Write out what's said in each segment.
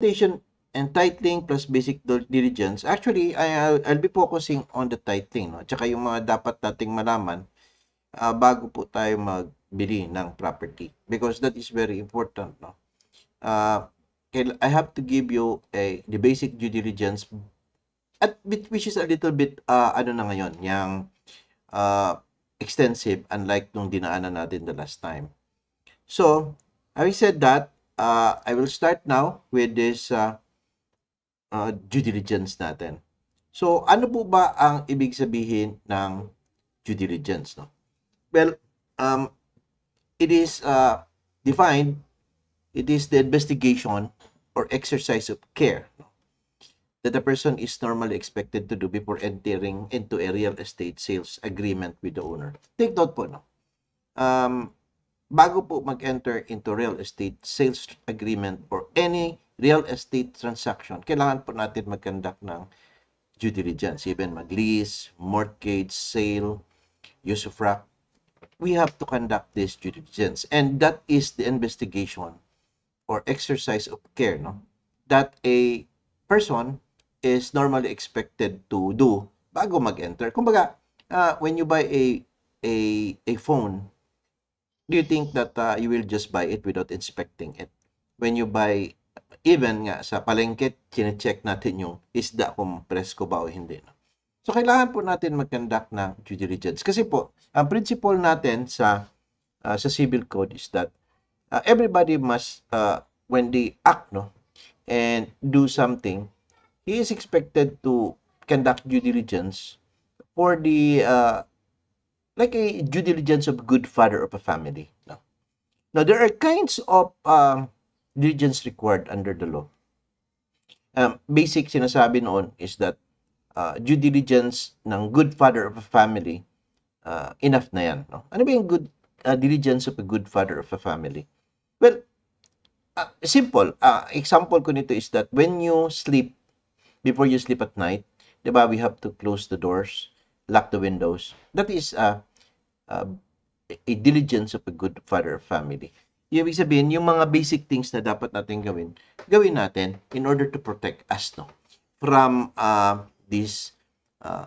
Presentation and titling plus basic diligence, actually, I'll, I'll be focusing on the titling. No? Tsaka yung mga dapat nating malaman uh, bago po tayo magbili ng property. Because that is very important. No? Uh, I have to give you a, the basic due diligence at which is a little bit uh, ano na ngayon, yung uh, extensive unlike nung dinaanan natin the last time. So, having said that, uh, I will start now with this uh, uh, due diligence natin. So, ano po ba ang ibig sabihin ng due diligence? No? Well, um, it is uh, defined, it is the investigation or exercise of care that a person is normally expected to do before entering into a real estate sales agreement with the owner. Take note po, no? Um, bago po mag-enter into real estate sales agreement or any real estate transaction, kailangan po natin mag-conduct ng due diligence, even mag-lease, mortgage, sale, use of rack. We have to conduct this due diligence. And that is the investigation or exercise of care no? that a person is normally expected to do bago mag-enter. Kumbaga, uh, when you buy a, a, a phone, do you think that uh, you will just buy it without inspecting it? When you buy, even nga sa palengke, chinecheck natin yung isda kung presko ba o hindi. No? So, kailangan po natin mag-conduct ng due diligence. Kasi po, ang principle natin sa uh, sa civil code is that uh, everybody must, uh, when they act no, and do something, he is expected to conduct due diligence for the uh, like a due diligence of good father of a family. No? Now, there are kinds of uh, diligence required under the law. Um, basic sinasabi noon is that uh, due diligence ng good father of a family, uh, enough na yan. No? Ano ba yung good uh, diligence of a good father of a family? Well, uh, simple. Uh, example ko nito is that when you sleep, before you sleep at night, di ba, we have to close the doors, lock the windows. That is uh, uh, um, a diligence of a good father family. Ibig sabihin, yung mga basic things na dapat natin gawin, gawin natin in order to protect us no, from uh, these uh,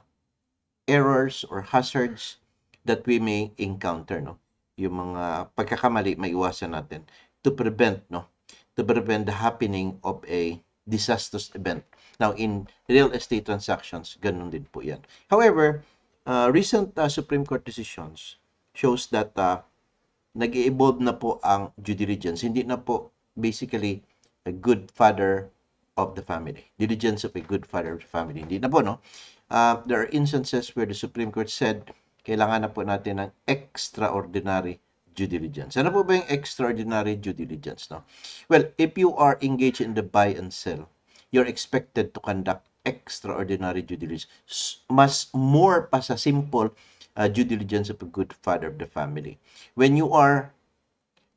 errors or hazards that we may encounter. No? Yung mga pagkakamali, maiwasan natin to prevent, no? to prevent the happening of a disastrous event. Now, in real estate transactions, ganun din po yan. However, uh, recent uh, Supreme Court decisions shows that uh, ah, nag-evolve na po ang due diligence. Hindi na po basically a good father of the family. Diligence of a good father of the family. Hindi na po, no? Uh, there are instances where the Supreme Court said kailangan na po natin ng extraordinary due diligence. Ano po ba yung extraordinary due diligence? No? Well, if you are engaged in the buy and sell, you're expected to conduct extraordinary due diligence. Mas more pa sa simple uh, due diligence of a good father of the family. When you are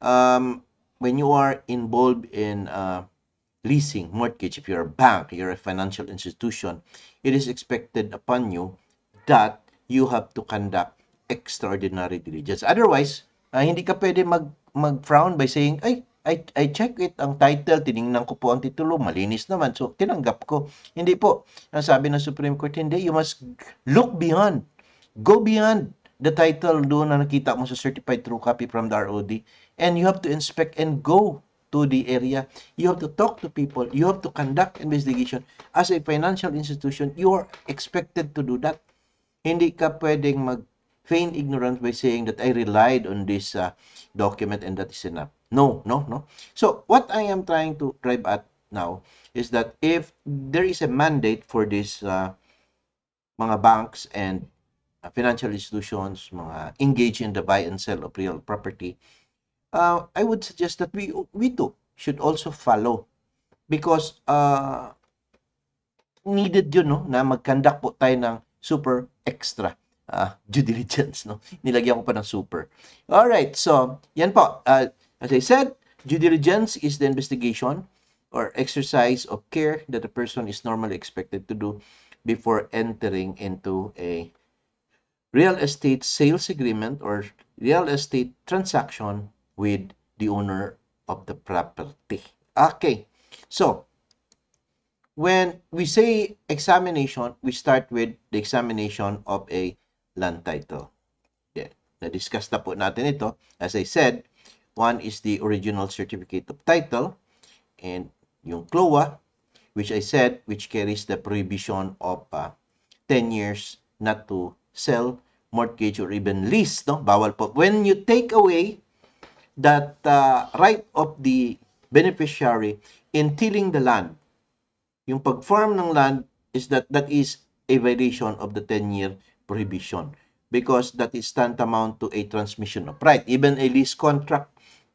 um, when you are involved in uh, leasing, mortgage, if you're a bank, you're a financial institution, it is expected upon you that you have to conduct extraordinary diligence. Otherwise, uh, hindi ka pwede mag, mag-frown by saying, ay, I, I check it, ang title, tiningnan ko po ang titulo, malinis naman. So, tinanggap ko. Hindi po. Ang sabi ng Supreme Court, hindi, you must look beyond. Go beyond the title doon na nakita mo sa certified true copy from the ROD. And you have to inspect and go to the area. You have to talk to people. You have to conduct investigation. As a financial institution, you are expected to do that. Hindi ka pwedeng mag feign ignorance by saying that I relied on this uh, document and that is enough. No, no, no. So what I am trying to drive at now is that if there is a mandate for these uh, mga banks and uh, financial institutions, mga engage in the buy and sell of real property, uh, I would suggest that we, we too should also follow because uh, needed yun no, na mag-conduct po tayo ng super extra uh, due diligence. No? Nilagyan ko pa ng super. All right, so yan po. Uh, as I said, due diligence is the investigation or exercise of care that a person is normally expected to do before entering into a real estate sales agreement or real estate transaction with the owner of the property. Okay, so when we say examination, we start with the examination of a lanta ito. Yeah. Na-discuss na po natin ito. As I said, one is the original certificate of title and yung CLOA, which I said, which carries the prohibition of uh, 10 years not to sell, mortgage, or even lease. No? Bawal po. When you take away that uh, right of the beneficiary in tilling the land. Yung pag-farm ng land is that that is a violation of the 10-year prohibition because that is tantamount to a transmission of right. Even a lease contract,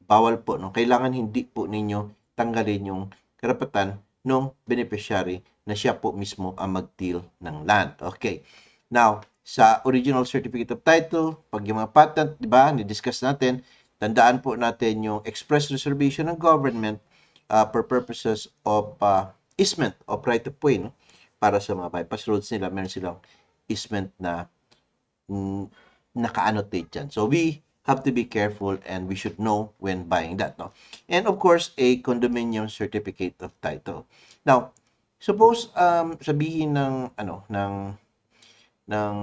bawal po. No? Kailangan hindi po ninyo tanggalin yung karapatan ng beneficiary na siya po mismo ang mag-deal ng land. Okay. Now, sa original certificate of title, pag yung mga patent, di ba, ni-discuss natin, tandaan po natin yung express reservation ng government uh, for purposes of uh, easement of right of way, no? Para sa mga bypass roads nila, meron silang is meant na mm, naka-annotate dyan. So, we have to be careful and we should know when buying that. No? And of course, a condominium certificate of title. Now, suppose um, sabihin ng, ano, ng, ng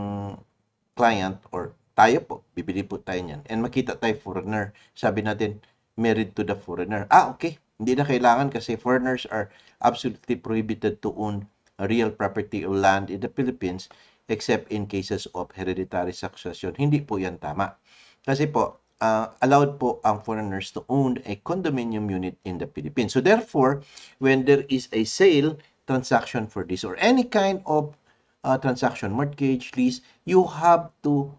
client or tayo po, bibili po tayo niyan. And makita tayo foreigner. Sabi natin, married to the foreigner. Ah, okay. Hindi na kailangan kasi foreigners are absolutely prohibited to own a real property or land in the Philippines except in cases of hereditary succession. Hindi po yan tama. Kasi po, uh, allowed po ang foreigners to own a condominium unit in the Philippines. So therefore, when there is a sale transaction for this or any kind of uh, transaction, mortgage, lease, you have to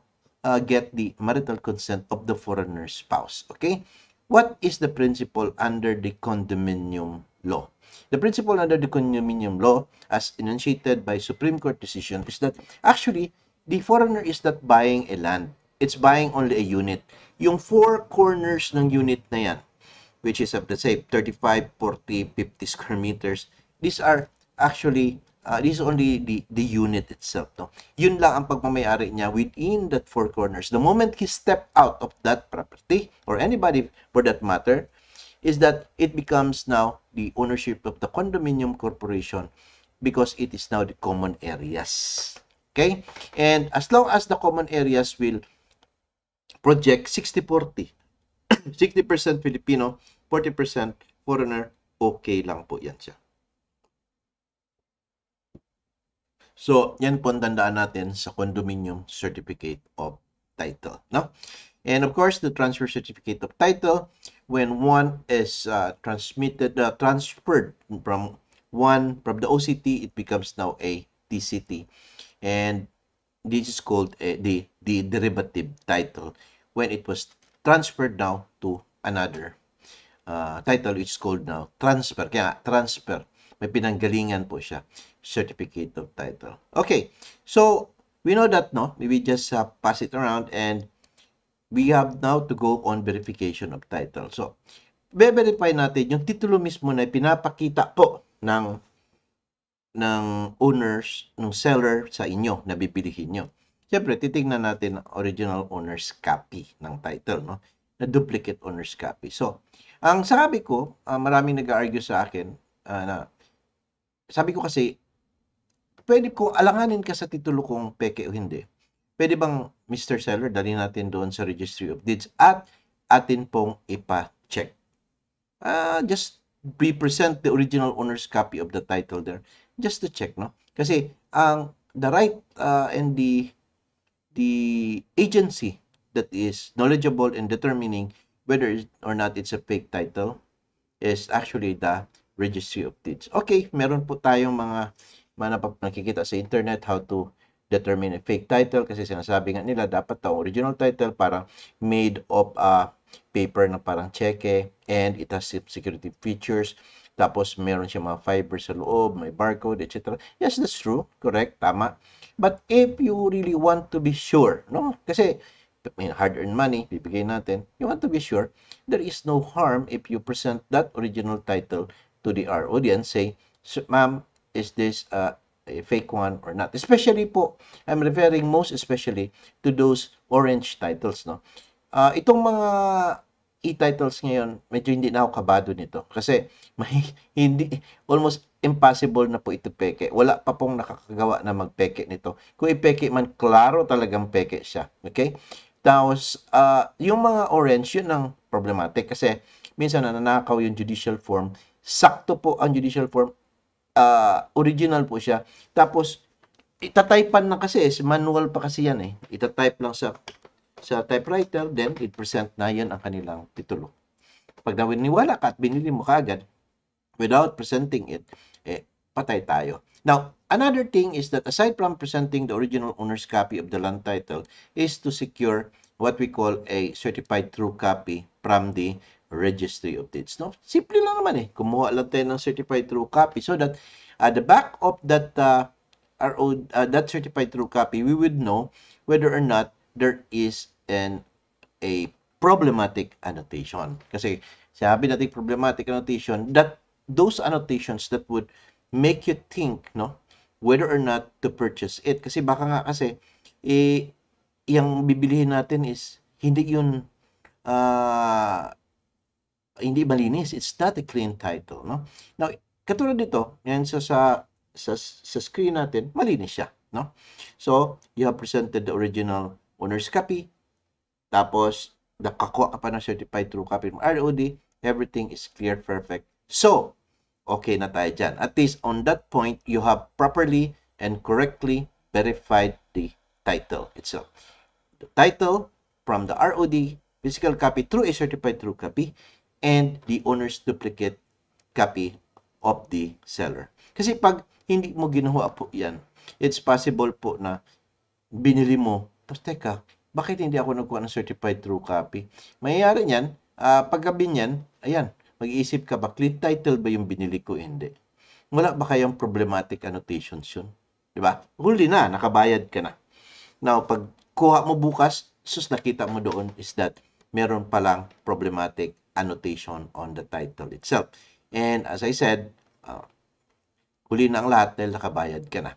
uh, get the marital consent of the foreigner's spouse. Okay? What is the principle under the condominium law. The principle under the condominium law, as enunciated by Supreme Court decision, is that actually, the foreigner is not buying a land. It's buying only a unit. Yung four corners ng unit na yan, which is, let's say, 35, 40, 50 square meters, these are actually, uh, this is only the, the unit itself. No? Yun lang ang pagmamayari niya within that four corners. The moment he step out of that property, or anybody for that matter, is that it becomes now the ownership of the condominium corporation because it is now the common areas. Okay? And as long as the common areas will project 60-40, 60% Filipino, 40% foreigner, okay lang po yan siya. So, yan po ang natin sa condominium certificate of title. No? And of course, the transfer certificate of title, when one is uh, transmitted, uh, transferred from one from the OCT, it becomes now a TCT. And this is called uh, the, the derivative title. When it was transferred now to another uh, title, it's called now transfer. Kaya transfer. May pinanggalingan po siya. Certificate of title. Okay. So, we know that, no? We just uh, pass it around and we have now to go on verification of title. So, be-verify natin yung titulo mismo na pinapakita po ng ng owners, ng seller sa inyo na bibilihin nyo. Siyempre, titingnan natin ang original owner's copy ng title, no? Na duplicate owner's copy. So, ang sabi ko, uh, maraming nag-argue sa akin uh, na sabi ko kasi, pwede ko alanganin ka sa titulo kung peke o hindi. Pwede bang Mr. Seller, dali natin doon sa Registry of Deeds at atin pong ipa-check. Uh, just represent the original owner's copy of the title there just to check, no? Kasi ang the right uh, and the the agency that is knowledgeable in determining whether or not it's a fake title is actually the Registry of Deeds. Okay, meron po tayong mga mga nakikita sa internet how to determine a fake title kasi sinasabi nga nila dapat ang original title parang made of a paper na parang cheque and it has security features tapos meron siya mga fiber sa loob, may barcode, etc. Yes, that's true. Correct. Tama. But if you really want to be sure, no? Kasi hard-earned money, bibigay natin, you want to be sure, there is no harm if you present that original title to the R audience. Say, ma'am, is this uh, a fake one or not. Especially po, I'm referring most especially to those orange titles. No? Uh, itong mga e-titles ngayon, medyo hindi na ako kabado nito. Kasi may, hindi, almost impossible na po ito peke. Wala pa pong nakakagawa na magpeke nito. Kung ipeke man, klaro talagang peke siya. Okay? Tapos, uh, yung mga orange, yun ang problematic. Kasi minsan nananakaw yung judicial form. Sakto po ang judicial form uh, original po siya. Tapos, itatypan na kasi, manual pa kasi yan eh. Itatype lang sa sa typewriter, then it present na yan ang kanilang titulo. Pag nawiniwala ka at binili mo kagad, without presenting it, eh, patay tayo. Now, another thing is that aside from presenting the original owner's copy of the land title, is to secure what we call a certified true copy from the Registry updates. No? Simple lang naman eh. Kumuha lang tayo ng certified true copy so that at the back of that uh, RO, uh, that certified true copy, we would know whether or not there is an a problematic annotation. Kasi sabi natin problematic annotation, that those annotations that would make you think, no, whether or not to purchase it. Kasi baka nga kasi, eh, yung bibilihin natin is hindi yun uh, hindi malinis. It's not a clean title. No? Now, katulad dito, yan sa, sa, sa, sa screen natin, malinis siya. No? So, you have presented the original owner's copy. Tapos, nakakuha ka pa ng certified true copy ng ROD. Everything is clear, perfect. So, okay na tayo dyan. At least on that point, you have properly and correctly verified the title itself. The title from the ROD, physical copy through a certified true copy, and the owner's duplicate copy of the seller. Kasi pag hindi mo ginawa po yan, it's possible po na binili mo, tapos teka, bakit hindi ako nagkuha ng certified true copy? Mayayari niyan, uh, paggabi niyan, ayan, mag-iisip ka ba, clean title ba yung binili ko? Hindi. Wala ba kayang problematic annotations yun? Diba? Huli na, nakabayad ka na. Now, pag kuha mo bukas, sus nakita mo doon is that meron palang problematic annotation on the title itself. And as I said, uh, huli na ang lahat dahil nakabayad ka na.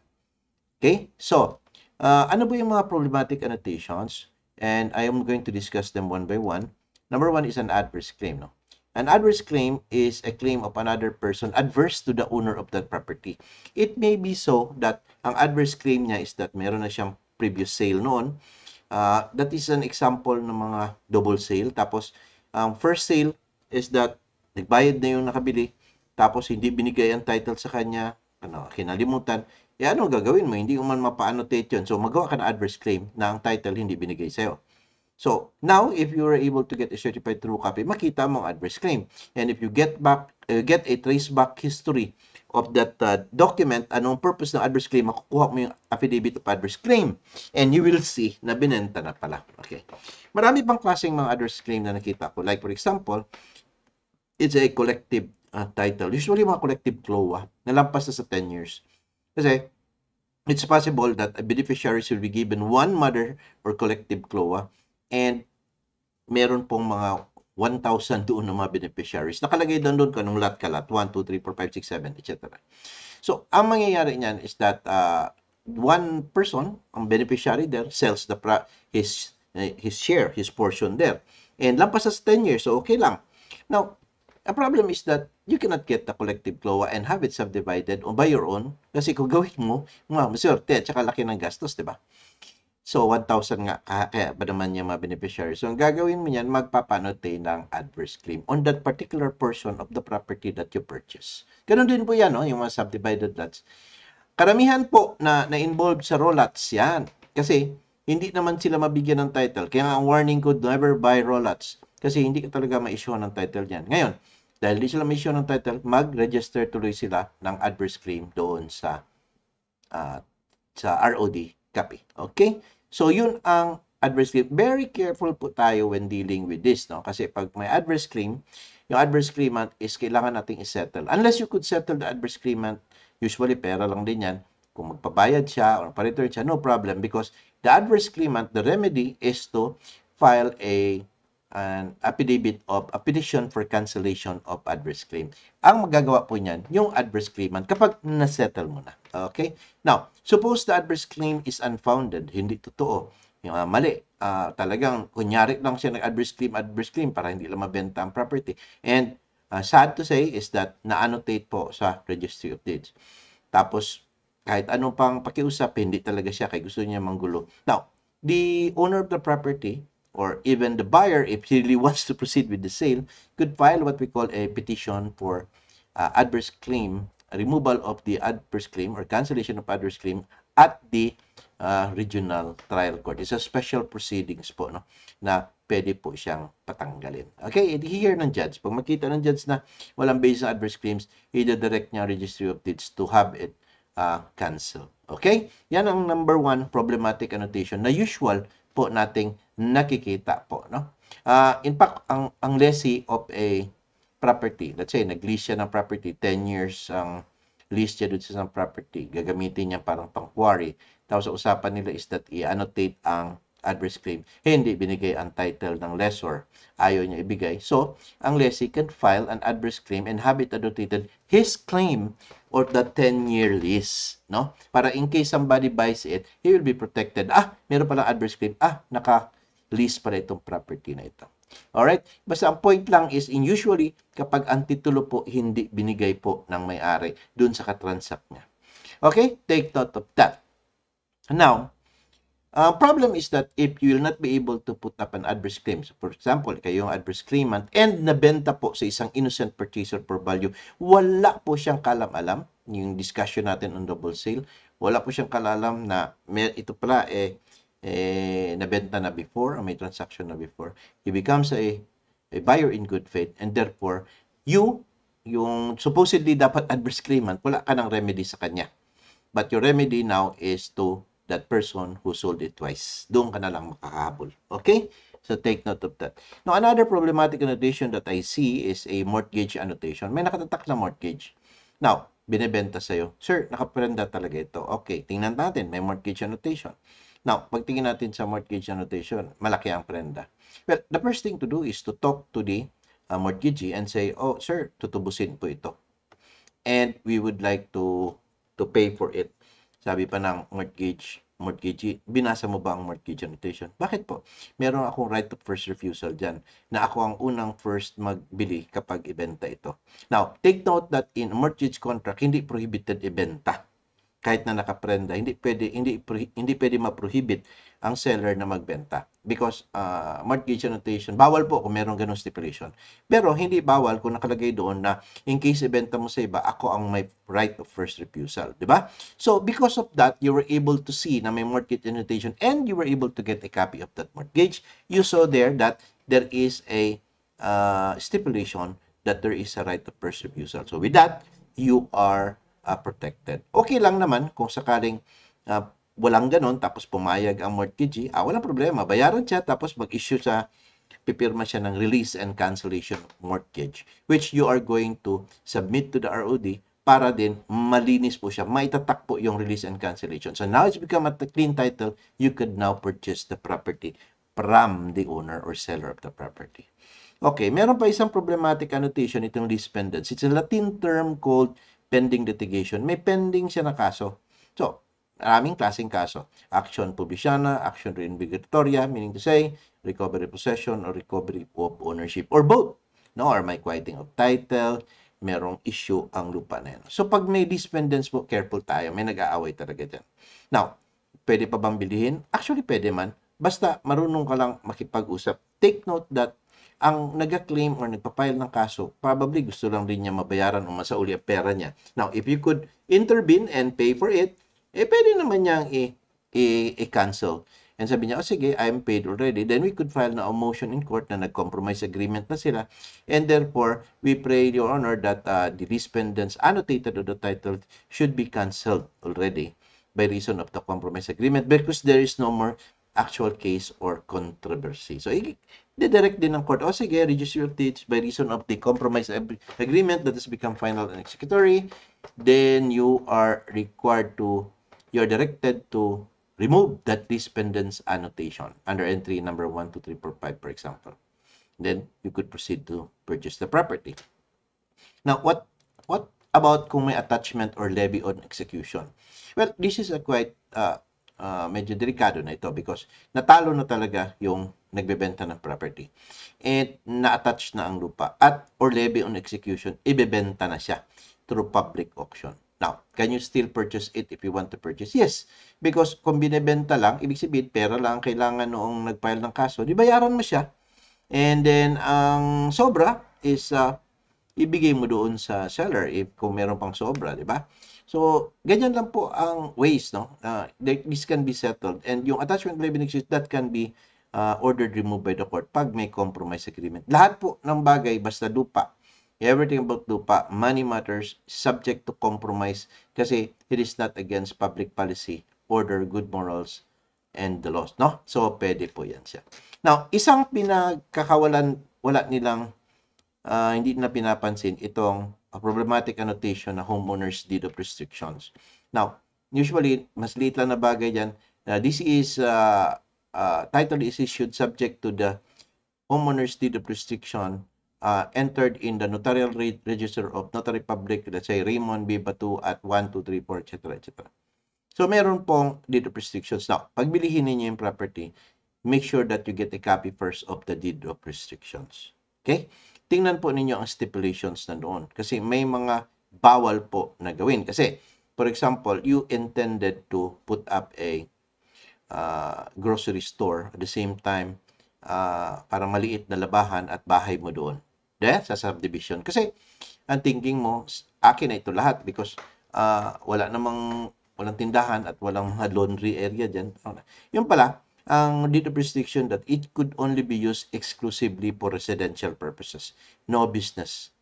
Okay? So, uh, ano ba yung mga problematic annotations? And I am going to discuss them one by one. Number one is an adverse claim. No? An adverse claim is a claim of another person adverse to the owner of that property. It may be so that ang adverse claim niya is that meron na siyang previous sale noon. Uh, that is an example ng mga double sale. Tapos, ang first sale is that nagbayad na yung nakabili, tapos hindi binigay ang title sa kanya, ano, kinalimutan, eh ano gagawin mo? Hindi mo man mapa-annotate yun. So, magawa ka ng adverse claim na ang title hindi binigay sa'yo. So, now, if you are able to get a certified true copy, makita mo ang adverse claim. And if you get back uh, get a traceback history of that uh, document, anong purpose ng adverse claim, makukuha mo yung affidavit of adverse claim. And you will see na binenta na pala. Okay. Marami pang klaseng mga adverse claim na nakita ko. Like, for example, it's a collective uh, title. Usually, mga collective CLOA, nalampas na sa 10 years. Kasi, it's possible that a beneficiary will be given one mother or collective CLOA And meron pong mga 1,000 doon na mga beneficiaries. Nakalagay doon doon kanong lot kalat. 1, 2, 3, 4, 5, 6, 7, etc. So, ang mangyayari niyan is that uh, one person, ang beneficiary there, sells the pra his his share, his portion there. And lampas sa 10 years, so okay lang. Now, a problem is that you cannot get the collective CLOA and have it subdivided on by your own kasi kung gawin mo, mga maswerte at saka laki ng gastos, di ba? So, 1,000 nga, ah, kaya ba naman yung mga beneficiary? So, ang gagawin mo niyan, magpapanotay ng adverse claim on that particular portion of the property that you purchase. Ganun din po yan, no? Oh, yung mga subdivided lots. Karamihan po na na-involved sa rollats yan. Kasi, hindi naman sila mabigyan ng title. Kaya ang warning ko, never buy rollats. Kasi hindi ka talaga ma-issue ng title niyan. Ngayon, dahil hindi sila ma-issue ng title, mag-register tuloy sila ng adverse claim doon sa uh, sa ROD kape. Okay? So, yun ang adverse claim. Very careful po tayo when dealing with this, no? Kasi pag may adverse claim, yung adverse claimant is kailangan nating isettle. Unless you could settle the adverse claimant, usually pera lang din yan. Kung magpabayad siya or pa siya, no problem. Because the adverse claimant, the remedy is to file a an affidavit of a petition for cancellation of adverse claim. Ang magagawa po niyan, yung adverse claimant, kapag na-settle mo na. Okay? Now, suppose the adverse claim is unfounded, hindi totoo, yung, uh, mali, uh, talagang kunyari lang siya nag-adverse claim, adverse claim para hindi lang mabenta ang property. And uh, sad to say is that na-annotate po sa registry of deeds. Tapos, kahit anong pang pakiusap, hindi talaga siya kay gusto niya manggulo. Now, the owner of the property or even the buyer, if he really wants to proceed with the sale, could file what we call a petition for uh, adverse claim removal of the adverse claim or cancellation of adverse claim at the uh, regional trial court. It's a special proceedings po no, na pwede po siyang patanggalin. Okay, it here ng judge. Pag makita ng judge na walang basis ng adverse claims, i-direct niya registry of deeds to have it uh, canceled. Okay? Yan ang number one problematic annotation na usual po nating nakikita po. No? Uh, in fact, ang, ang lessee of a property. Let's say, nag siya ng property, 10 years ang lease siya doon sa isang property. Gagamitin niya parang pang-quarry. Tapos usapan nila is that i-annotate ang adverse claim. Hindi binigay ang title ng lessor. Ayaw niya ibigay. So, ang lessee can file an adverse claim and have it annotated his claim or the 10-year lease. No? Para in case somebody buys it, he will be protected. Ah, meron palang adverse claim. Ah, naka-lease pala itong property na ito. Alright? Basta ang point lang is, in usually, kapag ang titulo po, hindi binigay po ng may-ari dun sa katransact niya. Okay? Take note of that. Now, uh, problem is that if you will not be able to put up an adverse claim, so for example, kayong adverse claimant and nabenta po sa isang innocent purchaser for value, wala po siyang kalam-alam, yung discussion natin on double sale, wala po siyang kalalam na may, ito pala eh eh, nabenta na before or may transaction na before, he becomes a, a buyer in good faith and therefore, you, yung supposedly dapat adverse claimant, wala ka ng remedy sa kanya. But your remedy now is to that person who sold it twice. Doon ka na lang makakahabol. Okay? So take note of that. Now, another problematic annotation that I see is a mortgage annotation. May nakatatak na mortgage. Now, binebenta sa'yo. Sir, nakaprenda talaga ito. Okay, tingnan natin. May mortgage annotation. Now, pagtingin natin sa mortgage annotation, malaki ang prenda. Well, the first thing to do is to talk to the uh, mortgagee and say, oh, sir, tutubusin po ito. And we would like to to pay for it. Sabi pa ng mortgage mortgagee, binasa mo ba ang mortgage annotation? Bakit po? Meron akong right to first refusal dyan na ako ang unang first magbili kapag ibenta ito. Now, take note that in mortgage contract, hindi prohibited ibenta kahit na nakaprenda, hindi pwede hindi hindi pwede ma-prohibit ang seller na magbenta because uh, mortgage annotation bawal po kung merong ganung stipulation. Pero hindi bawal kung nakalagay doon na in case ibenta mo sa iba, ako ang may right of first refusal, di ba? So because of that, you were able to see na may mortgage annotation and you were able to get a copy of that mortgage. You saw there that there is a uh, stipulation that there is a right of first refusal. So with that, you are uh, protected. Okay lang naman kung sakaling uh, walang ganon tapos pumayag ang mortgagee, ah, walang problema. Bayaran siya tapos mag-issue sa pipirma siya ng release and cancellation mortgage which you are going to submit to the ROD para din malinis po siya. Maitatak po yung release and cancellation. So now it's become a clean title. You could now purchase the property from the owner or seller of the property. Okay, meron pa isang problematic annotation itong lease pendants. It's a Latin term called pending litigation, may pending siya na kaso. So, maraming klaseng kaso. Action publiciana, action reinvigoratoria, meaning to say, recovery possession or recovery of ownership or both. No, or may quieting of title, merong issue ang lupa na yun. So, pag may dispendence po, careful tayo. May nag-aaway talaga dyan. Now, pwede pa bang bilhin? Actually, pwede man. Basta marunong ka lang makipag-usap. Take note that ang nagka-claim or nagpa-file ng kaso, probably gusto lang din niya mabayaran o masauli ang pera niya. Now, if you could intervene and pay for it, eh pwede naman niyang i-cancel. And sabi niya, oh sige, I'm paid already. Then we could file na a motion in court na nag-compromise agreement na sila. And therefore, we pray, Your Honor, that uh, the respondents annotated or the title should be cancelled already by reason of the compromise agreement because there is no more actual case or controversy. So, didirect din ng court, o sige, reduce your deeds by reason of the compromise agreement that has become final and executory, then you are required to, you are directed to remove that lease pendants annotation under entry number 1, 2, 3, 4, 5, for example. Then, you could proceed to purchase the property. Now, what what about kung may attachment or levy on execution? Well, this is a quite, uh, uh, medyo delikado na ito because natalo na talaga yung nagbebenta ng property. At na-attach na ang lupa at or levy on execution, ibebenta na siya through public auction. Now, can you still purchase it if you want to purchase? Yes, because kung binebenta lang, ibig sabihin pera lang ang kailangan noong nag-file ng kaso, di bayaran mo siya. And then, ang sobra is uh, ibigay mo doon sa seller if kung meron pang sobra, di ba? So, ganyan lang po ang ways, no? Uh, this can be settled. And yung attachment levy negotiation, that can be uh, ordered removed by the court pag may compromise agreement. Lahat po ng bagay basta lupa. Everything about lupa, money matters, subject to compromise kasi it is not against public policy, order, good morals, and the laws. No? So, pwede po yan siya. Now, isang pinagkakawalan, wala nilang, uh, hindi na pinapansin itong a problematic annotation na homeowner's deed of restrictions. Now, usually, mas liit lang na bagay dyan. Uh, this is uh, uh, title is issued subject to the homeowner's deed of restriction uh, entered in the notarial re register of notary public, let's say Raymond B. Batu at 1234, etc. etc. So, meron pong deed of restrictions. Now, pag bilihin ninyo yung property, make sure that you get a copy first of the deed of restrictions. Okay? Tingnan po ninyo ang stipulations na doon. Kasi may mga bawal po na gawin. Kasi, for example, you intended to put up a uh, grocery store at the same time uh, ah, para maliit na labahan at bahay mo doon. Dahil sa subdivision. Kasi ang thinking mo, akin na ito lahat because uh, wala namang walang tindahan at walang mga laundry area dyan. Yun pala, ang deed of restriction that it could only be used exclusively for residential purposes. No business.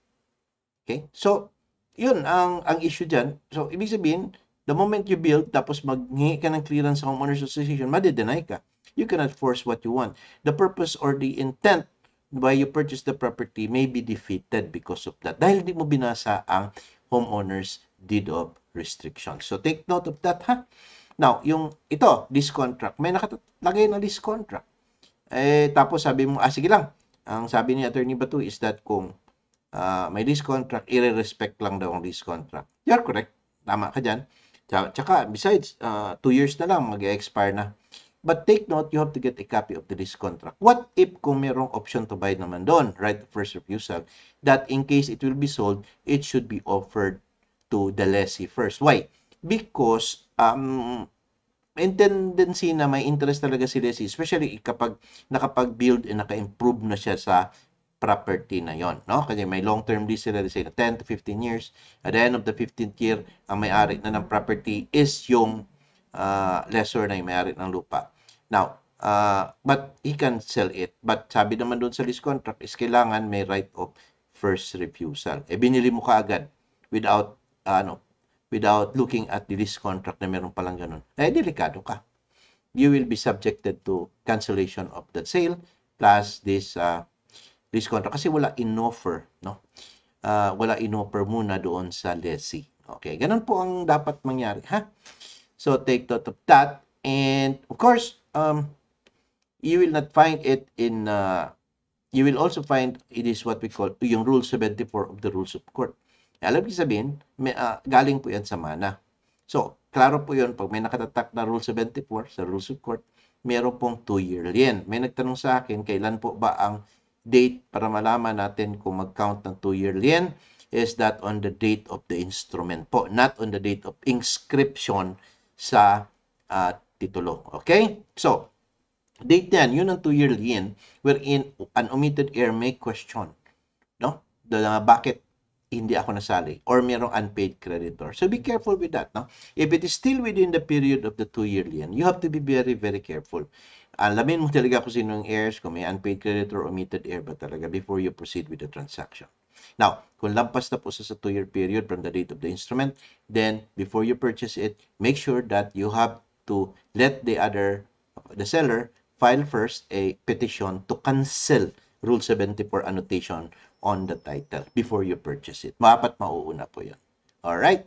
Okay? So, yun ang ang issue diyan. So, ibig sabihin, The moment you build, tapos maghingi ka ng clearance sa homeowners association, madidenay ka. You cannot force what you want. The purpose or the intent why you purchase the property may be defeated because of that. Dahil hindi mo binasa ang homeowner's deed of restriction. So, take note of that, ha? Now, yung ito, this contract, may nakalagay na this contract. Eh, tapos sabi mo, ah, sige lang. Ang sabi ni Attorney Batu is that kung uh, may lease contract, i-respect lang daw ang lease contract. You're correct. Tama ka dyan. Tsaka, besides, uh, two years na lang, mag-expire na. But take note, you have to get a copy of the lease contract. What if kung merong option to buy naman doon, right of first refusal, that in case it will be sold, it should be offered to the lessee first. Why? Because um, in tendency na may interest talaga si lessee, especially kapag nakapag-build and naka-improve na siya sa property na yon, no? Kasi may long-term lease sila say 10 to 15 years. At the end of the 15th year, ang may-ari na ng property is yung uh, lessor na yung may-ari ng lupa. Now, uh, but he can sell it. But sabi naman doon sa lease contract is kailangan may right of first refusal. Eh, binili mo kaagad without, uh, ano, without looking at the lease contract na meron palang ganun. Eh, delikado ka. You will be subjected to cancellation of the sale plus this uh, lease contract kasi wala in-offer, no? Uh, wala in-offer muna doon sa lessee. Okay, ganun po ang dapat mangyari, ha? So, take note of that. And, of course, um, you will not find it in, uh, you will also find it is what we call, yung Rule 74 of the Rules of Court. Alam niyo sabihin, may, uh, galing po yan sa mana. So, klaro po yun, pag may nakatatak na Rule 74 sa Rules of Court, meron pong 2-year yan. May nagtanong sa akin, kailan po ba ang date para malaman natin kung mag-count ng 2-year lien is that on the date of the instrument po, not on the date of inscription sa uh, titulo. Okay? So, date yan, yun ang 2-year lien wherein an omitted heir may question. No? The, uh, bakit hindi ako nasali or merong unpaid creditor. So be careful with that. No? If it is still within the period of the 2 year lien, you have to be very, very careful alamin mo talaga kung sino ang heirs, kung may unpaid creditor o omitted heir ba talaga before you proceed with the transaction. Now, kung lampas na po sa 2-year period from the date of the instrument, then before you purchase it, make sure that you have to let the other, the seller, file first a petition to cancel Rule 74 annotation on the title before you purchase it. Maapat mauuna po yun. Alright?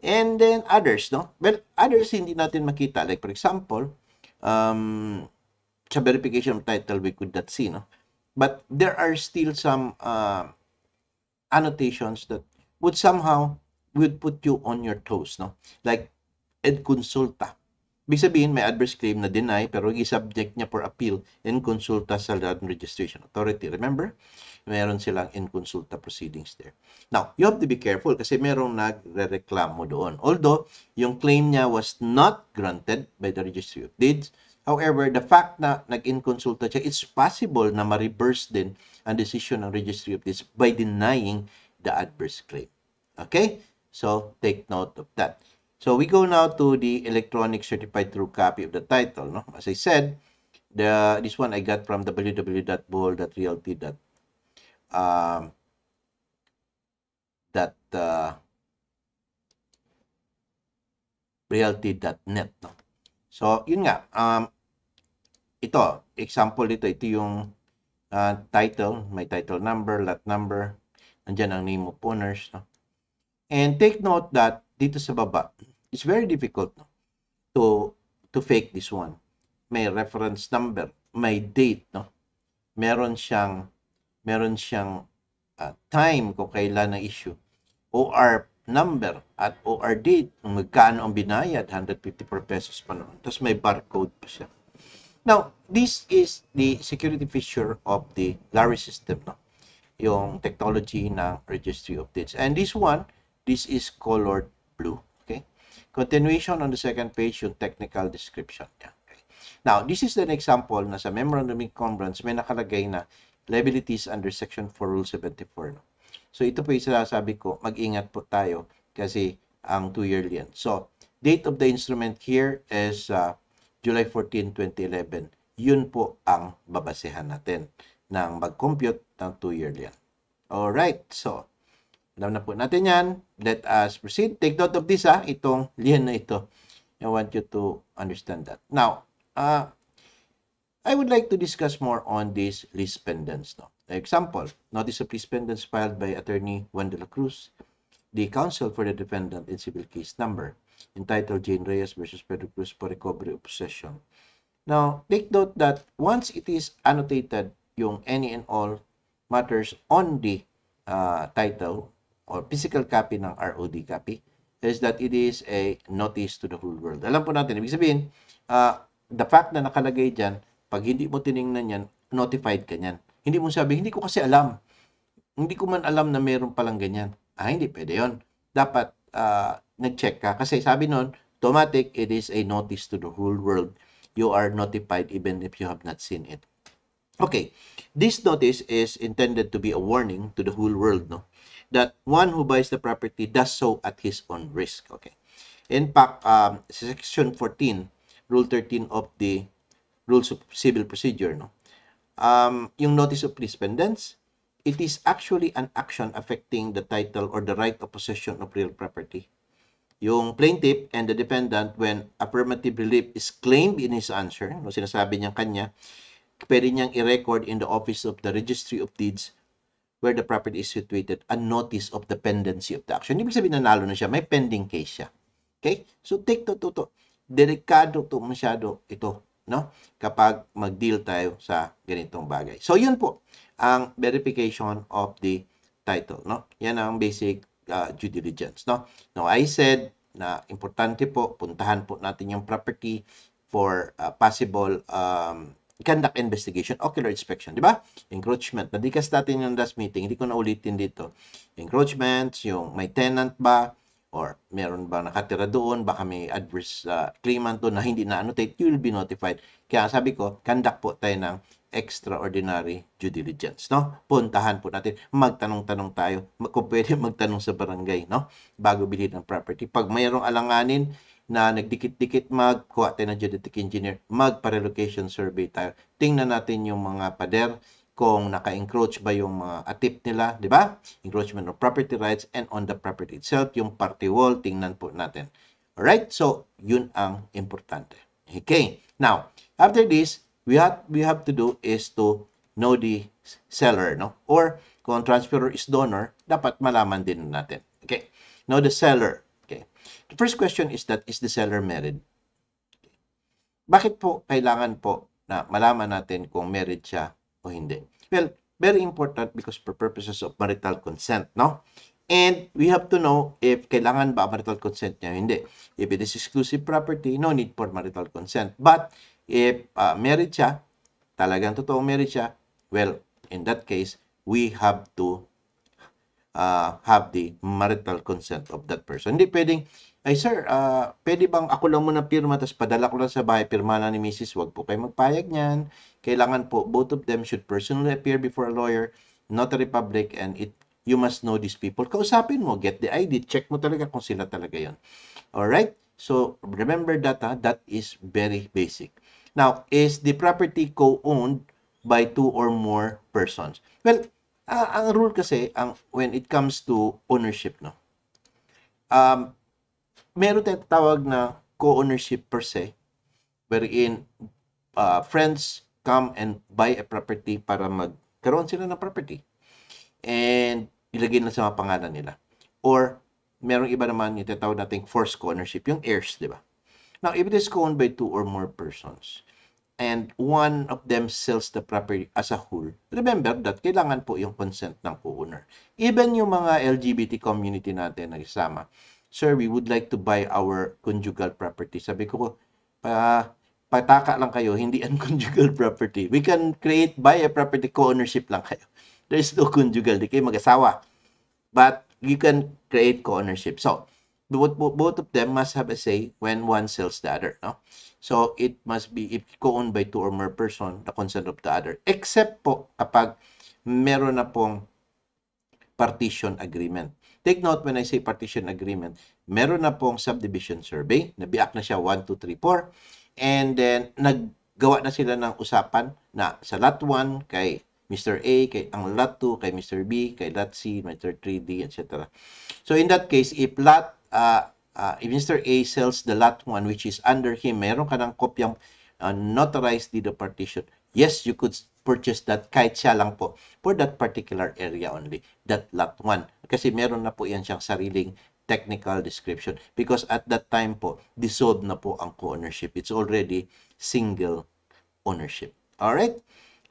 And then others, no? Well, others hindi natin makita. Like for example, um, sa verification of title, we could that see, no? But there are still some uh, annotations that would somehow would put you on your toes, no? Like, ed consulta. Ibig sabihin, may adverse claim na deny pero i-subject niya for appeal and consulta sa Land Registration Authority. Remember? Meron silang in consulta proceedings there. Now, you have to be careful kasi merong nagre-reklamo doon. Although, yung claim niya was not granted by the Registry of Deeds. However, the fact na nag-in consulta siya, it's possible na ma-reverse din ang decision ng Registry of Deeds by denying the adverse claim. Okay? So, take note of that. So we go now to the electronic certified true copy of the title. No? As I said, the this one I got from www.bowl.realty. Dot, that um, uh, realty.net. No? So, yun nga. Um, ito, example dito. Ito yung uh, title. May title number, lot number. Nandyan ang name of owners. No? And take note that dito sa baba, it's very difficult to to fake this one. May reference number, may date, no? Meron siyang meron siyang uh, time kung kailan ang issue. OR number at OR date, magkano ang binayad, 154 pesos pa noon. Tapos may barcode pa siya. Now, this is the security feature of the Larry system, no? yung technology ng registry of dates. And this one, this is colored blue. Continuation on the second page, yung technical description niya. Okay. Now, this is an example na sa Memorandum of Conference may nakalagay na liabilities under Section 4 Rule 74. No? So, ito po yung sinasabi ko, mag-ingat po tayo kasi ang two year lien. So, date of the instrument here is uh, July 14, 2011. Yun po ang babasehan natin ng mag-compute ng two-yearly yan. Alright, so alam na po natin yan. Let us proceed. Take note of this ha, ah, itong liyan na ito. I want you to understand that. Now, uh, I would like to discuss more on this lease pendants. No? example, notice of lease pendants filed by Attorney Juan de la Cruz, the counsel for the defendant in civil case number, entitled Jane Reyes versus Pedro Cruz for recovery of possession. Now, take note that once it is annotated yung any and all matters on the uh, title or physical copy ng ROD copy is that it is a notice to the whole world. Alam po natin, ibig sabihin, uh, the fact na nakalagay dyan, pag hindi mo tiningnan yan, notified ka yan. Hindi mo sabi, hindi ko kasi alam. Hindi ko man alam na meron palang ganyan. Ah, hindi, pwede yon. Dapat uh, nag-check ka. Kasi sabi nun, automatic, it is a notice to the whole world. You are notified even if you have not seen it. Okay, this notice is intended to be a warning to the whole world, no? that one who buys the property does so at his own risk. Okay. In fact, um, Section 14, Rule 13 of the Rules of Civil Procedure, no? um, yung notice of dispendence, it is actually an action affecting the title or the right of possession of real property. Yung plaintiff and the defendant, when affirmative relief is claimed in his answer, no, sinasabi niyang kanya, pwede niyang i-record in the office of the registry of deeds where the property is situated a notice of the pendency of the action. Ibig sabihin nanalo na siya, may pending case siya. Okay? So take to to, to. Delikado to masyado ito, no? Kapag mag-deal tayo sa ganitong bagay. So yun po ang verification of the title, no? Yan ang basic uh, due diligence, no? Now I said na importante po puntahan po natin yung property for uh, possible um, conduct investigation, ocular inspection, di ba? Encroachment. Nadikas natin yung last meeting, hindi ko na ulitin dito. Encroachment, yung may tenant ba, or meron ba nakatira doon, baka may adverse uh, claimant doon na hindi na-annotate, you will be notified. Kaya sabi ko, conduct po tayo ng extraordinary due diligence, no? Puntahan po natin, magtanong-tanong tayo, kung pwede magtanong sa barangay, no? Bago bilhin ng property. Pag mayroong alanganin, na nagdikit-dikit mag kuha tayo ng geodetic engineer, mag relocation survey tayo. Tingnan natin yung mga pader kung naka-encroach ba yung mga atip nila, di ba? Encroachment of property rights and on the property itself, yung party wall, tingnan po natin. Alright? So, yun ang importante. Okay. Now, after this, we have, we have to do is to know the seller, no? Or, kung transferor is donor, dapat malaman din natin. Okay. Know the seller. The first question is that, is the seller married? Bakit po kailangan po na malaman natin kung married siya o hindi? Well, very important because for purposes of marital consent, no? And we have to know if kailangan ba marital consent niya o hindi. If it is exclusive property, no need for marital consent. But if uh, married siya, talagang totoo married siya, well, in that case, we have to uh, have the marital consent of that person. Hindi pwedeng, ay sir, uh, pwede bang ako lang muna pirma, tapos padala ko lang sa bahay, pirma na ni Mrs. Wag po kayo magpayag niyan. Kailangan po, both of them should personally appear before a lawyer, notary public, and it you must know these people. Kausapin mo, get the ID, check mo talaga kung sila talaga yon. Alright? So, remember that, ha? Ah, that is very basic. Now, is the property co-owned by two or more persons? Well, Uh, ang rule kasi ang when it comes to ownership no. Um meron tayong tawag na co-ownership per se wherein uh, friends come and buy a property para magkaroon sila ng property and ilagay na sa mga pangalan nila or merong iba naman yung tatawag nating forced co-ownership yung heirs di ba now if it is co-owned by two or more persons and one of them sells the property as a whole, remember that kailangan po yung consent ng co-owner. Even yung mga LGBT community natin na isama, Sir, we would like to buy our conjugal property. Sabi ko, pa, pataka lang kayo, hindi conjugal property. We can create, buy a property, co-ownership lang kayo. There is no conjugal, di kayo mag-asawa. But you can create co-ownership. So, both, both of them must have a say when one sells the other. No? So, it must be if co-owned by two or more person, the consent of the other. Except po kapag meron na pong partition agreement. Take note when I say partition agreement, meron na pong subdivision survey, nabiak na siya 1, 2, 3, 4, and then naggawa na sila ng usapan na sa lot 1 kay Mr. A, kay ang lot 2, kay Mr. B, kay lot C, Mr. 3D, etc. So in that case, if lot uh, uh, if Mr. A sells the lot 1 which is under him, meron ka ng kopyang uh, notarized deed of partition. Yes, you could purchase that kahit siya lang po for that particular area only, that lot 1. Kasi meron na po yan siyang sariling technical description because at that time po, dissolved na po ang co-ownership. It's already single ownership. Alright?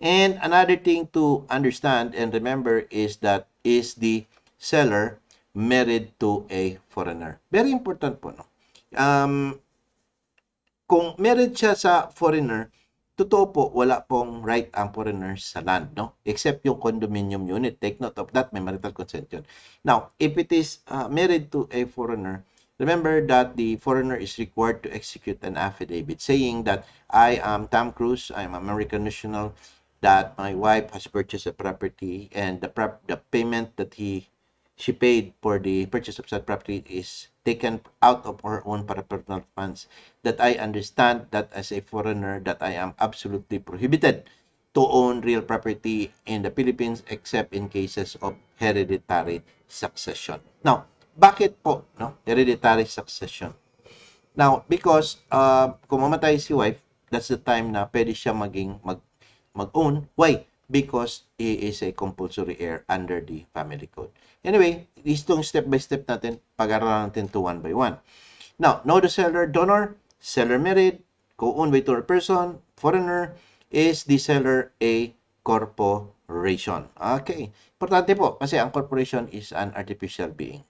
And another thing to understand and remember is that is the seller married to a foreigner. Very important po, no? Um, kung married siya sa foreigner, totoo po, wala pong right ang foreigner sa land, no? Except yung condominium unit. Take note of that, may marital consent yun. Now, if it is uh, married to a foreigner, Remember that the foreigner is required to execute an affidavit saying that I am Tom Cruise, I am American national, that my wife has purchased a property and the, the payment that he she paid for the purchase of said property is taken out of her own para personal funds that I understand that as a foreigner that I am absolutely prohibited to own real property in the Philippines except in cases of hereditary succession. Now, bakit po no hereditary succession? Now, because uh, kung mamatay si wife, that's the time na pwede siya maging mag mag-own. Why? Because he is a compulsory heir under the family code. Anyway, itong step by step natin, pag-aralan natin to one by one. Now, know the seller donor, seller married, co-owned by third person, foreigner, is the seller a corporation? Okay. Importante po kasi ang corporation is an artificial being.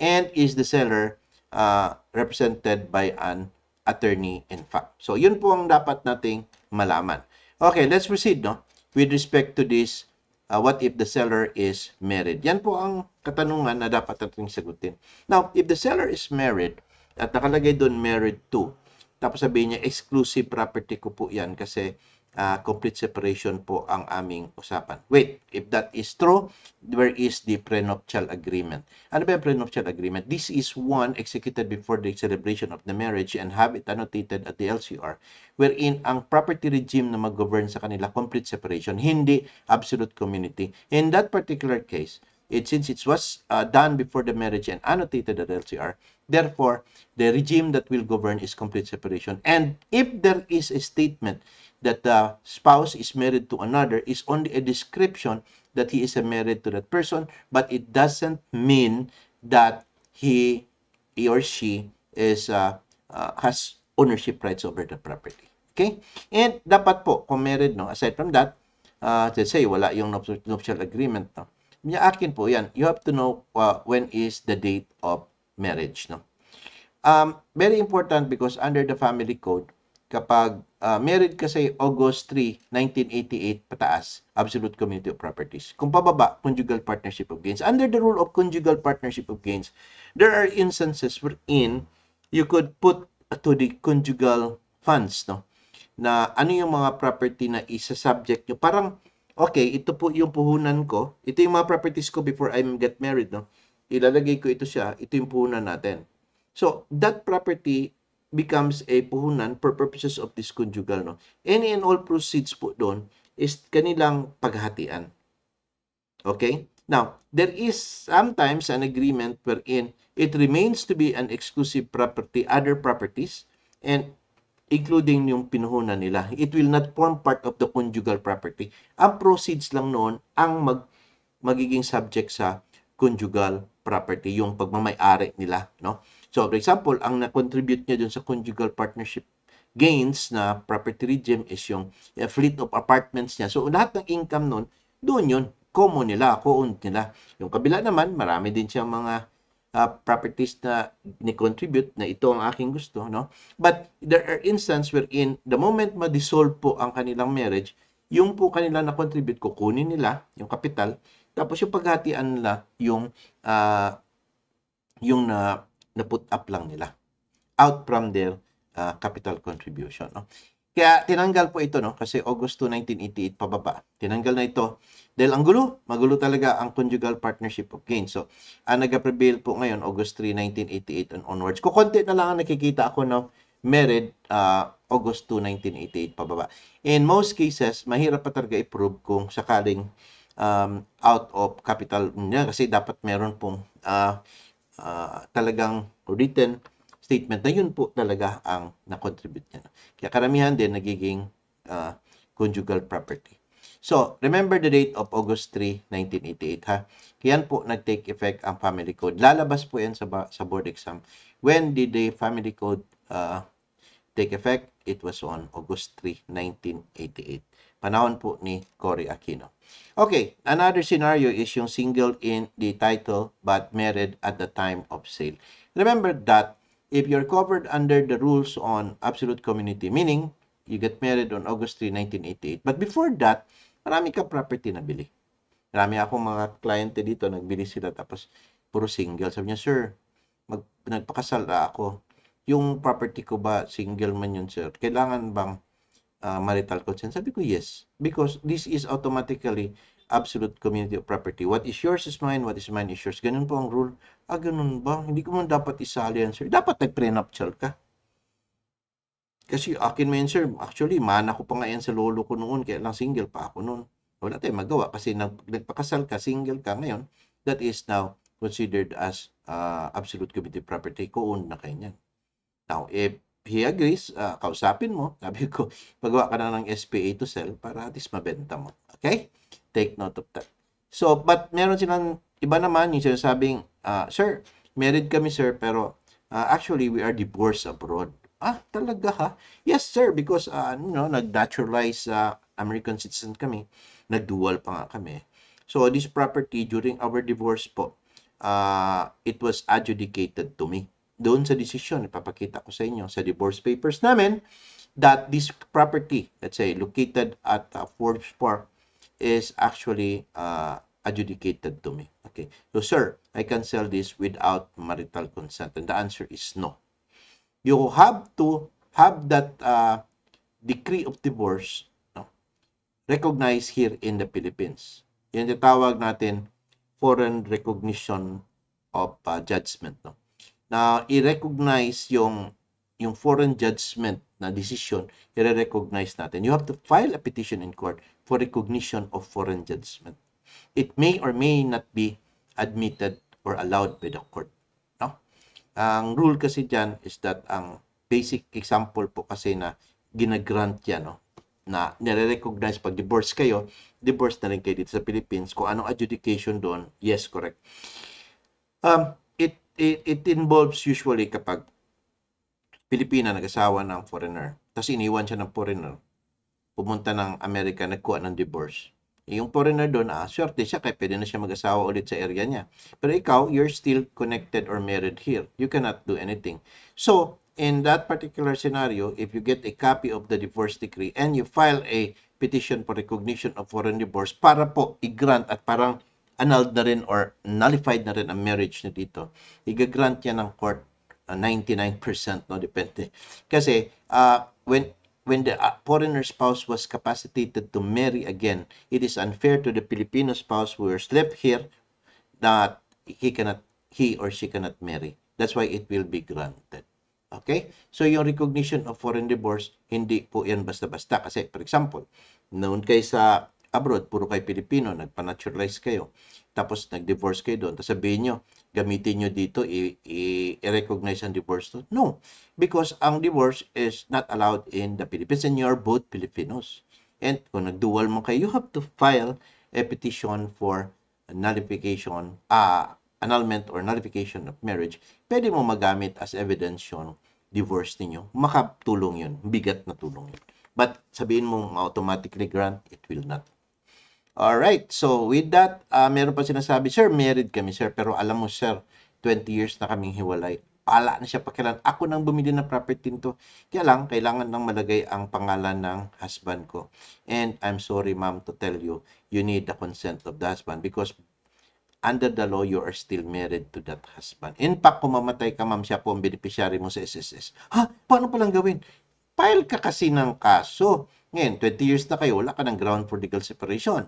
And is the seller uh, represented by an attorney in fact. So, yun po ang dapat nating malaman. Okay, let's proceed no, with respect to this Uh, what if the seller is married? Yan po ang katanungan na dapat natin sagutin. Now, if the seller is married, at nakalagay doon married to, tapos sabihin niya, exclusive property ko po yan kasi uh, complete separation po ang aming usapan. Wait, if that is true, where is the prenuptial agreement? Ano ba yung prenuptial agreement? This is one executed before the celebration of the marriage and have it annotated at the LCR, wherein ang property regime na mag-govern sa kanila, complete separation, hindi absolute community. In that particular case, it, since it was uh, done before the marriage and annotated at LCR, therefore, the regime that will govern is complete separation. And if there is a statement that the spouse is married to another is only a description that he is married to that person, but it doesn't mean that he, he or she is uh, uh, has ownership rights over the property. Okay? And dapat po, kung married, no, aside from that, uh, let's say, wala yung nuptial agreement, no. Akin po yan, you have to know uh, when is the date of marriage, no. Um, very important because under the family code, kapag uh, ah, married ka say August 3, 1988 pataas, absolute community of properties. Kung pababa, conjugal partnership of gains. Under the rule of conjugal partnership of gains, there are instances wherein you could put to the conjugal funds, no? Na ano yung mga property na isa subject nyo. Parang, okay, ito po yung puhunan ko. Ito yung mga properties ko before I get married, no? Ilalagay ko ito siya. Ito yung puhunan natin. So, that property becomes a puhunan for purposes of this conjugal. No? Any and all proceeds po doon is kanilang paghatian. Okay? Now, there is sometimes an agreement wherein it remains to be an exclusive property, other properties, and including yung pinuhunan nila. It will not form part of the conjugal property. Ang proceeds lang noon ang mag, magiging subject sa conjugal property, yung pagmamay-ari nila. No? So, for example, ang na-contribute niya dun sa conjugal partnership gains na property regime is yung eh, fleet of apartments niya. So, lahat ng income nun, doon yun, common nila, co-owned nila. Yung kabila naman, marami din siyang mga uh, properties na ni-contribute na ito ang aking gusto, no? But there are instances wherein the moment ma-dissolve po ang kanilang marriage, yung po kanila na-contribute, kukunin nila yung capital, tapos yung paghatian nila yung uh, yung na uh, na put up lang nila out from their uh, capital contribution. No? Kaya tinanggal po ito no kasi August 2, 1988 pababa. Tinanggal na ito dahil ang gulo, magulo talaga ang conjugal partnership of gains. So, ang nag-prevail po ngayon August 3, 1988 and onwards. Kukunti na lang ang nakikita ako no? married uh, August 2, 1988 pababa. In most cases, mahirap pa talaga i-prove kung sakaling um, out of capital niya kasi dapat meron pong uh, uh, talagang written statement na yun po talaga ang na-contribute niya. Kaya karamihan din nagiging uh, conjugal property. So, remember the date of August 3, 1988 ha. Kaya po nag-take effect ang family code. Lalabas po yan sa, sa board exam. When did the family code uh, take effect? It was on August 3, 1988 panahon po ni Cory Aquino. Okay, another scenario is yung single in the title but married at the time of sale. Remember that if you're covered under the rules on absolute community, meaning you get married on August 3, 1988. But before that, marami ka property na bili. Marami akong mga kliyente dito, nagbili sila tapos puro single. Sabi niya, sir, mag, nagpakasal ako. Yung property ko ba, single man yun, sir? Kailangan bang uh, marital consent? Sabi ko, yes. Because this is automatically absolute community of property. What is yours is mine, what is mine is yours. Ganun po ang rule. Ah, ganun ba? Hindi ko man dapat isali yan, sir. Dapat nag-prenuptial ka. Kasi akin man, sir, actually, mana ko pa nga yan sa lolo ko noon, kaya lang single pa ako noon. Wala tayong magawa kasi nag nagpakasal ka, single ka ngayon, that is now considered as uh, absolute community property. Ko-own na kanya. Now, if he agrees, uh, kausapin mo. Sabi ko, pagawa ka na ng SPA to sell para at least mabenta mo. Okay? Take note of that. So, but meron silang iba naman yung sinasabing, uh, Sir, married kami sir, pero uh, actually we are divorced abroad. Ah, talaga ha? Yes sir, because uh, you know, nag-naturalize uh, American citizen kami. Nag-dual pa nga kami. So, this property during our divorce po, uh, it was adjudicated to me doon sa decision, ipapakita ko sa inyo sa divorce papers namin, that this property, let's say, located at uh, Forbes Park, is actually uh, adjudicated to me. Okay. So, sir, I can sell this without marital consent. And the answer is no. You have to have that uh, decree of divorce no, recognized here in the Philippines. Yan yung tawag natin foreign recognition of uh, judgment. No? na i-recognize yung yung foreign judgment na decision, i-recognize natin. You have to file a petition in court for recognition of foreign judgment. It may or may not be admitted or allowed by the court. No? Ang rule kasi dyan is that ang basic example po kasi na ginagrant yan, no? na nare-recognize pag divorce kayo, divorce na rin kayo dito sa Philippines, kung anong adjudication doon, yes, correct. Um, it, it involves usually kapag Pilipina nag-asawa ng foreigner. Tapos iniwan siya ng foreigner. Pumunta ng Amerika, nagkuha ng divorce. Eh, yung foreigner doon, ah, swerte siya kaya pwede na siya mag-asawa ulit sa area niya. Pero ikaw, you're still connected or married here. You cannot do anything. So, in that particular scenario, if you get a copy of the divorce decree and you file a petition for recognition of foreign divorce para po i-grant at parang annulled na rin or nullified na rin ang marriage na dito. Igagrant niya ng court uh, 99% no depende. Kasi uh, when when the uh, foreigner spouse was capacitated to marry again, it is unfair to the Filipino spouse who was left here that he cannot he or she cannot marry. That's why it will be granted. Okay? So, yung recognition of foreign divorce, hindi po yan basta-basta. Kasi, for example, noon kay sa abroad, puro kay Pilipino, nagpa-naturalize kayo, tapos nag-divorce kayo doon, tapos sabihin nyo, gamitin nyo dito, i-recognize ang divorce doon. No, because ang divorce is not allowed in the Philippines and you are both Filipinos. And kung nag-dual mo kayo, you have to file a petition for nullification, uh, annulment or nullification of marriage. Pwede mo magamit as evidence yung divorce ninyo. Makatulong yun. Bigat na tulong yun. But sabihin mo automatically grant, it will not. Alright, so with that, uh, meron pa sinasabi, Sir, married kami, sir. Pero alam mo, sir, 20 years na kaming hiwalay. Wala na siya pakilan. Ako nang bumili ng property nito. Kaya lang, kailangan nang malagay ang pangalan ng husband ko. And I'm sorry, ma'am, to tell you, you need the consent of the husband because under the law, you are still married to that husband. In fact, kung mamatay ka, ma'am, siya po ang beneficiary mo sa SSS. Ha? Paano palang gawin? File ka kasi ng kaso ngayon, 20 years na kayo, wala ka ng ground for legal separation.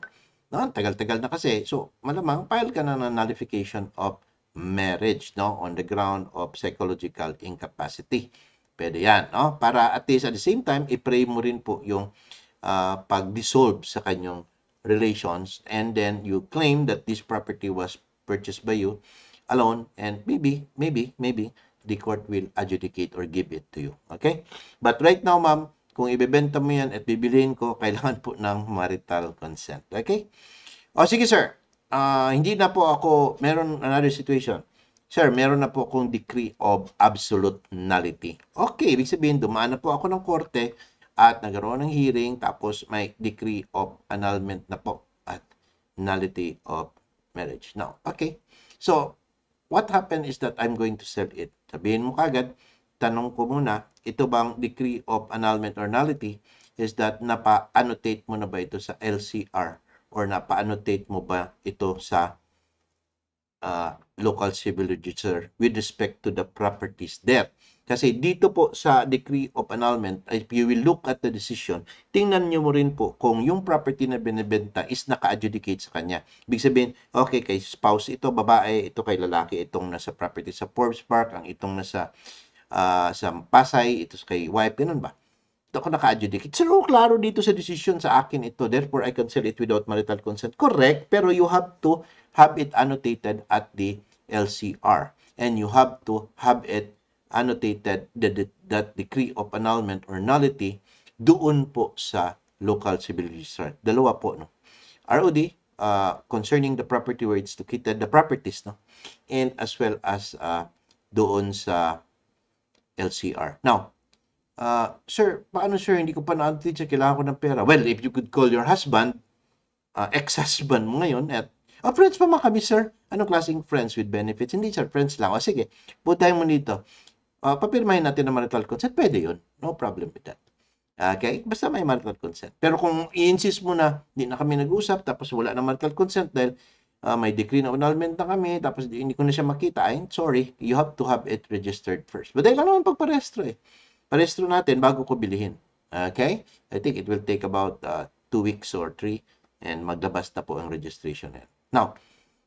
No? Tagal-tagal na kasi. So, malamang file ka na ng nullification of marriage no on the ground of psychological incapacity. Pwede yan, no? Para at least at the same time, i-pray mo rin po yung uh, pag-dissolve sa kanyong relations and then you claim that this property was purchased by you alone and maybe, maybe, maybe the court will adjudicate or give it to you. Okay? But right now, ma'am, kung ibebenta mo yan at bibilihin ko, kailangan po ng marital consent. Okay? O sige sir, uh, hindi na po ako, meron another situation. Sir, meron na po akong decree of absolute nullity. Okay, ibig sabihin, dumaan na po ako ng korte at nagaroon ng hearing, tapos may decree of annulment na po at nullity of marriage. Now, okay. So, what happened is that I'm going to sell it. Sabihin mo kagad, tanong ko muna, ito bang decree of annulment or nullity is that napa-annotate mo na ba ito sa LCR or napa-annotate mo ba ito sa uh, local civil register with respect to the properties there. Kasi dito po sa decree of annulment, if you will look at the decision, tingnan nyo mo rin po kung yung property na binibenta is naka-adjudicate sa kanya. Ibig sabihin, okay, kay spouse ito, babae, ito kay lalaki, itong nasa property sa Forbes Park, ang itong nasa uh, ah, sa Pasay, ito kay wife, ganun ba? Ito ako naka-adjudicate. Sir, oh, klaro dito sa decision sa akin ito, therefore I cancel it without marital consent. Correct, pero you have to have it annotated at the LCR and you have to have it annotated that, that, that decree of annulment or nullity doon po sa local civil registrar. Dalawa po, no? ROD, uh, ah, concerning the property where it's located, the properties, no? And as well as uh, doon sa LCR. Now, uh, sir, paano sir, hindi ko pa na-unfit siya, kailangan ko ng pera. Well, if you could call your husband, uh, ex-husband mo ngayon at, oh, friends pa mga kami, sir. Anong klaseng friends with benefits? Hindi, sir, friends lang. O, sige, butahin mo nito. Uh, papirmahin natin ang marital consent. Pwede yun. No problem with that. Okay? Basta may marital consent. Pero kung i-insist mo na, hindi na kami nag-usap, tapos wala na marital consent dahil uh, may decree of annulment na kami, tapos hindi ko na siya makita, I'm sorry, you have to have it registered first. But dahil naman pagparestro eh. Parestro natin bago ko bilhin. Okay? I think it will take about uh, two weeks or three and maglabas na po ang registration na Now,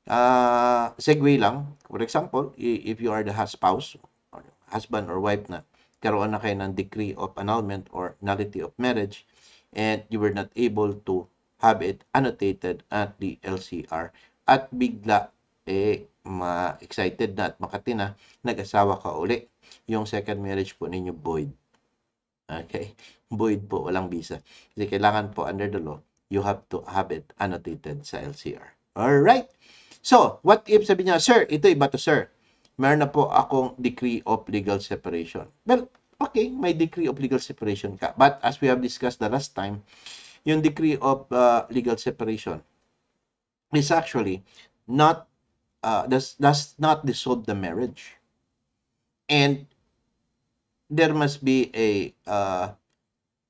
uh, segue lang. For example, if you are the spouse, or husband or wife na, karoon na kayo ng decree of annulment or nullity of marriage and you were not able to have it annotated at the LCR at bigla eh ma-excited na at makatina, nag-asawa ka uli. Yung second marriage po ninyo void. Okay? Void po, walang visa. Kasi kailangan po under the law, you have to have it annotated sa LCR. all right So, what if sabi niya, Sir, ito iba to sir. Meron na po akong decree of legal separation. Well, okay, may decree of legal separation ka. But as we have discussed the last time, yung decree of uh, legal separation, is actually not uh, does does not dissolve the marriage and there must be a uh,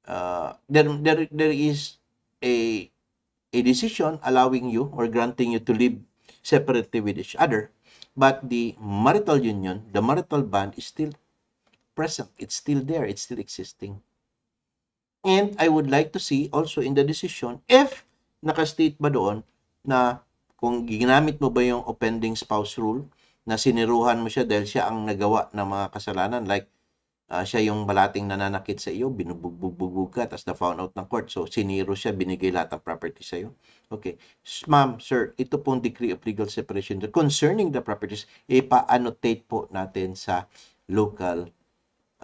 uh, there, there there is a a decision allowing you or granting you to live separately with each other but the marital union the marital bond is still present it's still there it's still existing and i would like to see also in the decision if nakastate ba doon na kung ginamit mo ba yung offending spouse rule na siniruhan mo siya dahil siya ang nagawa ng mga kasalanan like uh, siya yung balating nananakit sa iyo, binubugbog ka, tapos na-found out ng court. So, siniro siya, binigay lahat ng property sa iyo. Okay. Ma'am, sir, ito pong decree of legal separation concerning the properties, ipa-annotate po natin sa local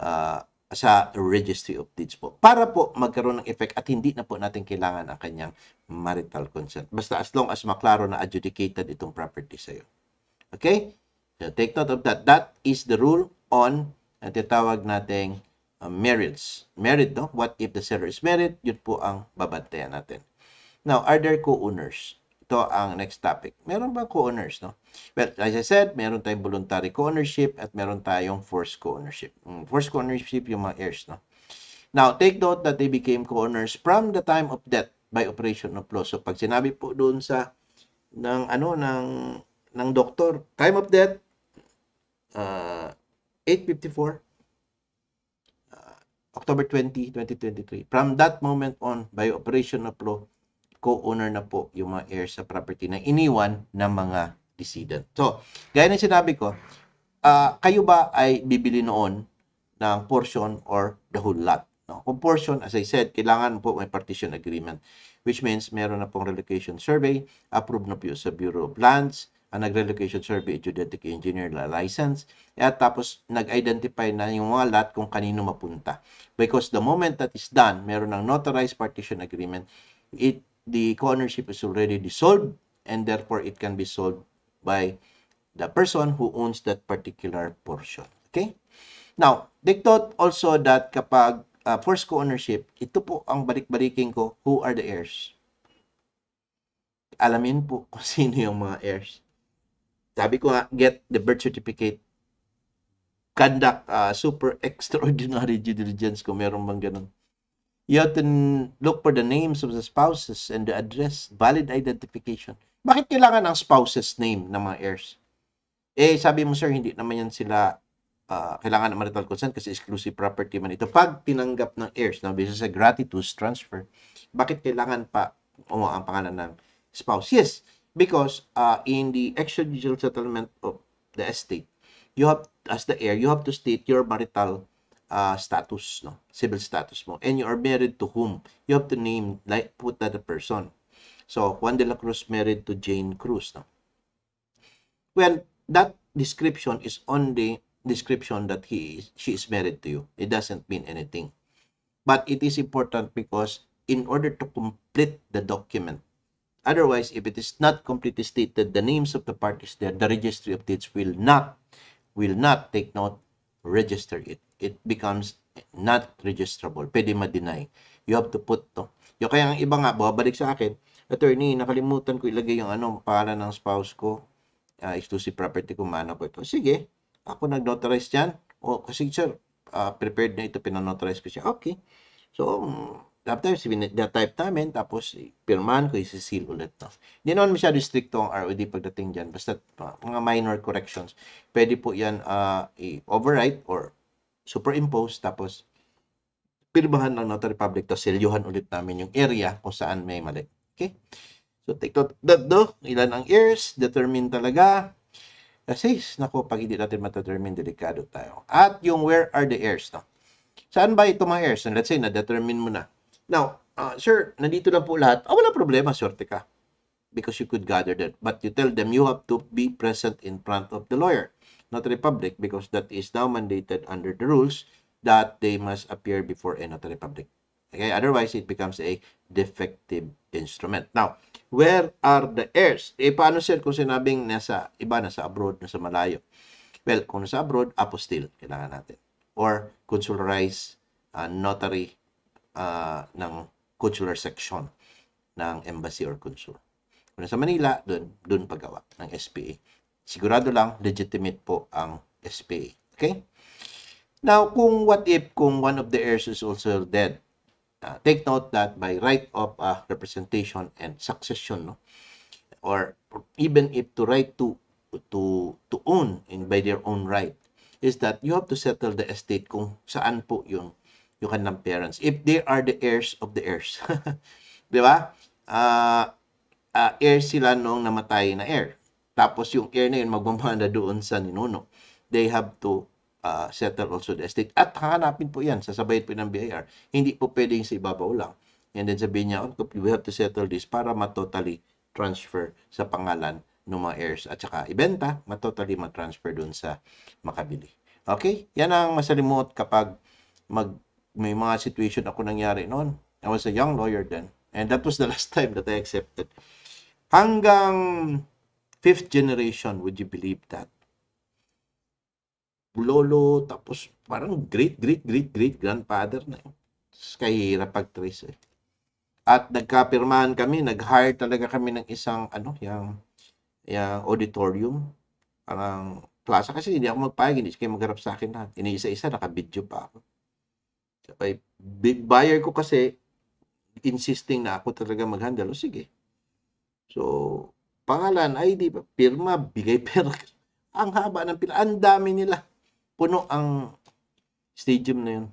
uh, sa registry of deeds po. Para po magkaroon ng effect at hindi na po natin kailangan ang kanyang marital consent. Basta as long as maklaro na adjudicated itong property sa'yo. Okay? So take note of that. That is the rule on ang tinatawag nating uh, marriage. Married, no? What if the seller is married? Yun po ang babantayan natin. Now, are there co-owners? Ito ang next topic. Meron ba co-owners, no? Well, as I said, meron tayong voluntary co-ownership at meron tayong forced co-ownership. Hmm, forced co-ownership yung mga heirs, no? Now, take note that they became co-owners from the time of death by operation of law. So pag sinabi po doon sa ng ano ng ng doktor, time of death uh, 854 uh, October 20, 2023. From that moment on, by operation of law, co-owner na po yung mga heirs sa property na iniwan ng mga decedent. So, gaya ng sinabi ko, uh, kayo ba ay bibili noon ng portion or the whole lot? No? Kung portion, as I said, kailangan po may partition agreement, which means meron na pong relocation survey, approved na po sa Bureau of Lands, ang nag-relocation survey, geodetic engineer na license, at tapos nag-identify na yung mga lot kung kanino mapunta. Because the moment that is done, meron ng notarized partition agreement, it, the co-ownership is already dissolved, and therefore it can be sold by the person who owns that particular portion. Okay? Now, they thought also that kapag uh, first co-ownership, ito po ang balik-balikin ko, who are the heirs? Alamin po kung sino yung mga heirs. Sabi ko nga, get the birth certificate. Conduct uh, super extraordinary due diligence kung meron bang ganun. You have to look for the names of the spouses and the address, valid identification. Bakit kailangan ang spouses name ng mga heirs? Eh, sabi mo, sir, hindi naman yan sila uh, kailangan ng marital consent kasi exclusive property man ito. Pag tinanggap ng heirs na no, basis sa gratitus transfer, bakit kailangan pa o ang pangalan ng spouse? Yes, because uh, in the extrajudicial settlement of the estate, you have as the heir, you have to state your marital uh, status, no? civil status mo. And you are married to whom? You have to name, like, put that a person. So, Juan de la Cruz married to Jane Cruz. No? Well, that description is only description that he is, she is married to you. It doesn't mean anything. But it is important because in order to complete the document, otherwise, if it is not completely stated, the names of the parties there, the registry of deeds will not, will not take note, register it. It becomes not registrable. Pwede ma-deny. You have to put to. Yung kaya ang iba nga, babalik sa akin, attorney, nakalimutan ko ilagay yung ano, pangalan ng spouse ko, uh, exclusive property ko, mano ko ito. Sige, ako nag-notarize yan. O, oh, kasi sir, uh, prepared na ito, pinanotarize ko siya. Okay. So, um, after, type namin, tapos pirman ko, isisil ulit. No? Hindi naman masyado stricto ang ROD pagdating dyan. Basta ah, mga minor corrections. Pwede po yan uh, ah, i-overwrite or superimpose, tapos pirmahan ng Notary Public, tapos silyuhan ulit namin yung area kung saan may mali. Okay? So, take note that do, ilan ang years, determine talaga, kasi, naku, pag hindi natin matadetermine, delikado tayo. At yung where are the heirs, no? Saan ba ito mga heirs? And let's say, na-determine mo na. Now, uh, sir, nandito lang po lahat. oh, wala problema, sorte ka. Because you could gather that. But you tell them you have to be present in front of the lawyer, not republic, because that is now mandated under the rules that they must appear before a notary public. Okay, otherwise it becomes a defective instrument. Now, where are the heirs? E paano sir kung sinabing nasa iba, nasa abroad, nasa malayo? Well, kung nasa abroad, apostille kailangan natin. Or consularized uh, notary uh, ng consular section ng embassy or consul. Kung nasa Manila, dun, dun paggawa ng SPA. Sigurado lang, legitimate po ang SPA. Okay? Now, kung what if, kung one of the heirs is also dead, uh, take note that by right of uh, representation and succession no or even if to right to to to own in by their own right is that you have to settle the estate kung saan po yung yung kanilang parents if they are the heirs of the heirs 'di ba uh, uh, heirs sila nung namatay na heir tapos yung heir na yun magmamana doon sa ninuno they have to uh, ah, settle also the estate. At hanapin po yan, sasabayin po ng BIR. Hindi po pwedeng sa ibabaw lang. And then sabihin niya, oh, we have to settle this para matotally transfer sa pangalan ng mga heirs. At saka ibenta, matotally matransfer dun sa makabili. Okay? Yan ang masalimuot kapag mag, may mga situation ako nangyari noon. I was a young lawyer then. And that was the last time that I accepted. Hanggang fifth generation, would you believe that? lolo, tapos parang great, great, great, great grandfather na yun. Kahirap pag-trace eh. At nagkapirmahan kami, nag-hire talaga kami ng isang, ano, yung, yung auditorium. Parang plaza kasi hindi ako magpayag, hindi kayo magharap sa akin lahat. Iniisa-isa, nakabidyo pa ako. Sabay, buyer ko kasi, insisting na ako talaga mag-handle. O sige. So, pangalan, ID, pirma, bigay pera. Ang haba ng pila. Ang dami nila puno ang stadium na yun.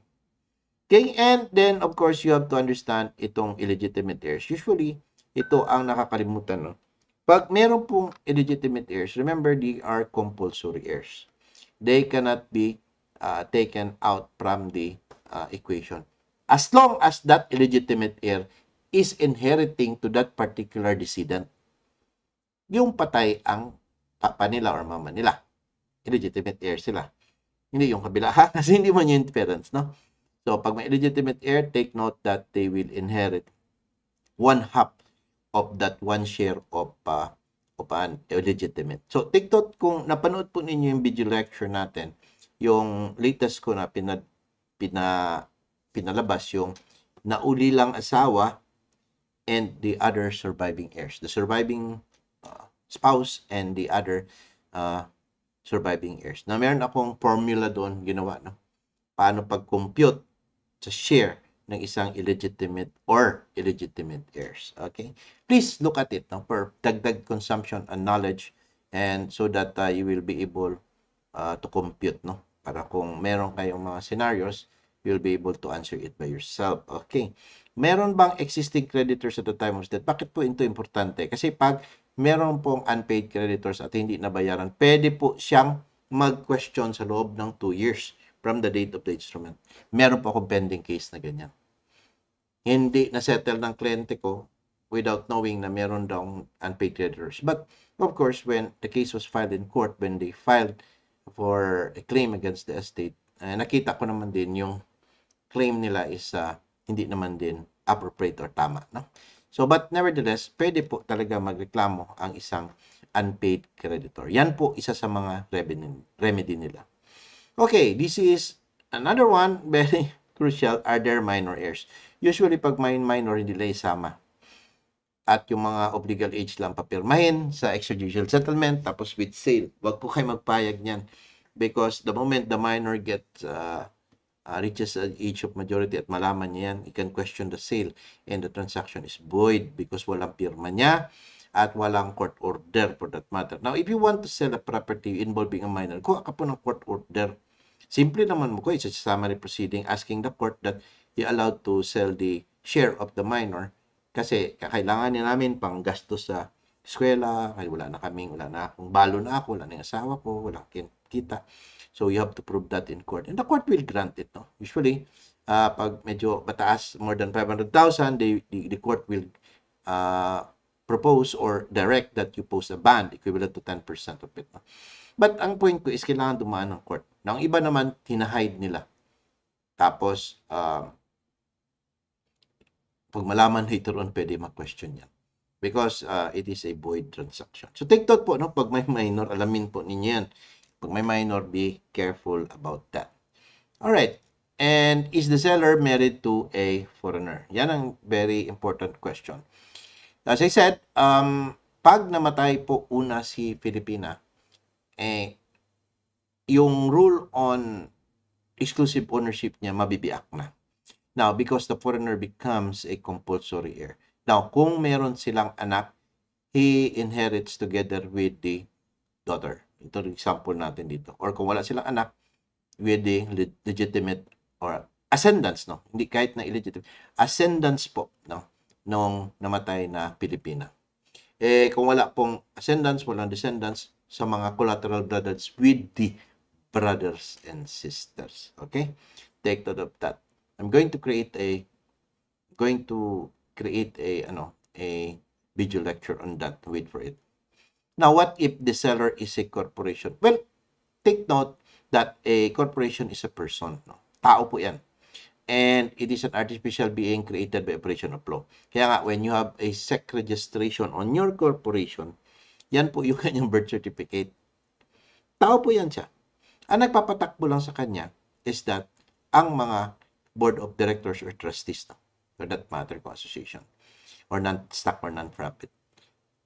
Okay? And then, of course, you have to understand itong illegitimate heirs. Usually, ito ang nakakalimutan. No? Pag meron pong illegitimate heirs, remember, they are compulsory heirs. They cannot be uh, taken out from the uh, equation. As long as that illegitimate heir is inheriting to that particular decedent, yung patay ang papa nila or mama nila. Illegitimate heirs sila. Hindi yung kabila ha, kasi hindi man yung parents, no? So, pag may illegitimate heir, take note that they will inherit one half of that one share of uh, of an illegitimate. So, take note kung napanood po ninyo yung video lecture natin, yung latest ko na pina, pina, pinalabas yung nauli lang asawa and the other surviving heirs. The surviving uh, spouse and the other uh, surviving heirs. Na meron akong formula doon ginawa, no? Paano pag-compute sa share ng isang illegitimate or illegitimate heirs. Okay? Please look at it no, for dagdag consumption and knowledge and so that uh, you will be able uh, to compute. No? Para kung meron kayong mga scenarios, you'll be able to answer it by yourself. Okay? Meron bang existing creditors at the time of death? Bakit po ito importante? Kasi pag meron pong unpaid creditors at hindi nabayaran, pwede po siyang mag-question sa loob ng 2 years from the date of the instrument. Meron po akong pending case na ganyan. Hindi na-settle ng kliyente ko without knowing na meron daw unpaid creditors. But of course, when the case was filed in court, when they filed for a claim against the estate, eh, nakita ko naman din yung claim nila is uh, hindi naman din appropriate or tama. No? So, but nevertheless, pwede po talaga magreklamo ang isang unpaid creditor. Yan po isa sa mga revenue, remedy nila. Okay, this is another one, very crucial, are there minor heirs? Usually, pag may minor, hindi nila isama. At yung mga of age lang papirmahin sa extrajudicial settlement, tapos with sale. Huwag po kayo magpayag niyan. Because the moment the minor gets uh, uh, reaches an age of majority at malaman niya yan, he can question the sale and the transaction is void because walang pirma niya at walang court order for that matter. Now, if you want to sell a property involving a minor, kuha ka po ng court order. Simple naman mo ko, it's a summary proceeding asking the court that you allowed to sell the share of the minor kasi kakailangan niya namin pang gastos sa eskwela, kaya wala na kaming, wala na akong balo na ako, wala na yung asawa ko, wala kin kita. So you have to prove that in court. And the court will grant it. No? Usually, uh, pag medyo mataas, more than 500,000, they, the, the court will uh, propose or direct that you post a ban equivalent to 10% of it. No? But ang point ko is kailangan dumaan ng court. No, ang iba naman, tinahide nila. Tapos, uh, pag malaman later on, pwede mag-question yan. Because uh, it is a void transaction. So take note po, no? pag may minor, alamin po ninyo yan pag may minor, be careful about that. Alright. And is the seller married to a foreigner? Yan ang very important question. As I said, um, pag namatay po una si Filipina, eh, yung rule on exclusive ownership niya mabibiyak na. Now, because the foreigner becomes a compulsory heir. Now, kung meron silang anak, he inherits together with the daughter. Ito yung example natin dito. Or kung wala silang anak, wedding, legitimate, or ascendance, no? Hindi kahit na illegitimate. Ascendance po, no? Nung namatay na Pilipina. Eh, kung wala pong ascendance, wala nang descendants, sa mga collateral brothers with the brothers and sisters. Okay? Take note of that. I'm going to create a going to create a ano a video lecture on that. Wait for it. Now, what if the seller is a corporation? Well, take note that a corporation is a person. No? Tao po yan. And it is an artificial being created by operation of law. Kaya nga, when you have a SEC registration on your corporation, yan po yung kanyang birth certificate. Tao po yan siya. Ang nagpapatakbo lang sa kanya is that ang mga board of directors or trustees no, for that matter, association or non-stock or non-profit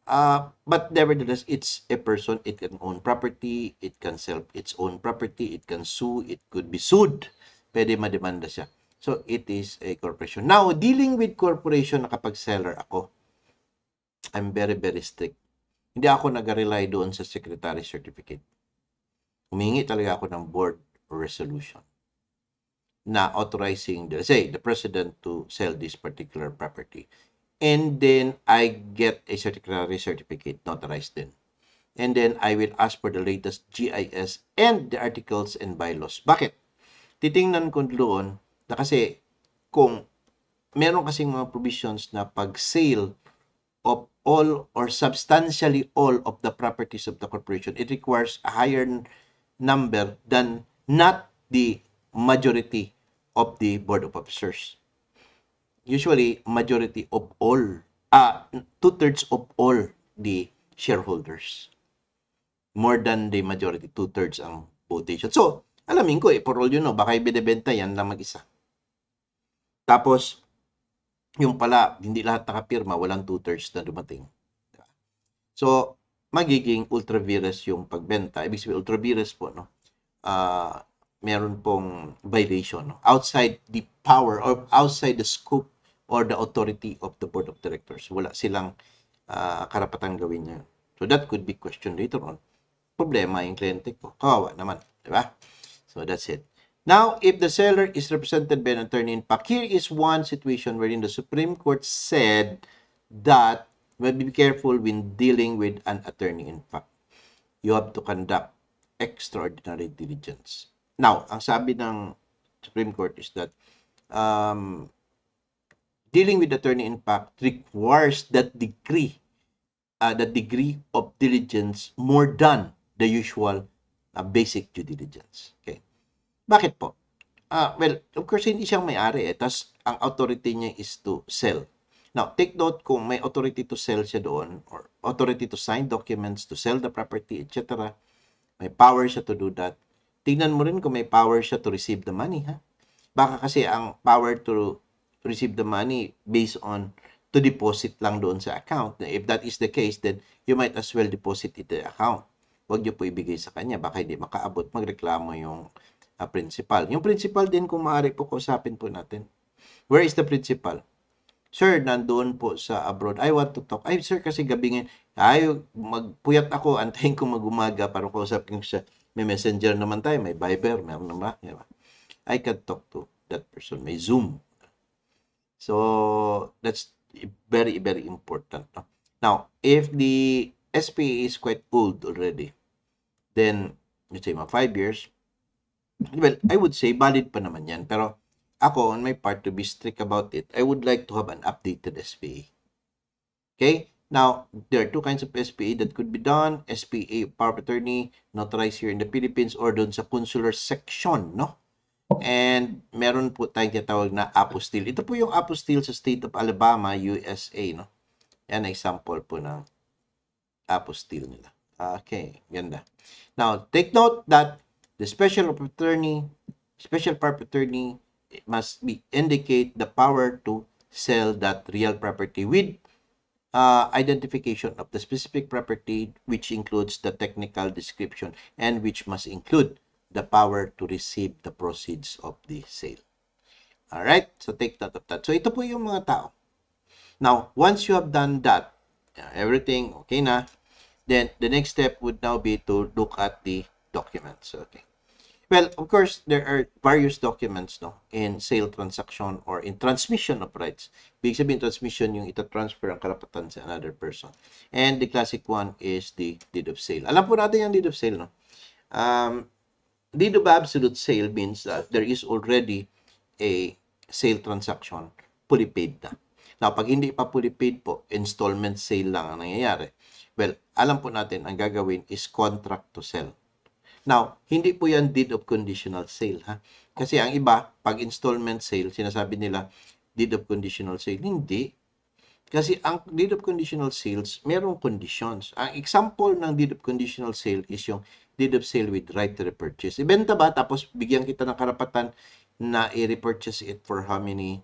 Uh, but nevertheless, it's a person. It can own property. It can sell its own property. It can sue. It could be sued. Pwede mademanda siya. So, it is a corporation. Now, dealing with corporation na kapag seller ako, I'm very, very strict. Hindi ako nag-rely doon sa secretary certificate. Humingi talaga ako ng board resolution na authorizing the, say, the president to sell this particular property and then I get a certiorari certificate notarized then. And then I will ask for the latest GIS and the articles and bylaws. Bakit? Titingnan ko doon na kasi kung meron kasing mga provisions na pag sale of all or substantially all of the properties of the corporation, it requires a higher number than not the majority of the board of officers usually majority of all, uh, two-thirds of all the shareholders. More than the majority, two-thirds ang votation. So, alamin ko eh, for all you know, baka ibinibenta yan lang mag-isa. Tapos, yung pala, hindi lahat nakapirma, walang two-thirds na dumating. So, magiging ultra-virus yung pagbenta. Ibig sabihin, ultra-virus po, no? Uh, meron pong violation, no? outside the power or outside the scope or the authority of the board of directors. Wala silang uh, karapatang gawin niya. So that could be questioned later on. Problema yung kliyente ko. Kawawa naman. Di ba? So that's it. Now, if the seller is represented by an attorney in fact, here is one situation wherein the Supreme Court said that well, be careful when dealing with an attorney in fact. You have to conduct extraordinary diligence. Now, ang sabi ng Supreme Court is that um, dealing with attorney in fact requires that degree uh, the degree of diligence more than the usual uh, basic due diligence. Okay. Bakit po? Uh, well, of course, hindi siyang may-ari eh. Tapos, ang authority niya is to sell. Now, take note kung may authority to sell siya doon or authority to sign documents, to sell the property, etc. May power siya to do that. Tingnan mo rin kung may power siya to receive the money, ha? Baka kasi ang power to to receive the money based on to deposit lang doon sa account. If that is the case, then you might as well deposit it the account. Huwag niyo po ibigay sa kanya, baka hindi makaabot, magreklamo yung uh, principal. Yung principal din, kung maaari po, kausapin po natin. Where is the principal? Sir, nandoon po sa abroad. I want to talk. Ay, sir, kasi gabi ngayon. Ay, magpuyat ako. Antayin ko magumaga para kausapin ko siya. May messenger naman tayo. May Viber. Meron naman. Diba? I can talk to that person. May Zoom. So that's very, very important. No? Now, if the SPA is quite old already, then, let's say, mga 5 years, well, I would say valid pa naman yan. Pero ako, on my part, to be strict about it, I would like to have an updated SPA. Okay? Now, there are two kinds of SPA that could be done. SPA, power of attorney, notarized here in the Philippines or doon sa consular section, no? And meron po tayong tinatawag na apostille. Ito po yung apostille sa state of Alabama, USA. No? Yan example po ng apostille nila. Okay, ganda. Now, take note that the special attorney, special property attorney must be indicate the power to sell that real property with uh, identification of the specific property which includes the technical description and which must include the power to receive the proceeds of the sale. Alright? So take that of that. So ito po yung mga tao. Now, once you have done that, everything okay na, then the next step would now be to look at the documents. Okay. Well, of course, there are various documents no, in sale transaction or in transmission of rights. Ibig sabihin, transmission yung ita-transfer ang karapatan sa another person. And the classic one is the deed of sale. Alam po natin yung deed of sale. No? Um, deed of absolute sale means that there is already a sale transaction fully paid na. Now, pag hindi pa fully paid po, installment sale lang ang nangyayari. Well, alam po natin, ang gagawin is contract to sell. Now, hindi po yan deed of conditional sale. Ha? Kasi ang iba, pag installment sale, sinasabi nila, deed of conditional sale. Hindi. Kasi ang deed of conditional sales, merong conditions. Ang example ng deed of conditional sale is yung deed of sale with right to repurchase. Ibenta ba? Tapos bigyan kita ng karapatan na i-repurchase it for how many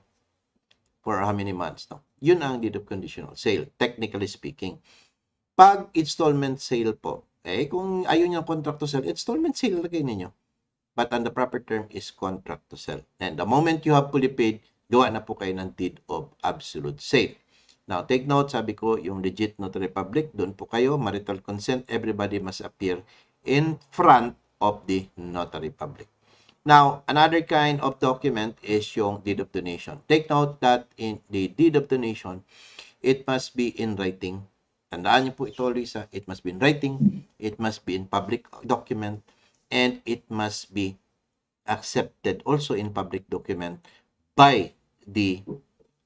for how many months. No? Yun ang deed of conditional sale, technically speaking. Pag installment sale po, eh, kung ayun yung contract to sell, installment sale lagay ninyo. But on the proper term is contract to sell. And the moment you have fully paid, gawa na po kayo ng deed of absolute sale. Now, take note, sabi ko, yung legit notary public, doon po kayo, marital consent, everybody must appear in front of the notary public. Now, another kind of document is yung deed of donation. Take note that in the deed of donation, it must be in writing. Tandaan niyo po ito, Lisa. It must be in writing, it must be in public document, and it must be accepted also in public document by the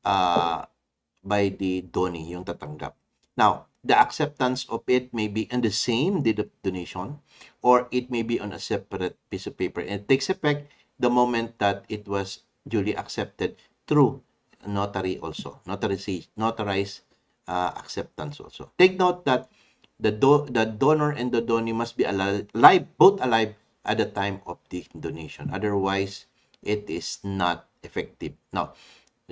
uh, by the donee, yung tatanggap. Now, the acceptance of it may be in the same deed of donation or it may be on a separate piece of paper. And it takes effect the moment that it was duly accepted through notary also, notarized, notarized uh, acceptance also. Take note that the, do the donor and the donee must be alive, both alive at the time of the donation. Otherwise, it is not effective. Now,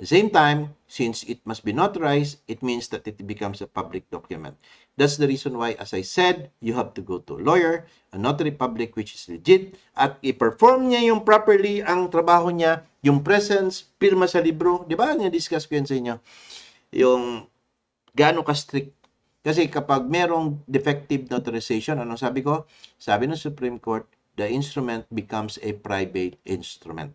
the same time, since it must be notarized, it means that it becomes a public document. That's the reason why, as I said, you have to go to a lawyer, a notary public which is legit, at i-perform niya yung properly ang trabaho niya, yung presence, pirma sa libro. Di ba? Niya-discuss ko yan sa inyo. Yung gaano ka-strict. Kasi kapag merong defective notarization, ano sabi ko? Sabi ng Supreme Court, the instrument becomes a private instrument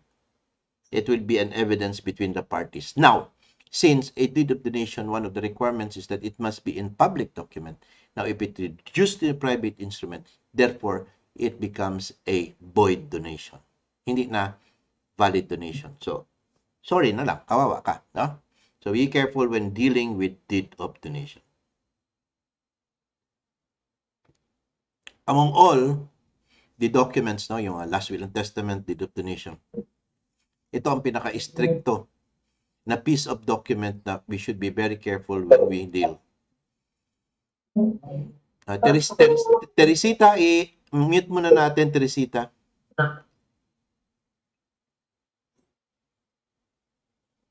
it will be an evidence between the parties. Now, since a deed of donation, one of the requirements is that it must be in public document. Now, if it reduced to a private instrument, therefore, it becomes a void donation. Hindi na valid donation. So, sorry na lang, kawawa ka. No? So, be careful when dealing with deed of donation. Among all, the documents, no, yung uh, last will and testament, deed of donation, ito ang pinaka-stricto na piece of document na we should be very careful when we deal. Uh, Teres, Teres, Teresita, i-mute muna natin, Teresita.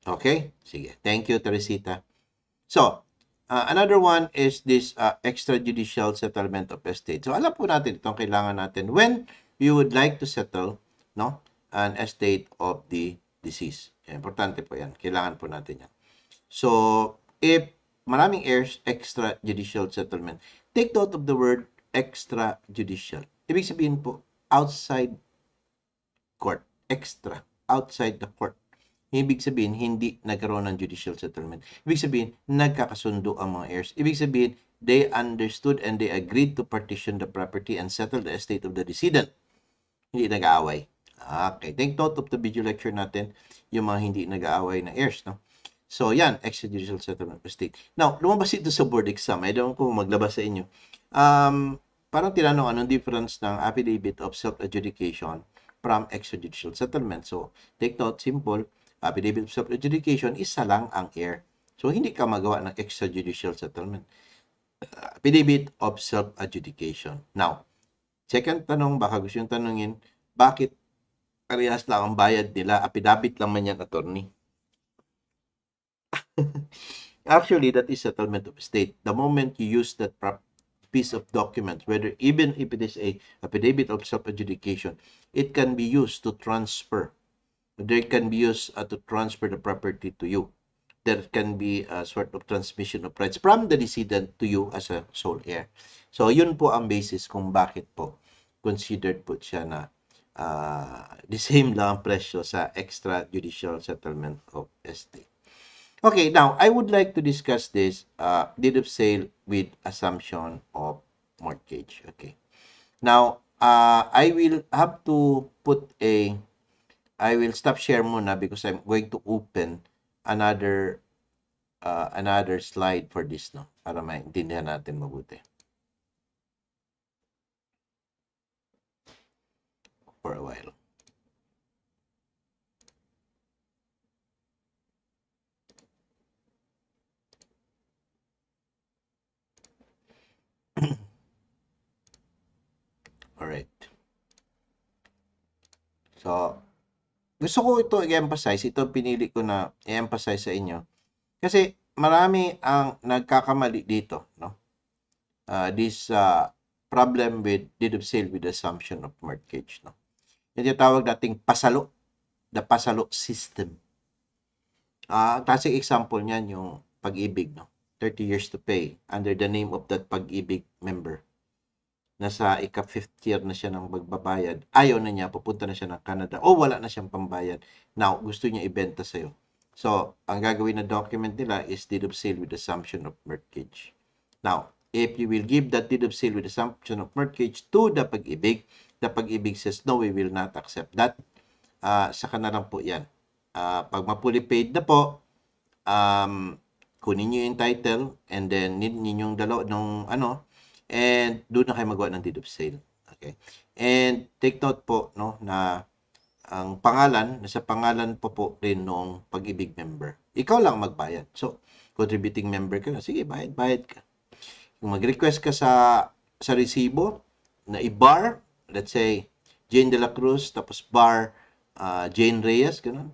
Okay? Sige. Thank you, Teresita. So, uh, another one is this uh, extrajudicial settlement of estate. So, alam po natin itong kailangan natin. When you would like to settle, no? and state of the disease. Importante po yan. Kailangan po natin yan. So, if maraming heirs, extrajudicial settlement, take note of the word extrajudicial. Ibig sabihin po, outside court. Extra. Outside the court. Ibig sabihin, hindi nagkaroon ng judicial settlement. Ibig sabihin, nagkakasundo ang mga heirs. Ibig sabihin, they understood and they agreed to partition the property and settle the estate of the decedent. Hindi nag-aaway. Ah, okay, take note of the video lecture natin, yung mga hindi nag-aaway na heirs, no? So, yan, extrajudicial settlement of estate. Now, lumabas ito sa board exam. I don't know kung maglabas sa inyo. Um, parang tinanong anong difference ng affidavit of self-adjudication from extrajudicial settlement. So, take note, simple, affidavit of self-adjudication, isa lang ang heir. So, hindi ka magawa ng extrajudicial settlement. Uh, affidavit of self-adjudication. Now, second tanong, baka gusto yung tanongin, bakit parehas lang ang bayad nila. Apidabit lang man yan, attorney. Actually, that is settlement of estate. The moment you use that piece of document, whether even if it is a affidavit of self-adjudication, it can be used to transfer. There can be used uh, to transfer the property to you. There can be a sort of transmission of rights from the decedent to you as a sole heir. So, yun po ang basis kung bakit po considered po siya na uh, the same lang ang presyo sa extrajudicial settlement of estate. Okay, now, I would like to discuss this uh, deed of sale with assumption of mortgage. Okay. Now, uh, I will have to put a, I will stop share muna because I'm going to open another uh, another slide for this, no? Para maintindihan natin mabuti. for a while. Alright. So, gusto ko ito i-emphasize. Ito pinili ko na i-emphasize sa inyo. Kasi marami ang nagkakamali dito. No? Uh, this uh, problem with deed of sale with assumption of mortgage. No? Yung tinatawag nating pasalo. The pasalo system. Uh, ang classic example niyan yung pag-ibig. No? 30 years to pay under the name of that pag-ibig member. Nasa ika-fifth year na siya ng magbabayad. Ayaw na niya, pupunta na siya ng Canada. O wala na siyang pambayad. Now, gusto niya ibenta sa'yo. So, ang gagawin na document nila is deed of sale with assumption of mortgage. Now, if you will give that deed of sale with assumption of mortgage to the pag-ibig, the pag-ibig says, no, we will not accept that. Uh, saka na lang po yan. Uh, pag mapuli paid na po, um, kunin nyo yung title and then need ninyong dalaw nung ano and doon na kayo magawa ng deed of sale. Okay. And take note po no na ang pangalan, nasa pangalan po po rin noong pag-ibig member. Ikaw lang magbayad. So, contributing member ka na, sige, bayad, bayad ka. Kung mag-request ka sa sa resibo na i-bar, let's say, Jane De La Cruz, tapos bar uh, Jane Reyes, ganun.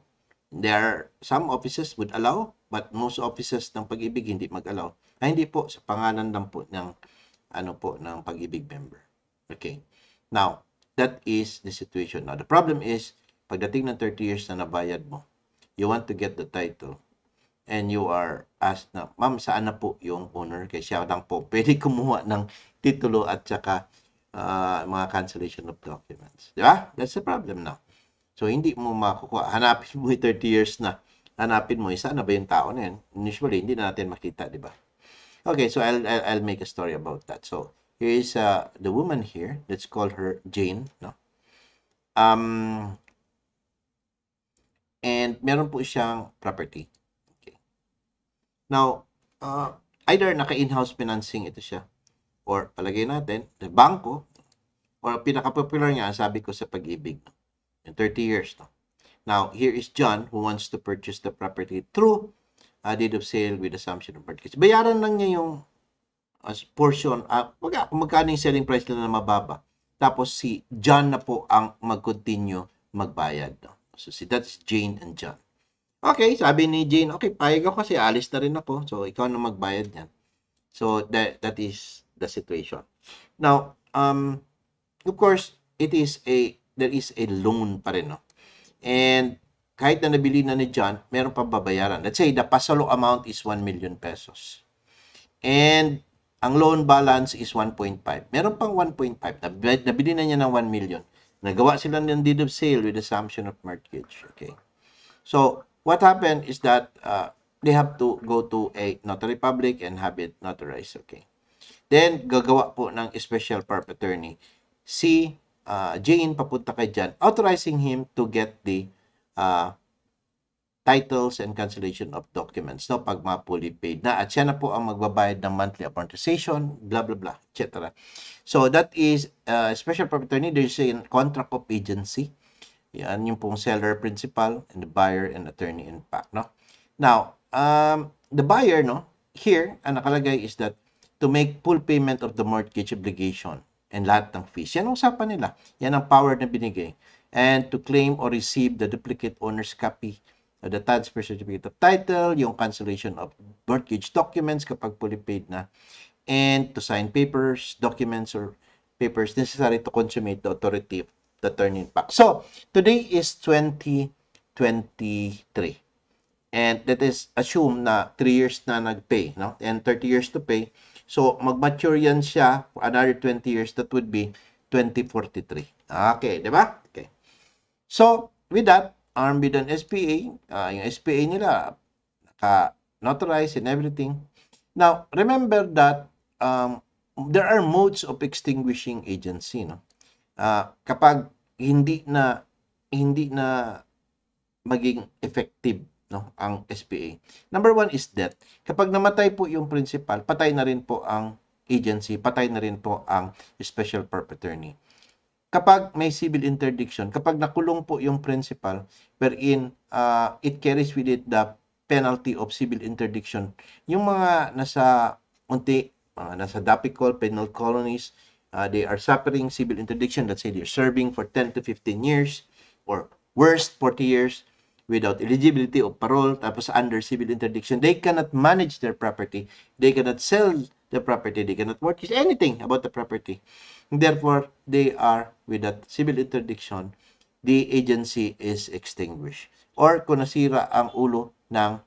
There are some offices would allow, but most offices ng pag-ibig hindi mag-allow. Ay, ah, hindi po, sa pangalan lang po ng, ano po, ng pag-ibig member. Okay. Now, that is the situation. Now, the problem is, pagdating ng 30 years na nabayad mo, you want to get the title, and you are asked na, ma'am, saan na po yung owner? kasi siya lang po, pwede kumuha ng titulo at saka uh, mga cancellation of documents. Di ba? That's the problem now. So, hindi mo makukuha. Hanapin mo yung 30 years na. Hanapin mo, isa na ba yung tao na yan? Usually, hindi na natin makita, di ba? Okay, so I'll, I'll, I'll make a story about that. So, here is uh, the woman here. Let's call her Jane. No? Um, and meron po siyang property. Okay. Now, uh, either naka-in-house financing ito siya or palagay natin, the bangko, or pinaka-popular nga, sabi ko sa pag-ibig, in 30 years. No? Now, here is John who wants to purchase the property through a uh, deed of sale with assumption of mortgage. Bayaran lang niya yung uh, portion, uh, ah, mag ah, magkano yung selling price nila na mababa. Tapos si John na po ang mag-continue magbayad. No? So, si that's Jane and John. Okay, sabi ni Jane, okay, payag ako kasi alis na rin ako. So, ikaw na magbayad niyan. So, that, that is the situation. Now, um, of course, it is a, there is a loan pa rin, no? And kahit na nabili na ni John, meron pa babayaran. Let's say the pasalo amount is 1 million pesos. And ang loan balance is 1.5. Meron pang 1.5. Nabili na niya ng 1 million. Nagawa sila ng deed of sale with assumption of mortgage. Okay. So, what happened is that uh, they have to go to a notary public and have it notarized. Okay. Then, gagawa po ng special power of attorney. Si uh, Jane papunta kay John, authorizing him to get the uh, titles and cancellation of documents. So, pag mga fully paid na. At siya na po ang magbabayad ng monthly amortization, blah, blah, blah, etc. So, that is uh, special of attorney. There's a contract of agency. Yan yung pong seller principal and the buyer and attorney in fact, no? Now, um, the buyer, no, here, ang nakalagay is that to make full payment of the mortgage obligation and lahat ng fees. Yan ang usapan nila. Yan ang power na binigay. And to claim or receive the duplicate owner's copy of the transfer certificate of title, yung cancellation of mortgage documents kapag fully paid na, and to sign papers, documents, or papers necessary to consummate the authority of the turning back. So, today is 2023. And that is assume na 3 years na nagpay, no? And 30 years to pay. So, mag-mature yan siya for another 20 years. That would be 2043. Okay, di ba? Okay. So, with that, armed with an SPA, uh, ah, yung SPA nila, naka-notarized and everything. Now, remember that um, there are modes of extinguishing agency. No? Uh, kapag hindi na hindi na maging effective no ang SPA. Number one is debt. Kapag namatay po yung principal, patay na rin po ang agency, patay na rin po ang special perpetrator. Kapag may civil interdiction, kapag nakulong po yung principal wherein uh, it carries with it the penalty of civil interdiction, yung mga nasa unti, mga nasa DAPICOL, penal colonies, uh, they are suffering civil interdiction, let's say they're serving for 10 to 15 years or worst 40 years, without eligibility of parole, tapos under civil interdiction, they cannot manage their property, they cannot sell the property, they cannot mortgage anything about the property. Therefore, they are without civil interdiction, the agency is extinguished. Or kung nasira ang ulo ng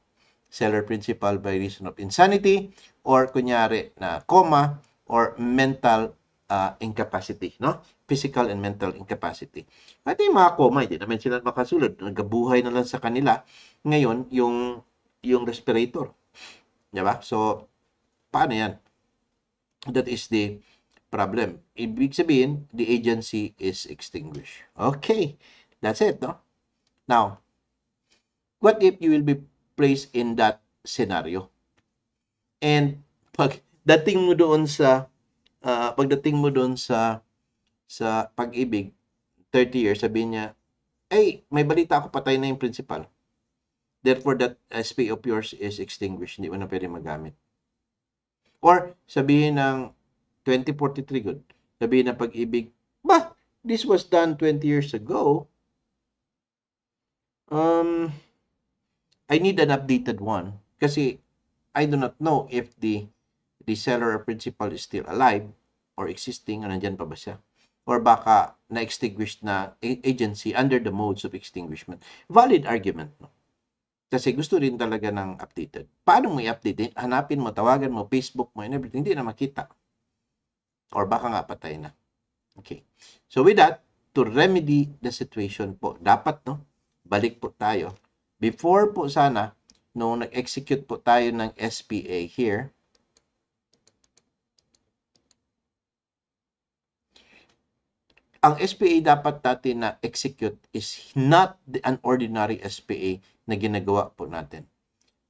seller principal by reason of insanity, or kunyari na coma, or mental uh, incapacity, no? Physical and mental incapacity. At yung mga coma, hindi naman sila makasulod. Nagabuhay na lang sa kanila ngayon yung, yung respirator. Diba? So, paano yan? That is the problem. Ibig sabihin, the agency is extinguished. Okay. That's it, no? Now, what if you will be placed in that scenario? And pag dating mo doon sa Ah, pagdating mo doon sa sa pag-ibig, 30 years, sabi niya, ay may balita ako, patay na yung principal. Therefore, that SP of yours is extinguished. Hindi mo na pwede magamit. Or, sabihin ng 2043 good. Sabihin ng pag-ibig, bah, this was done 20 years ago. Um, I need an updated one. Kasi, I do not know if the the seller or principal is still alive or existing nandiyan pa ba siya or baka na-extinguished na agency under the modes of extinguishment. Valid argument, no? Kasi gusto rin talaga ng updated. Paano mo i-update? Eh, hanapin mo, tawagan mo, Facebook mo, and everything. Hindi na makita. Or baka nga patay na. Okay. So with that, to remedy the situation po, dapat, no? Balik po tayo. Before po sana, nung nag-execute po tayo ng SPA here, ang SPA dapat natin na execute is not the, an ordinary SPA na ginagawa po natin.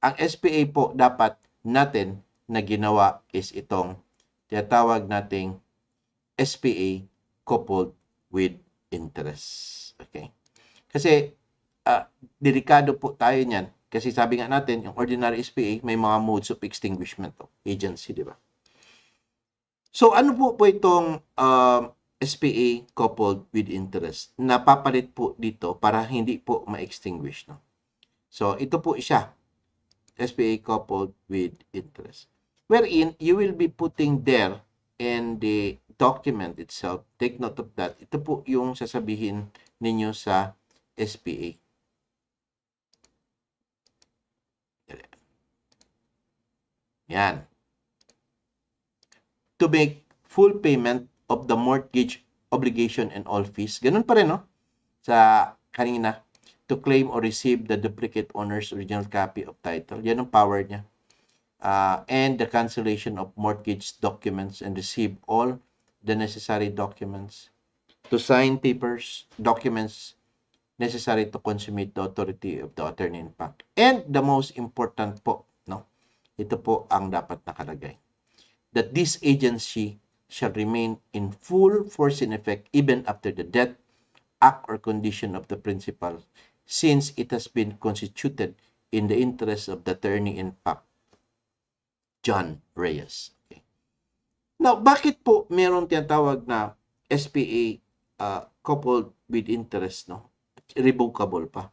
Ang SPA po dapat natin na ginawa is itong tinatawag nating SPA coupled with interest. Okay. Kasi uh, delikado po tayo niyan. Kasi sabi nga natin, yung ordinary SPA, may mga modes of extinguishment of agency, di ba? So, ano po po itong uh, SPA coupled with interest. Napapalit po dito para hindi po ma-extinguish. No? So, ito po siya. SPA coupled with interest. Wherein, you will be putting there in the document itself. Take note of that. Ito po yung sasabihin ninyo sa SPA. Yan. To make full payment of the mortgage obligation and all fees. Ganun pa rin, no? Sa kanina, to claim or receive the duplicate owner's original copy of title. Yan ang power niya. Uh, and the cancellation of mortgage documents and receive all the necessary documents to sign papers, documents necessary to consummate the authority of the attorney in fact. And the most important po, no? Ito po ang dapat nakalagay. That this agency shall remain in full force and effect even after the death, act, or condition of the principal, since it has been constituted in the interest of the attorney in fact, John Reyes. Okay. Now, bakit po meron tinatawag na SPA uh, coupled with interest, no? Revocable pa.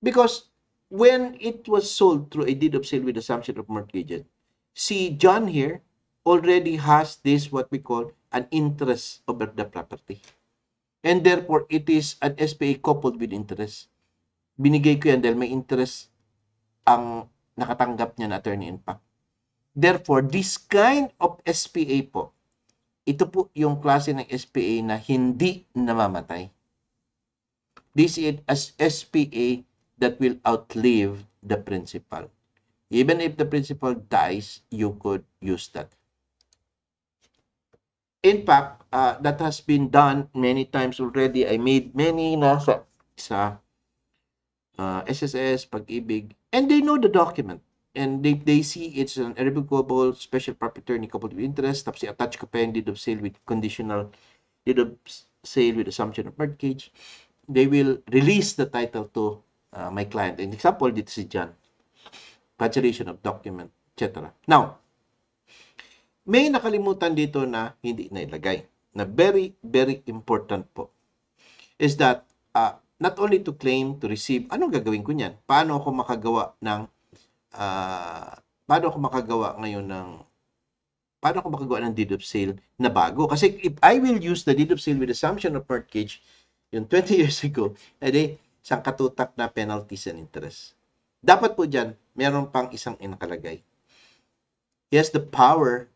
Because when it was sold through a deed of sale with assumption of mortgage, see John here already has this what we call an interest over the property. And therefore, it is an SPA coupled with interest. Binigay ko yan dahil may interest ang nakatanggap niya na attorney in fact. Therefore, this kind of SPA po, ito po yung klase ng SPA na hindi namamatay. This is as SPA that will outlive the principal. Even if the principal dies, you could use that in fact, uh, that has been done many times already. I made many nasa sa uh, SSS, Pag-ibig, and they know the document. And they, they see it's an irrevocable special property in coupled with interest, tapos attach ka pa yung deed of sale with conditional deed of sale with assumption of mortgage. They will release the title to uh, my client. And example, dito si John. Consideration of document, etc. Now, may nakalimutan dito na hindi nailagay na very, very important po is that uh, not only to claim, to receive, anong gagawin ko niyan? Paano ako makagawa ng, uh, paano ako makagawa ngayon ng, paano ako makagawa ng deed of sale na bago? Kasi if I will use the deed of sale with assumption of mortgage, yung 20 years ago, edi, isang katutak na penalties and interest. Dapat po diyan meron pang isang inakalagay. He has the power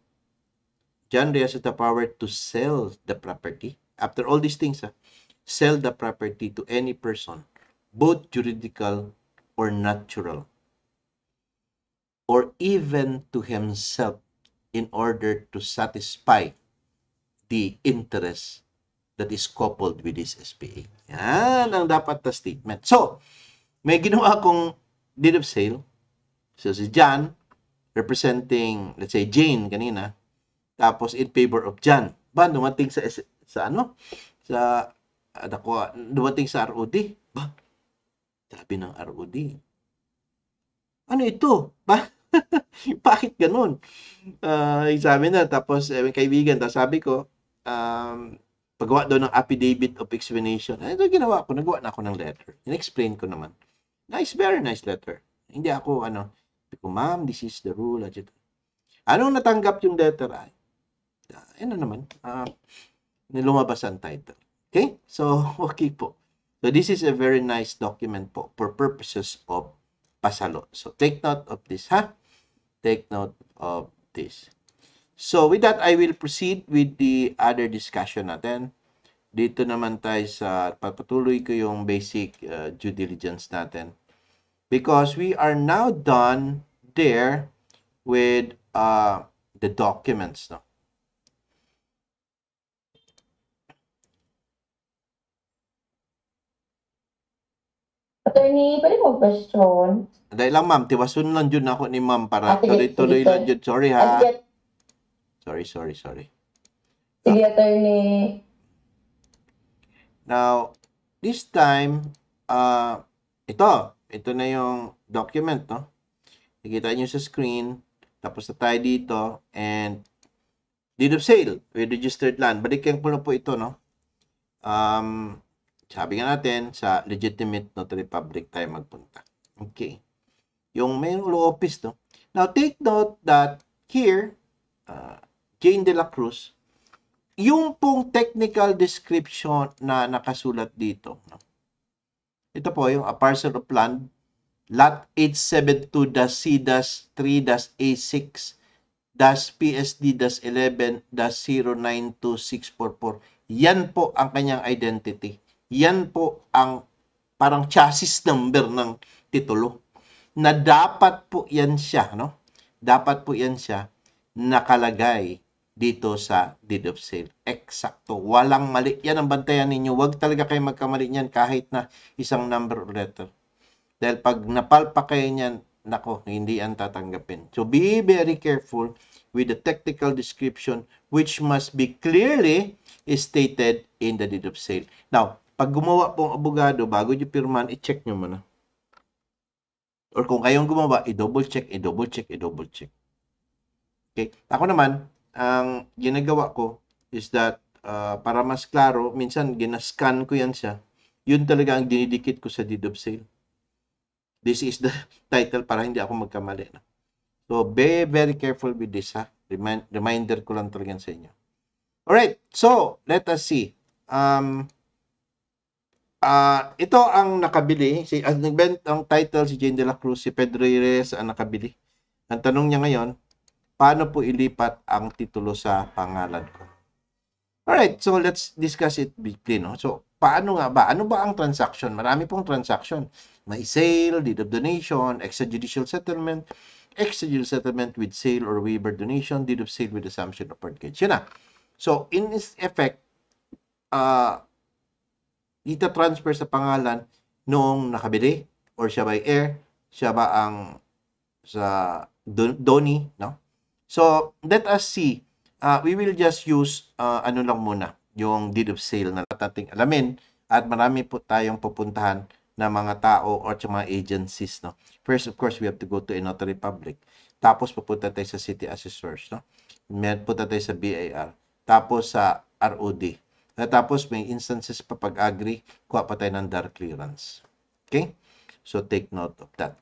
John Rhea has the power to sell the property. After all these things, ah, sell the property to any person, both juridical or natural, or even to himself in order to satisfy the interest that is coupled with this SPA. Yan ang dapat na statement. So, may ginawa akong deed of sale. So, si John, representing, let's say, Jane kanina, tapos in favor of John. Ba dumating sa sa ano? Sa ano dumating sa ROD. Ba? Sabi ng ROD. Ano ito? Ba? Bakit ganun? Uh, ah, examine na. Tapos, eh, kaibigan, tapos sabi ko, um, paggawa daw ng affidavit of explanation. Ano ito ginawa ko? Nagawa na ako ng letter. In-explain ko naman. Nice, very nice letter. Hindi ako, ano, sabi ko, ma'am, this is the rule. At Anong natanggap yung letter? Ay, uh, ano naman, uh, nilumabas ang title. Okay? So, okay po. So, this is a very nice document po for purposes of pasalo. So, take note of this, ha? Take note of this. So, with that, I will proceed with the other discussion natin. Dito naman tayo sa, patuloy ko yung basic uh, due diligence natin. Because we are now done there with uh, the documents, no? Attorney, pwede mo question? Dahil lang ma'am, tiwasun lang yun ako ni ma'am para ah, tuloy-tuloy lang yun. Sorry ha. Ah, sorry, sorry, sorry. Sige, ah. attorney. Now, this time, uh, ito, ito na yung document, no? Nakikita nyo sa screen. Tapos na tayo dito. And, deed of sale with registered land. Balikan ko na po ito, no? Um, sabi nga natin, sa legitimate notary public tayo magpunta. Okay. Yung main law office, no? Now, take note that here, uh, Jane de la Cruz, yung pong technical description na nakasulat dito, no? ito po yung a parcel of land, lot 872-C-3-A6 PSD-11-092644. Yan po ang kanyang identity yan po ang parang chassis number ng titulo na dapat po yan siya, no? Dapat po yan siya nakalagay dito sa deed of sale. Eksakto. Walang mali. Yan ang bantayan ninyo. Huwag talaga kayo magkamali niyan kahit na isang number or letter. Dahil pag napalpa kayo niyan, nako, hindi yan tatanggapin. So be very careful with the technical description which must be clearly stated in the deed of sale. Now, pag gumawa pong abogado, bago nyo pirman, i-check nyo muna. Or kung kayong gumawa, i-double check, i-double check, i-double check. Okay? Ako naman, ang ginagawa ko is that uh, para mas klaro, minsan ginascan ko yan siya. Yun talaga ang dinidikit ko sa deed of sale. This is the title para hindi ako magkamali. Na. So, be very careful with this ha. Remind, reminder ko lang talaga sa inyo. Alright, so let us see. Um, Uh, ito ang nakabili, si ang nagbent ang title si Jane De La Cruz, si Pedro Reyes ang nakabili. Ang tanong niya ngayon, paano po ilipat ang titulo sa pangalan ko? All right, so let's discuss it briefly. No? So, paano nga ba? Ano ba ang transaction? Marami pong transaction. May sale, deed of donation, extrajudicial settlement, extrajudicial settlement with sale or waiver donation, deed of sale with assumption of mortgage. Yun na. So, in effect, uh, ita-transfer sa pangalan noong nakabili or siya by heir, siya ba ang sa Donny, no? So, let us see. Uh, we will just use uh, ano lang muna, yung deed of sale na nating alamin at marami po tayong pupuntahan na mga tao or sa mga agencies, no? First, of course, we have to go to a notary public. Tapos, pupunta tayo sa city assessors, no? Meron punta tayo sa BAR. Tapos, sa ROD tapos may instances pa pag agri, kuha pa tayo ng dark clearance. Okay? So take note of that.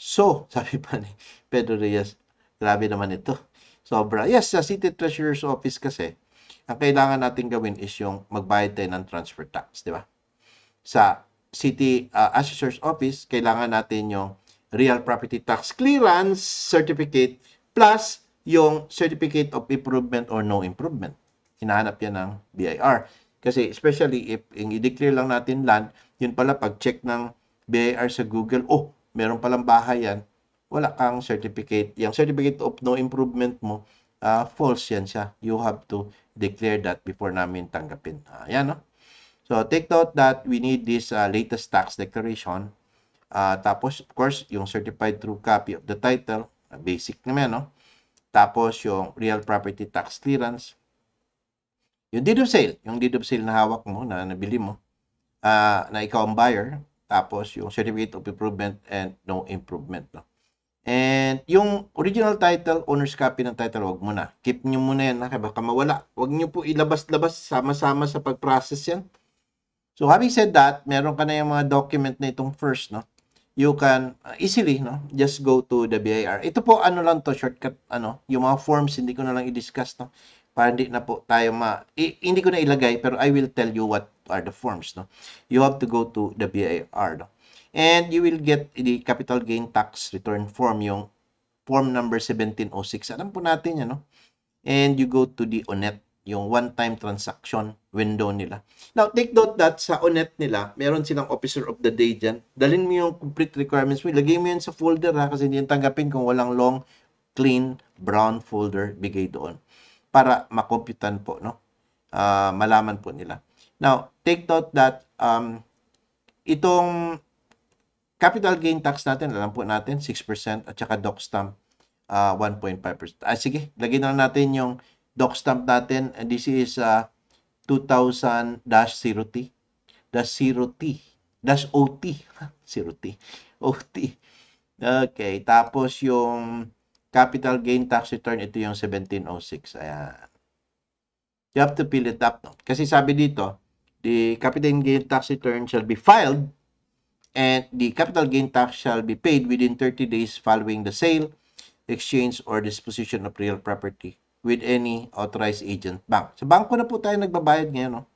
So, sabi pa ni Pedro Reyes, grabe naman ito. Sobra. Yes, sa City Treasurer's Office kasi, ang kailangan natin gawin is yung magbayad tayo ng transfer tax, di ba? Sa City uh, Assessor's Office, kailangan natin yung Real Property Tax Clearance Certificate plus yung Certificate of Improvement or No Improvement hinahanap yan ng BIR. Kasi especially if yung i-declare lang natin land, yun pala pag-check ng BIR sa Google, oh, meron palang bahay yan, wala kang certificate. Yung certificate of no improvement mo, uh, false yan siya. You have to declare that before namin tanggapin. Uh, yan, no? So, take note that we need this uh, latest tax declaration. Uh, tapos, of course, yung certified true copy of the title, uh, basic naman, no? Tapos, yung real property tax clearance, yung deed of sale, yung deed of sale na hawak mo, na nabili mo, uh, na ikaw ang buyer, tapos yung certificate of improvement and no improvement. No? And yung original title, owner's copy ng title, huwag mo na. Keep nyo muna yan, ha? baka mawala. Huwag nyo po ilabas-labas sama-sama sa pag-process yan. So having said that, meron ka na yung mga document na itong first, no? You can ah, easily, no? Just go to the BIR. Ito po, ano lang to, shortcut, ano? Yung mga forms, hindi ko na lang i-discuss, no? para hindi na po tayo ma... I, hindi ko na ilagay, pero I will tell you what are the forms. No? You have to go to the BIR. No? And you will get the capital gain tax return form, yung form number 1706. Alam po natin yan, no? And you go to the ONET, yung one-time transaction window nila. Now, take note that sa ONET nila, meron silang officer of the day diyan Dalhin mo yung complete requirements mo. Lagay mo yan sa folder ha, kasi hindi yan tanggapin kung walang long, clean, brown folder bigay doon para makomputan po, no? Uh, malaman po nila. Now, take note that um, itong capital gain tax natin, alam po natin, 6% at saka doc stamp uh, ah, 1.5%. Ah, sige, lagyan na natin yung doc stamp natin. This is uh, ah, 2000-0T. Dash 0T. Dash OT. 0T. OT. Okay, tapos yung Capital gain tax return, ito yung 1706. Ayan. You have to fill it up. No? Kasi sabi dito, the capital gain tax return shall be filed and the capital gain tax shall be paid within 30 days following the sale, exchange, or disposition of real property with any authorized agent bank. Sa bangko na po tayo nagbabayad ngayon. No?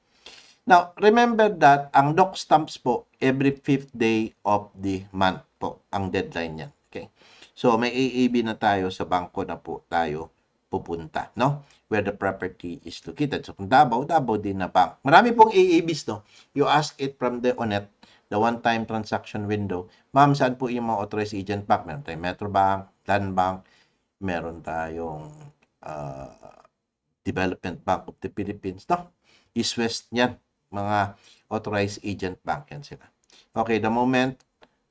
Now, remember that ang doc stamps po every 5th day of the month po ang deadline niyan. Okay. So, may AAB na tayo sa bangko na po tayo pupunta, no? Where the property is located. So, kung Davao, Davao din na bank. Marami pong AABs, no? You ask it from the ONET, the one-time transaction window. Ma'am, saan po yung mga authorized agent bank? Meron tayong Metro Bank, Land Bank, meron tayong uh, Development Bank of the Philippines, no? East West yan, mga authorized agent bank yan sila. Okay, the moment,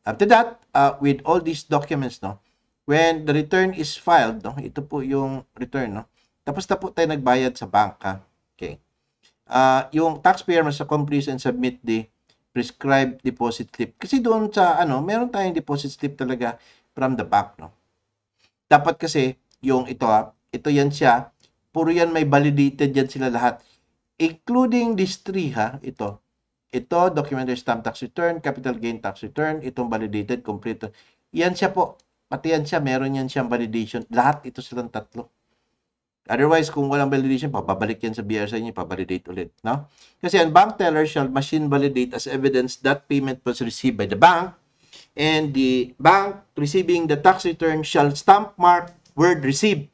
after that, uh, with all these documents, no? when the return is filed, no? ito po yung return, no? tapos na po tayo nagbayad sa banka. Okay. Uh, yung taxpayer must accomplish and submit the prescribed deposit slip. Kasi doon sa, ano, meron tayong deposit slip talaga from the bank, no? Dapat kasi, yung ito, ha, ah, ito yan siya, puro yan may validated yan sila lahat. Including these three, ha, ito. Ito, documentary stamp tax return, capital gain tax return, itong validated, complete. Yan siya po Pati yan siya, meron yan siyang validation. Lahat ito silang tatlo. Otherwise, kung walang validation, papabalik yan sa BRSA niya, pavalidate ulit. No? Kasi ang bank teller shall machine validate as evidence that payment was received by the bank and the bank receiving the tax return shall stamp mark word received.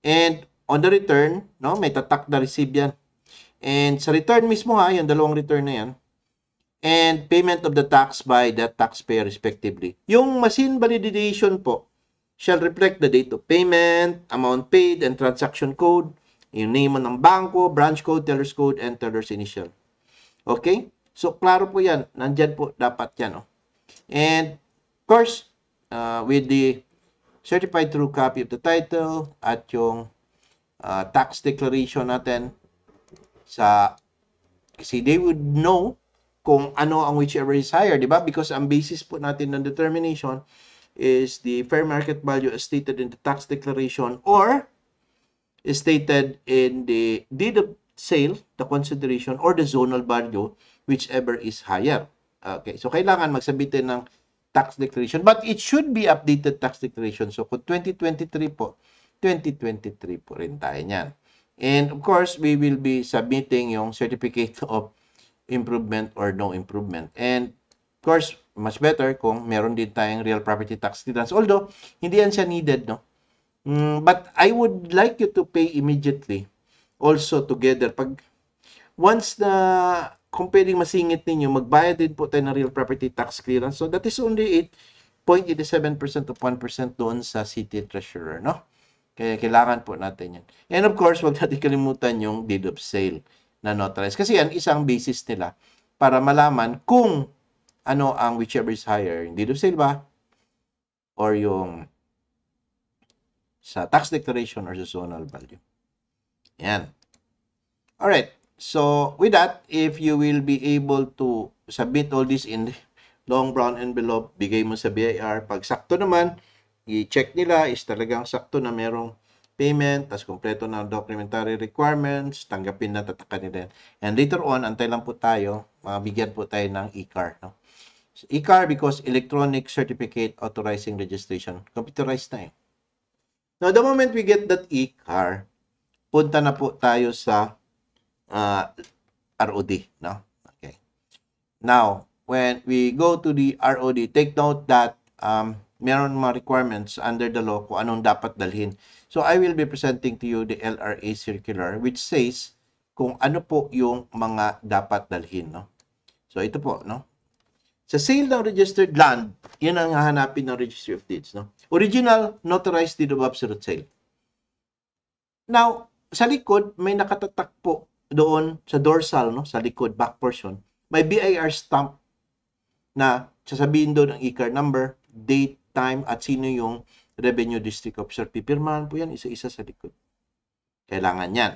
And on the return, no, may tatak na receive yan. And sa return mismo ha, yung dalawang return na yan, and payment of the tax by the taxpayer respectively. Yung machine validation po shall reflect the date of payment, amount paid, and transaction code, yung name ng banko, branch code, teller's code, and teller's initial. Okay? So, klaro po yan. Nandyan po dapat yan. Oh. And, of course, uh, with the certified true copy of the title at yung uh, tax declaration natin sa kasi they would know kung ano ang whichever is higher, di ba? Because ang basis po natin ng determination is the fair market value as stated in the tax declaration or is stated in the deed of sale, the consideration, or the zonal value, whichever is higher. Okay, so kailangan magsabitin ng tax declaration. But it should be updated tax declaration. So kung 2023 po, 2023 po rin tayo niyan. And of course, we will be submitting yung certificate of improvement or no improvement. And of course, much better kung meron din tayong real property tax clearance. Although, hindi yan siya needed, no? Mm, but I would like you to pay immediately also together. Pag once na kung pwedeng masingit ninyo, magbayad din po tayo ng real property tax clearance. So that is only 8.87% of 1% doon sa city treasurer, no? Kaya kailangan po natin yan. And of course, wag natin kalimutan yung deed of sale na notarized. Kasi yan, isang basis nila para malaman kung ano ang whichever is higher, hindi do silba or yung sa tax declaration or sa zonal value. Yan. Alright. So, with that, if you will be able to submit all this in long brown envelope, bigay mo sa BIR. Pag sakto naman, i-check nila is talagang sakto na merong payment, tapos kumpleto na documentary requirements, tanggapin na tatakan nila yan. And later on, antay lang po tayo, mabigyan po tayo ng e-car. No? So, e-car because Electronic Certificate Authorizing Registration. Computerized na eh. Now, the moment we get that e-car, punta na po tayo sa uh, ah, ROD. No? Okay. Now, when we go to the ROD, take note that um, meron mga requirements under the law kung anong dapat dalhin. So I will be presenting to you the LRA circular which says kung ano po yung mga dapat dalhin, no? So ito po, no? Sa sale ng registered land, 'yan ang hahanapin ng Registry of Deeds, no? Original notarized deed of absolute sale. Now, sa likod may nakatatak po doon sa dorsal, no? Sa likod, back portion, may BIR stamp na sasabihin doon ang e number, date, time at sino yung revenue district officer. Pipirmahan po yan isa-isa sa likod. Kailangan yan.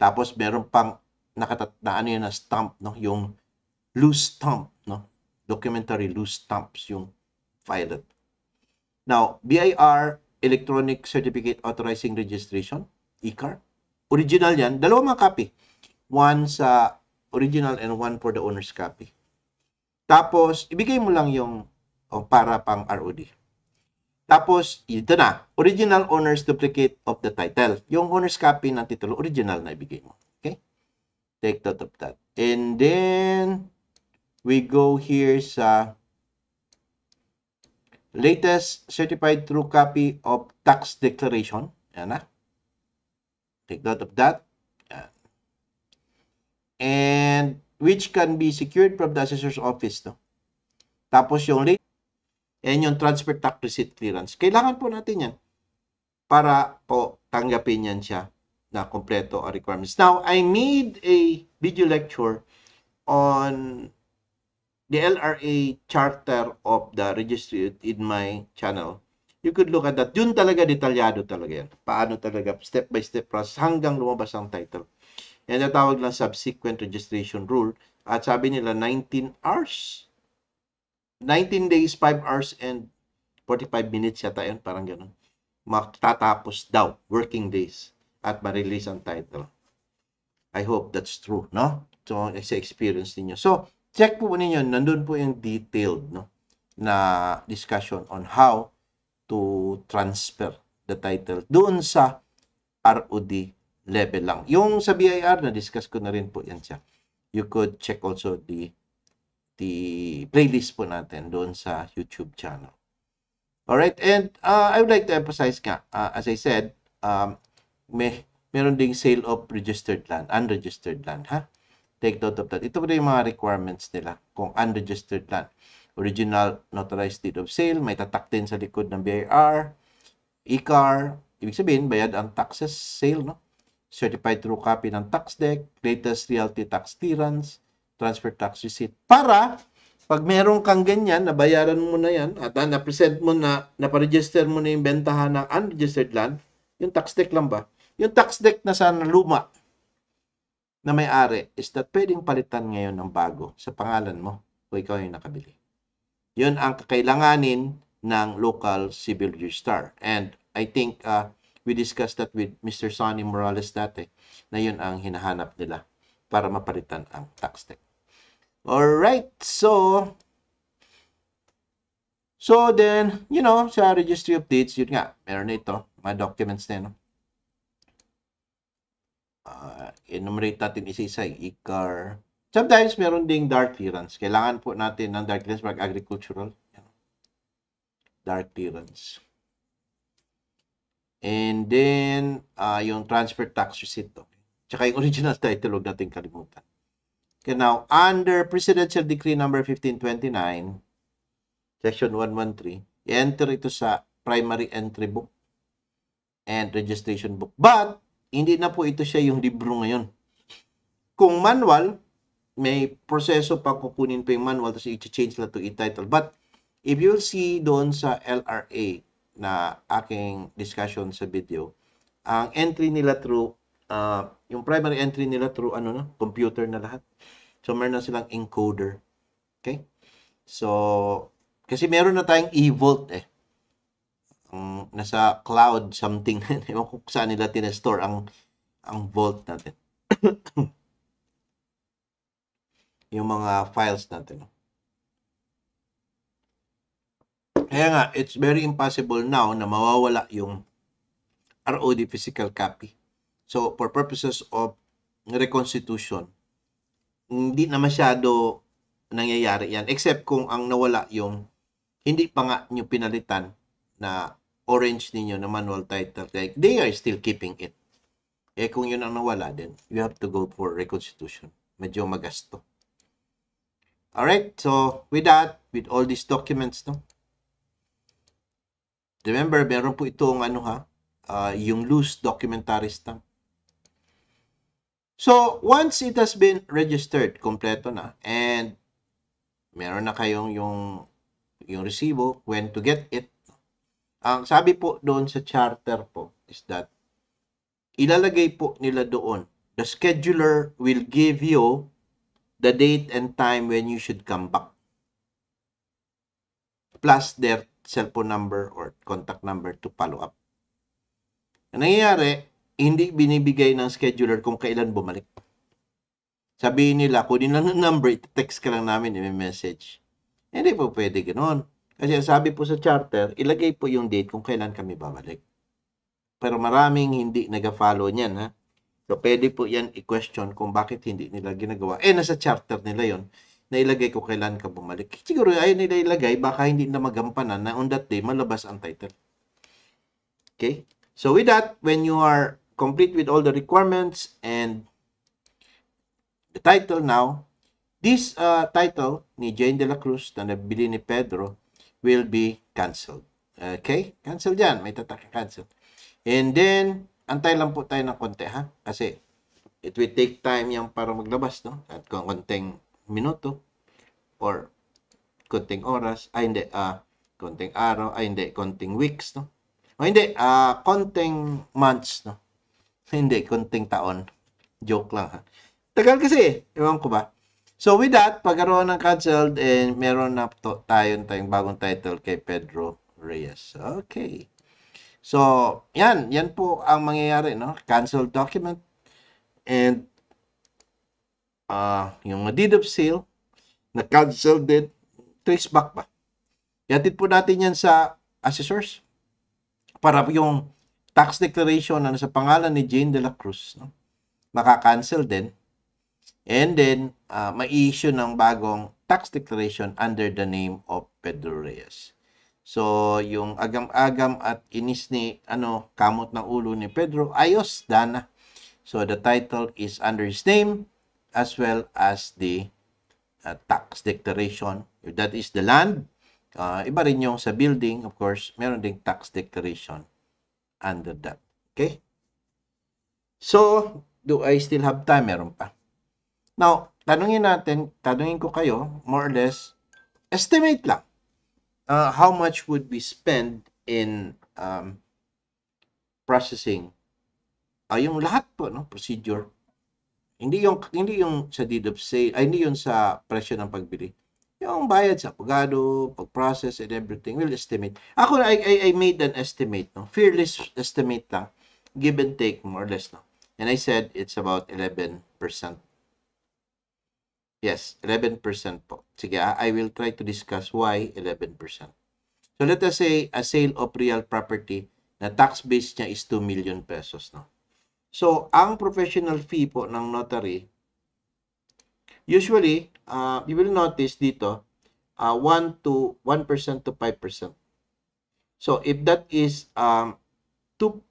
Tapos meron pang nakatat na ano yun na stamp, no? yung loose stamp, no? documentary loose stamps yung filed. Now, BIR, Electronic Certificate Authorizing Registration, e-card. Original yan. Dalawa mga copy. One sa original and one for the owner's copy. Tapos, ibigay mo lang yung o para pang ROD. Tapos, ito na, original owner's duplicate of the title. Yung owner's copy ng titulo, original na ibigay mo. Okay? Take note of that. And then, we go here sa latest certified true copy of tax declaration. Yan na. Take note of that. Yan. And which can be secured from the assessor's office. No? Tapos yung latest and yung transfer tax receipt clearance. Kailangan po natin yan para po tanggapin yan siya na kompleto ang requirements. Now, I made a video lecture on the LRA charter of the registry in my channel. You could look at that. Yun talaga, detalyado talaga yan. Paano talaga, step-by-step -step process hanggang lumabas ang title. Yan natawag lang subsequent registration rule. At sabi nila, 19 hours 19 days, 5 hours and 45 minutes yata yun, parang ganun. Matatapos daw, working days, at ma-release ang title. I hope that's true, no? So, experience niyo. So, check po ninyo, nandun po yung detailed, no? Na discussion on how to transfer the title doon sa ROD level lang. Yung sa BIR, na-discuss ko na rin po yan siya. You could check also the the playlist po natin doon sa YouTube channel. Alright, and uh, I would like to emphasize nga, uh, as I said, um, may, meron ding sale of registered land, unregistered land, ha? Take note of that. Ito po yung mga requirements nila kung unregistered land. Original notarized deed of sale, may tatak din sa likod ng BIR, e-car, ibig sabihin, bayad ang taxes, sale, no? Certified true copy ng tax deck, latest realty tax clearance, transfer tax receipt. Para, pag meron kang ganyan, nabayaran mo na yan, at uh, na-present mo na, naparegister mo na yung bentahan ng unregistered land, yung tax deck lang ba? Yung tax deck na sana luma na may-ari is that pwedeng palitan ngayon ng bago sa pangalan mo o ikaw yung nakabili. Yun ang kakailanganin ng local civil registrar. And I think uh, we discussed that with Mr. Sonny Morales dati na yun ang hinahanap nila para mapalitan ang tax deck. Alright, so, so then, you know, sa registry updates, yun nga, meron na ito, mga documents na yun. Uh, enumerate natin isa-isa, ICAR. Sometimes, meron ding dark clearance. Kailangan po natin ng dark clearance pag agricultural. Dark clearance. And then, uh, yung transfer tax receipt. Okay? Tsaka yung original title, huwag natin kalimutan. Okay, now, under Presidential Decree number 1529, Section 113, enter ito sa primary entry book and registration book. But, hindi na po ito siya yung libro ngayon. Kung manual, may proseso pa kukunin pa yung manual tapos i-change na to e-title. But, if you'll see doon sa LRA na aking discussion sa video, ang entry nila through, uh, yung primary entry nila through ano na, computer na lahat. So, meron na silang encoder. Okay? So, kasi meron na tayong e-vault eh. Um, nasa cloud something. Ewan ko saan nila tinestore ang, ang vault natin. yung mga files natin. Kaya nga, it's very impossible now na mawawala yung ROD physical copy. So, for purposes of reconstitution, hindi na masyado nangyayari yan. Except kung ang nawala yung hindi pa nga nyo pinalitan na orange ninyo na manual title. tag they are still keeping it. Eh kung yun ang nawala din, you have to go for reconstitution. Medyo magasto. Alright, so with that, with all these documents, no? Remember, meron po itong ano ha, uh, yung loose documentary stamp. So, once it has been registered, kompleto na, and meron na kayong yung, yung resibo, when to get it, ang sabi po doon sa charter po is that ilalagay po nila doon, the scheduler will give you the date and time when you should come back. Plus their cellphone number or contact number to follow up. Ang nangyayari, hindi binibigay ng scheduler kung kailan bumalik. Sabihin nila, kunin lang ng number, text ka lang namin, i-message. Hindi po pwede ganun. Kasi sabi po sa charter, ilagay po yung date kung kailan kami babalik. Pero maraming hindi nag-follow niyan, ha? So, pwede po yan i-question kung bakit hindi nila ginagawa. Eh, nasa charter nila yon na ilagay ko kailan ka bumalik. Siguro ayaw nila ilagay, baka hindi na magampanan na on that day, malabas ang title. Okay? So, with that, when you are complete with all the requirements and the title now. This uh, title ni Jane de la Cruz na nabili ni Pedro will be cancelled. Okay? Cancel dyan. May tatak cancel And then, antay lang po tayo ng konti ha. Kasi, it will take time yan para maglabas, no? At kung konting minuto or konting oras, ay hindi, ah, uh, konting araw, ay hindi, konting weeks, no? O hindi, uh, konting months, no? Hindi, kunting taon. Joke lang ha. Tagal kasi Ewan ko ba? So with that, pagkaroon ng canceled and eh, meron na to, tayo tayong bagong title kay Pedro Reyes. Okay. So, yan. Yan po ang mangyayari, no? Canceled document. And uh, yung deed of sale na canceled din, trace back ba? Yatid po natin yan sa assessors para yung tax declaration na ano, nasa pangalan ni Jane de la Cruz, no? makakancel din. And then, uh, ma-issue ng bagong tax declaration under the name of Pedro Reyes. So, yung agam-agam at inis ni, ano, kamot ng ulo ni Pedro, ayos, dana. So, the title is under his name as well as the uh, tax declaration. If that is the land, uh, iba rin yung sa building, of course, meron ding tax declaration under that. Okay? So, do I still have time? Meron pa. Now, tanungin natin, tanungin ko kayo, more or less, estimate lang. Uh, how much would be spent in um, processing? Uh, yung lahat po, no? procedure. Hindi yung, hindi yung sa deed of sale, ay, hindi yung sa presyo ng pagbili yung bayad sa pagado, pag-process and everything, we'll estimate. Ako, I, I, I made an estimate, no? fearless estimate lang, give and take more or less. No? And I said it's about 11%. Yes, 11% po. Sige, I will try to discuss why 11%. So let us say a sale of real property na tax base niya is 2 million pesos. No? So, ang professional fee po ng notary Usually, uh, you will notice dito, uh, 1 to 1% to 5%. So, if that is um, 2%,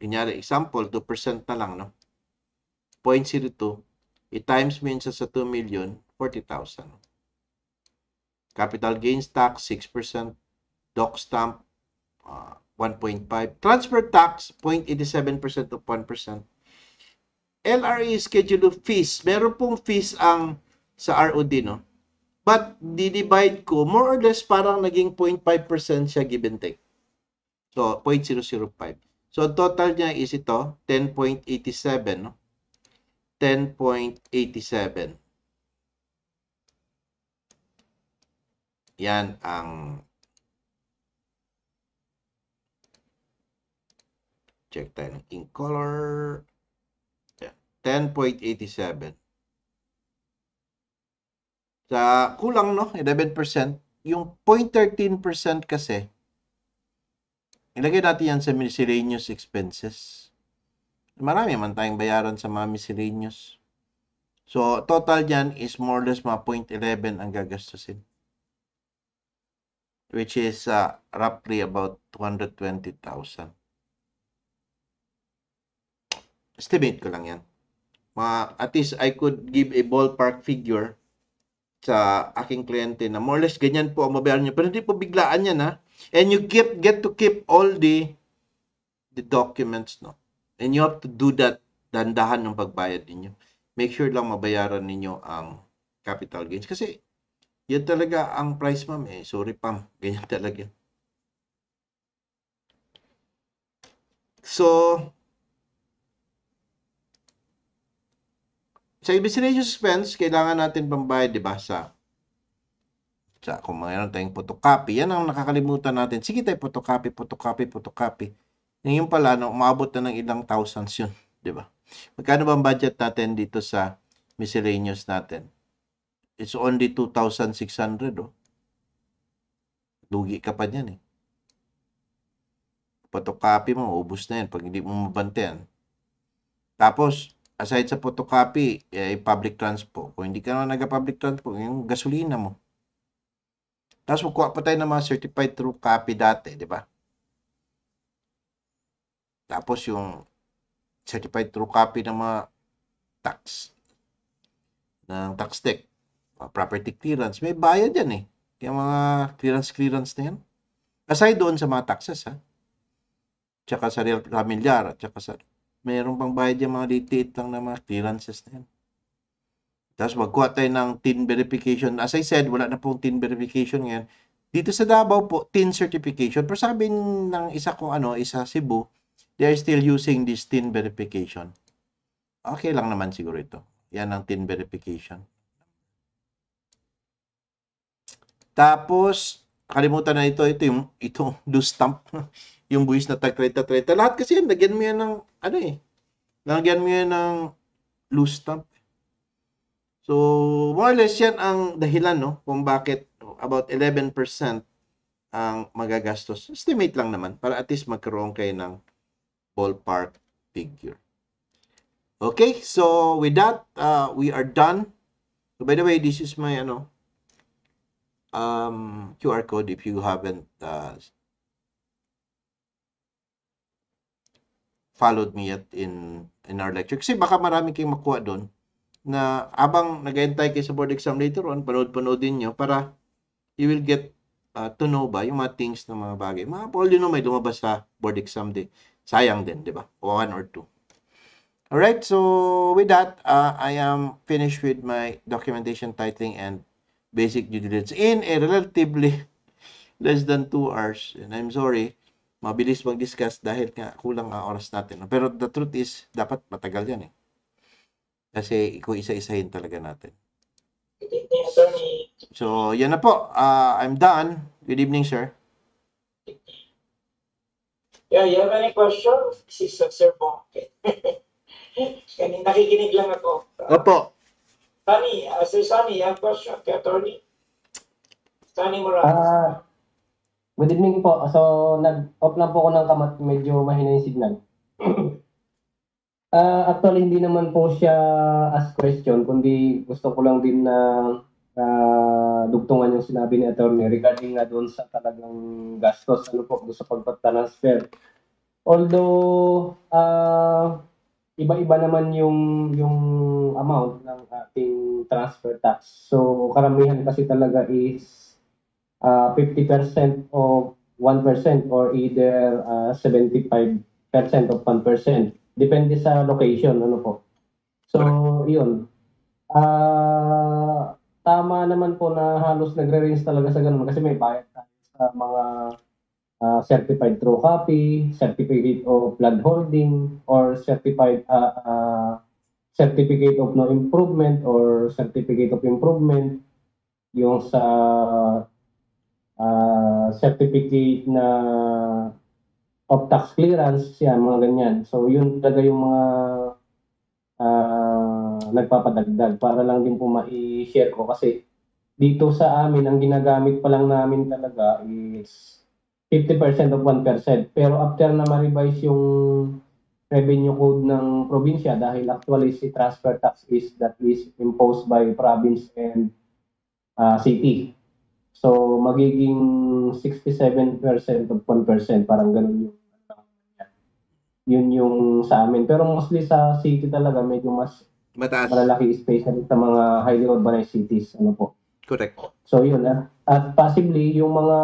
kunyari, example, 2% na lang, no? 0.02, i-times mo yun sa, 2 million, 40,000. Capital gains tax, 6%. Doc stamp, uh, 1.5. Transfer tax, 0.87% to 1%. LRA schedule of fees. Meron pong fees ang sa ROD, no? But, di-divide ko, more or less, parang naging 0.5% siya give and take. So, 0.005. So, total niya is ito, 10.87, no? 10.87. Yan ang check tayo ng ink color. 10.87. Sa kulang no, 11%, yung 0.13% kasi ilagay natin yan sa miscellaneous expenses. Marami man tayong bayaran sa mga miscellaneous. So, total dyan is more or less mga 0.11 ang gagastusin. Which is uh, roughly about 220,000. Estimate ko lang yan ma, at least I could give a ballpark figure sa aking kliyente na more or less ganyan po ang mabayaran niyo. Pero hindi po biglaan yan ha. And you keep, get to keep all the the documents no. And you have to do that dandahan ng pagbayad ninyo. Make sure lang mabayaran ninyo ang capital gains. Kasi yan talaga ang price ma'am eh. Sorry pam. Ganyan talaga. So, sa evisceration expense, kailangan natin pambayad, di ba, sa sa kung mayroon tayong photocopy. Yan ang nakakalimutan natin. Sige tayo, photocopy, photocopy, photocopy. Yung pala, no, umabot na ng ilang thousands yun. Di ba? Magkano bang budget natin dito sa miscellaneous natin? It's only 2,600, oh. Lugi ka pa niyan, eh. Photocopy mo, ubus na yan pag hindi mo mabantayan. Tapos, aside sa photocopy, ay eh, public transport. Kung hindi ka naman nag-public transport, yung gasolina mo. Tapos magkuha pa tayo ng mga certified true copy dati, di ba? Tapos yung certified true copy ng mga tax, ng tax deck. property clearance, may bayad yan eh. Yung mga clearance-clearance na yan. Aside doon sa mga taxes, ha? Tsaka sa real familiar, at tsaka sa meron pang bayad yung mga late lang na mga clearances na yan. Tapos magkuha tayo ng TIN verification. As I said, wala na pong TIN verification ngayon. Dito sa Davao po, TIN certification. Pero sabi ng isa kong ano, isa Cebu, they are still using this TIN verification. Okay lang naman siguro ito. Yan ang TIN verification. Tapos, kalimutan na ito, ito yung, ito, do stamp yung buwis na tag 30-30. Lahat kasi yan, lagyan mo yan ng, ano eh, lagyan mo yan ng loose stamp. So, more or less yan ang dahilan, no? Kung bakit about 11% ang magagastos. Estimate lang naman para at least magkaroon kayo ng ballpark figure. Okay, so with that, uh, we are done. So by the way, this is my ano, um, QR code if you haven't uh, followed me yet in in our lecture. Kasi baka marami kayong makuha doon na abang nag-entay kayo sa board exam later on, panood-panoodin nyo para you will get uh, to know ba yung mga things ng mga bagay. Mga all you know, may lumabas sa board exam day. Sayang din, di ba? One or two. Alright, so with that, uh, I am finished with my documentation titling and basic due diligence in a relatively less than two hours. And I'm sorry, mabilis mag-discuss dahil nga kulang ang oras natin. Pero the truth is, dapat matagal yan eh. Kasi kung isa-isahin talaga natin. attorney. So, yan na po. Uh, I'm done. Good evening, sir. Yeah, you have any question? This is Sir Bonke. Kanin nakikinig lang ako. Opo. Sunny, uh, Sir Sunny, you have question kay attorney? Sunny Morales. Uh, Good evening po. So, nag-off lang po ako ng kamat. Medyo mahina yung signal. uh, actually, hindi naman po siya as question, kundi gusto ko lang din na uh, dugtungan yung sinabi ni attorney regarding na doon sa talagang gastos ano po, sa pagpag-transfer. Although, uh, iba-iba naman yung yung amount ng ating transfer tax. So, karamihan kasi talaga is uh, 50% of 1% or either uh, 75% of 1%. Depende sa location, ano po. So, yun. Uh, tama naman po na halos nagre-range talaga sa ganun kasi may bayad tayo sa mga uh, certified true copy, certificate of blood holding, or certified uh, uh, certificate of no improvement or certificate of improvement yung sa uh, certificate na of tax clearance, yan, mga ganyan. So, yun talaga yung mga uh, nagpapadagdag para lang din po ma-share ko kasi dito sa amin, ang ginagamit pa lang namin talaga is 50% of 1%. Pero after na ma-revise yung revenue code ng probinsya dahil actually si transfer tax is that is imposed by province and uh, city. So, magiging 67% of 1%, parang ganun yung yun yung sa amin. Pero mostly sa city talaga, medyo mas Mataas. malalaki, especially sa mga highly urbanized cities. Ano po. Correct. So, yun. Ah. At possibly, yung mga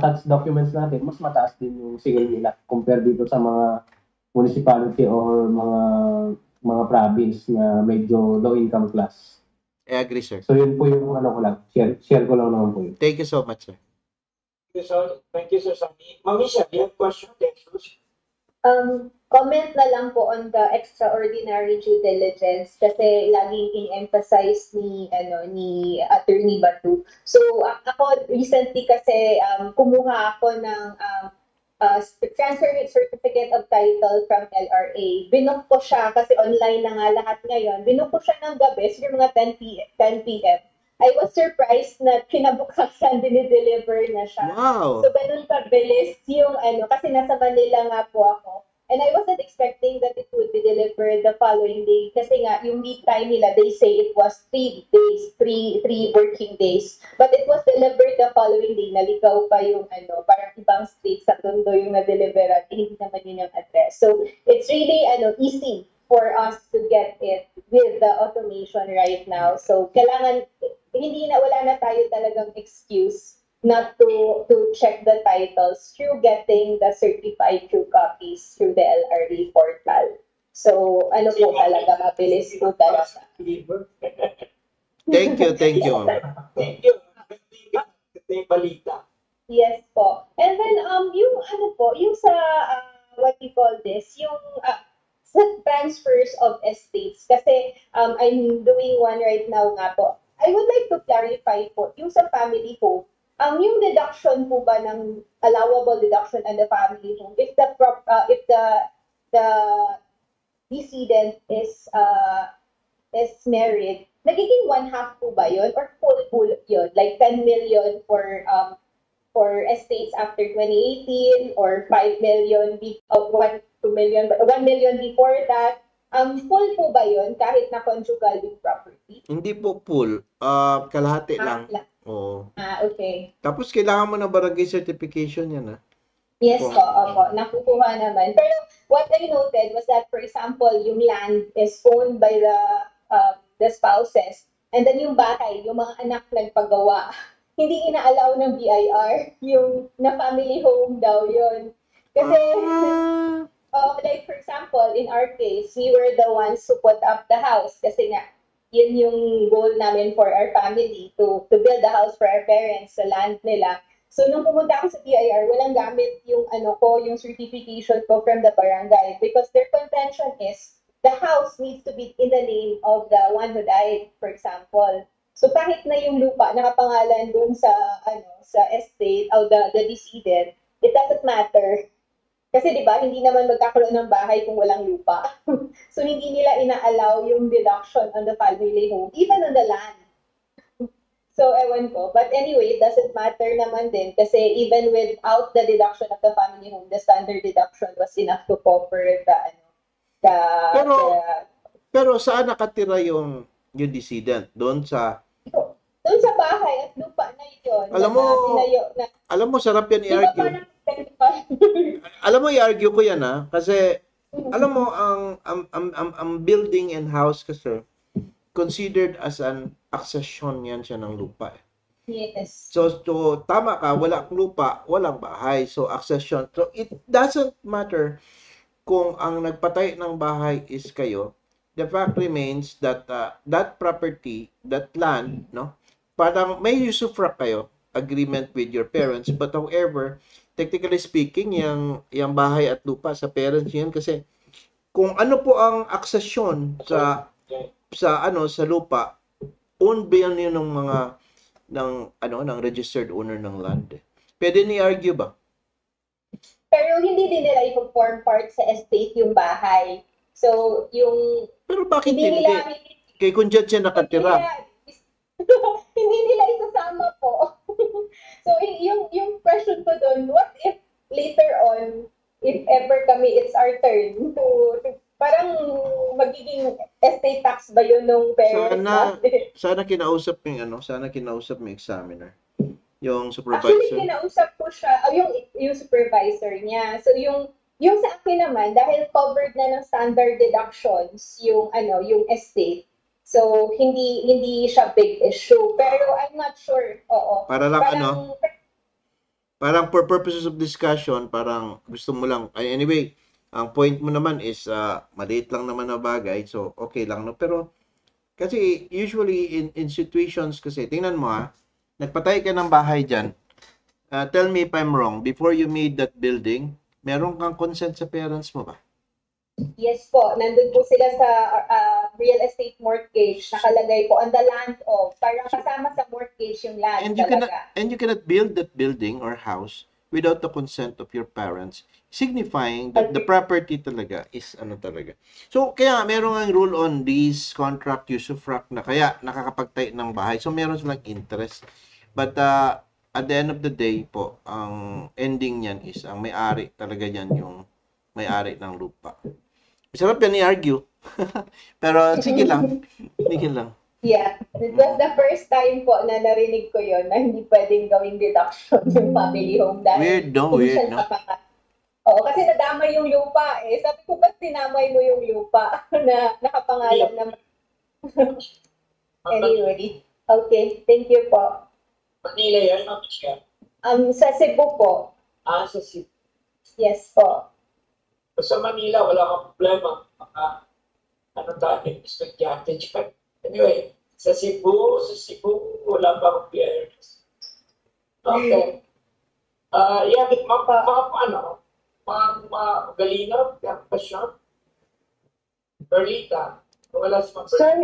attached documents natin, mas mataas din yung sigil nila compared dito sa mga municipality or mga mga province na medyo low income class. I agree, sir. So yun po yung ano ko lang. Share, share ko lang naman po yun. Thank you so much, sir. Thank you, sir. Thank you, sir. Sammy. Mamisha, do you have question? Thank you, Um, comment na lang po on the extraordinary due diligence kasi laging in-emphasize ni ano ni Attorney Batu. So ako recently kasi um, kumuha ako ng um, uh, transfer certificate of title from LRA. Binook ko siya kasi online na nga lahat ngayon. Binook ko siya ng gabi, siguro mga 10 p.m. 10 p.m. I was surprised na kinabukasan dinideliver na siya. Wow. So, ganun pa bilis yung ano, kasi nasa Manila nga po ako. And I wasn't expecting that it would be delivered the following day kasi nga yung lead time nila, they say it was three days, three, three working days. But it was delivered the following day. Naligaw pa yung ano, parang ibang street sa Tondo yung na deliver at eh, hindi naman yun yung address. So it's really ano, easy for us to get it with the automation right now. So kailangan, hindi na, wala na tayo talagang excuse not to to check the titles through getting the certified true copies through the LRD portal. So, ano po talaga, mabilis po talaga. Thank you, thank you. thank you. balita. Yes po. And then, um, yung ano po, yung sa, uh, what you call this, yung uh, sa transfers of estates. Kasi um, I'm doing one right now nga po. I would like to clarify po, yung sa family home, ang um, yung deduction po ba ng allowable deduction and the family room if the prop, uh, if the the decedent is uh, is married nagiging one half po ba yun or full full yun like 10 million for um for estates after 2018 or 5 million be, uh, 1 2 million 1 million before that um full po ba yun kahit na conjugal yung property hindi po full uh, kalahati ah, lang, lang. Oo. Ah, okay. Tapos kailangan mo ng barangay certification yan, ah. Yes po, opo. Nakukuha naman. Pero what I noted was that, for example, yung land is owned by the uh, the spouses. And then yung bahay, yung mga anak nagpagawa. Hindi inaalaw ng BIR. Yung na family home daw yun. Kasi, uh... oh, like for example, in our case, we were the ones who put up the house. Kasi nga, yun yung goal namin for our family, to, to build a house for our parents sa land nila. So, nung pumunta ako sa PIR, walang gamit yung ano ko, yung certification ko from the barangay because their contention is the house needs to be in the name of the one who died, for example. So, kahit na yung lupa nakapangalan dun sa, ano, sa estate, o oh, the, the decedent, it doesn't matter kasi 'di ba, hindi naman magkakaroon ng bahay kung walang lupa. so hindi nila inaallow yung deduction on the family home, even on the land. so ewan ko. But anyway, it doesn't matter naman din kasi even without the deduction of the family home, the standard deduction was enough to cover the ano, the, pero, the pero saan nakatira yung yung decedent? Doon sa Doon sa bahay at lupa na 'yon. Alam mo, na, na, alam mo sarap yan i-argue alam mo, i-argue ko yan ha, kasi alam mo, ang, ang, ang, ang, ang building and house kasi considered as an accession yan siya ng lupa. Eh. Yes. So, to, tama ka, wala kang lupa, walang bahay. So, accession. So, it doesn't matter kung ang nagpatay ng bahay is kayo. The fact remains that uh, that property, that land, no? Parang may usufruct kayo, agreement with your parents, but however, technically speaking, yung, yung bahay at lupa sa parents yun kasi kung ano po ang aksesyon sa sa ano sa lupa owned beyond yun ng mga ng ano ng registered owner ng land. Pwede ni argue ba? Pero hindi din nila i-form part sa estate yung bahay. So, yung Pero bakit hindi? hindi? Nila, kay kung dyan siya nakatira. Hindi nila, hindi nila isasama po. So, yung, yung question ko doon, what if later on, if ever kami, it's our turn to, parang magiging estate tax ba yun nung parents sana, natin? sana kinausap yung ano, sana kinausap yung examiner. Yung supervisor. Actually, kinausap ko siya, oh, yung, yung supervisor niya. So, yung, yung sa akin naman, dahil covered na ng standard deductions, yung ano, yung estate, So, hindi hindi siya big issue. Pero I'm not sure. Oo. Para lang ano? parang, ano? Parang for purposes of discussion, parang gusto mo lang. Anyway, ang point mo naman is uh, maliit lang naman na bagay. So, okay lang. No? Pero, kasi usually in, in situations kasi, tingnan mo ha, ah, nagpatay ka ng bahay dyan. Uh, tell me if I'm wrong. Before you made that building, meron kang consent sa parents mo ba? Yes po. Nandun po sila sa uh, real estate mortgage, nakalagay po on the land of, parang kasama sa mortgage yung land and you talaga. Cannot, and you cannot build that building or house without the consent of your parents, signifying that the property talaga is ano talaga. So, kaya meron ang rule on this contract usufruct na kaya nakakapagtay ng bahay. So, meron silang interest. But uh, at the end of the day po, ang ending niyan is ang may-ari talaga niyan yung may-ari ng lupa. Sarap yan i-argue. Pero sige lang. Sige lang. Yeah. It was the first time po na narinig ko yon na hindi pwedeng gawing deduction yung family home dahil weird, no? Weird, no? Oo, kasi nadamay yung lupa eh. Sabi ko, ba't tinamay mo yung lupa na nakapangalan yeah. naman? anyway. Okay, thank you po. Manila yan, no? Um, sa Cebu po. Ah, sa Cebu. Yes po. Sa Manila, wala kang problema. Mga, ano tayo, estudyante dyan. Anyway, sa Cebu, sa Cebu, wala pa akong PIRS. Okay. Ah, uh, yeah, mga, mga, mga, ano, mga, mga Galina, Pasyon, Berlita, wala sa mga Sir,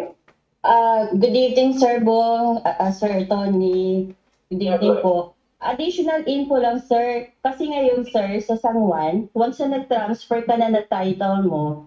uh, good evening, Sir Bong, uh, uh, Sir Tony. Good evening yeah, po. Additional info lang, sir. Kasi ngayon, sir, sa San Juan, once na nag-transfer ka na na title mo,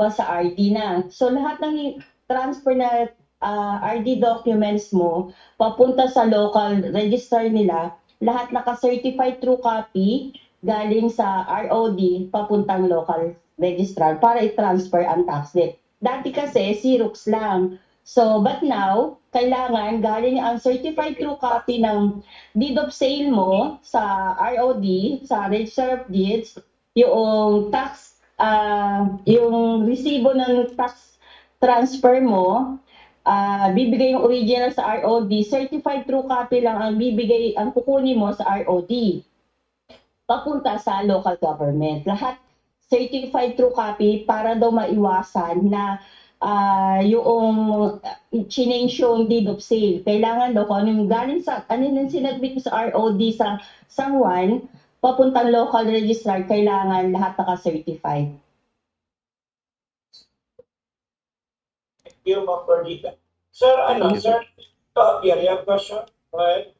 ba sa RD na. So, lahat ng transfer na uh, ah, RD documents mo, papunta sa local register nila, lahat naka-certified true copy galing sa ROD papuntang local registrar para i-transfer ang tax debt. Dati kasi, Xerox lang. So, but now, kailangan galing ang certified true copy ng deed of sale mo sa ROD, sa Register of Deeds, yung tax, uh, yung resibo ng tax transfer mo, uh, bibigay yung original sa ROD, certified true copy lang ang bibigay, ang kukunin mo sa ROD. Papunta sa local government. Lahat certified true copy para daw maiwasan na uh, yung ah, chinense yung deed of sale. Kailangan daw kung ano yung galing sa, ano yung sinadmit sa ROD sa San Juan, papuntang local registrar, kailangan lahat naka-certified. Thank you, Ma'am Perdita. Sir, ano, sir, to oh, appear, you have question? Right?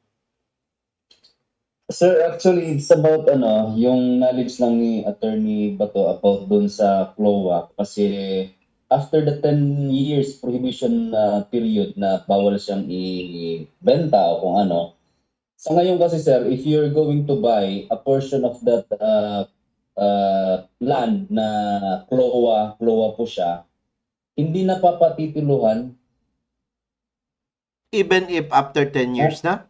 Sir, actually, it's about ano, yung knowledge lang ni Attorney Bato about dun sa CLOA kasi after the 10 years prohibition na uh, period na bawal siyang ibenta o kung ano, sa ngayon kasi sir, if you're going to buy a portion of that uh, uh, land na CLOA, CLOA po siya, hindi napapatituluhan. Even if after 10 years na?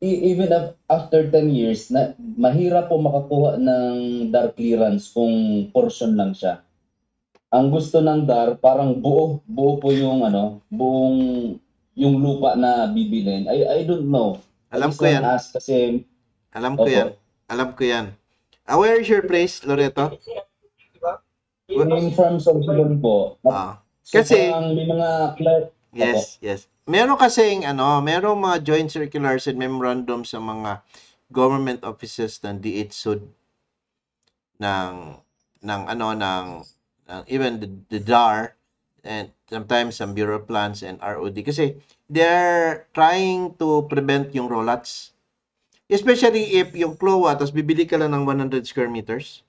even after 10 years na mahirap po makakuha ng dark clearance kung portion lang siya ang gusto ng DAR parang buo buo po yung ano buong yung lupa na bibilin I I don't know alam ko yan as kasi alam ko opo. yan alam ko yan uh, where is your place Loreto in from Sorsogon po ah. so, kasi parang may mga yes opo. yes meron kasing ano meron mga joint circulars and memorandum sa mga government offices ng DHSUD ng ng ano ng uh, even the, the DAR, and sometimes some bureau plans and ROD kasi they're trying to prevent yung rollouts. Especially if yung CLOA, tapos bibili ka lang ng 100 square meters,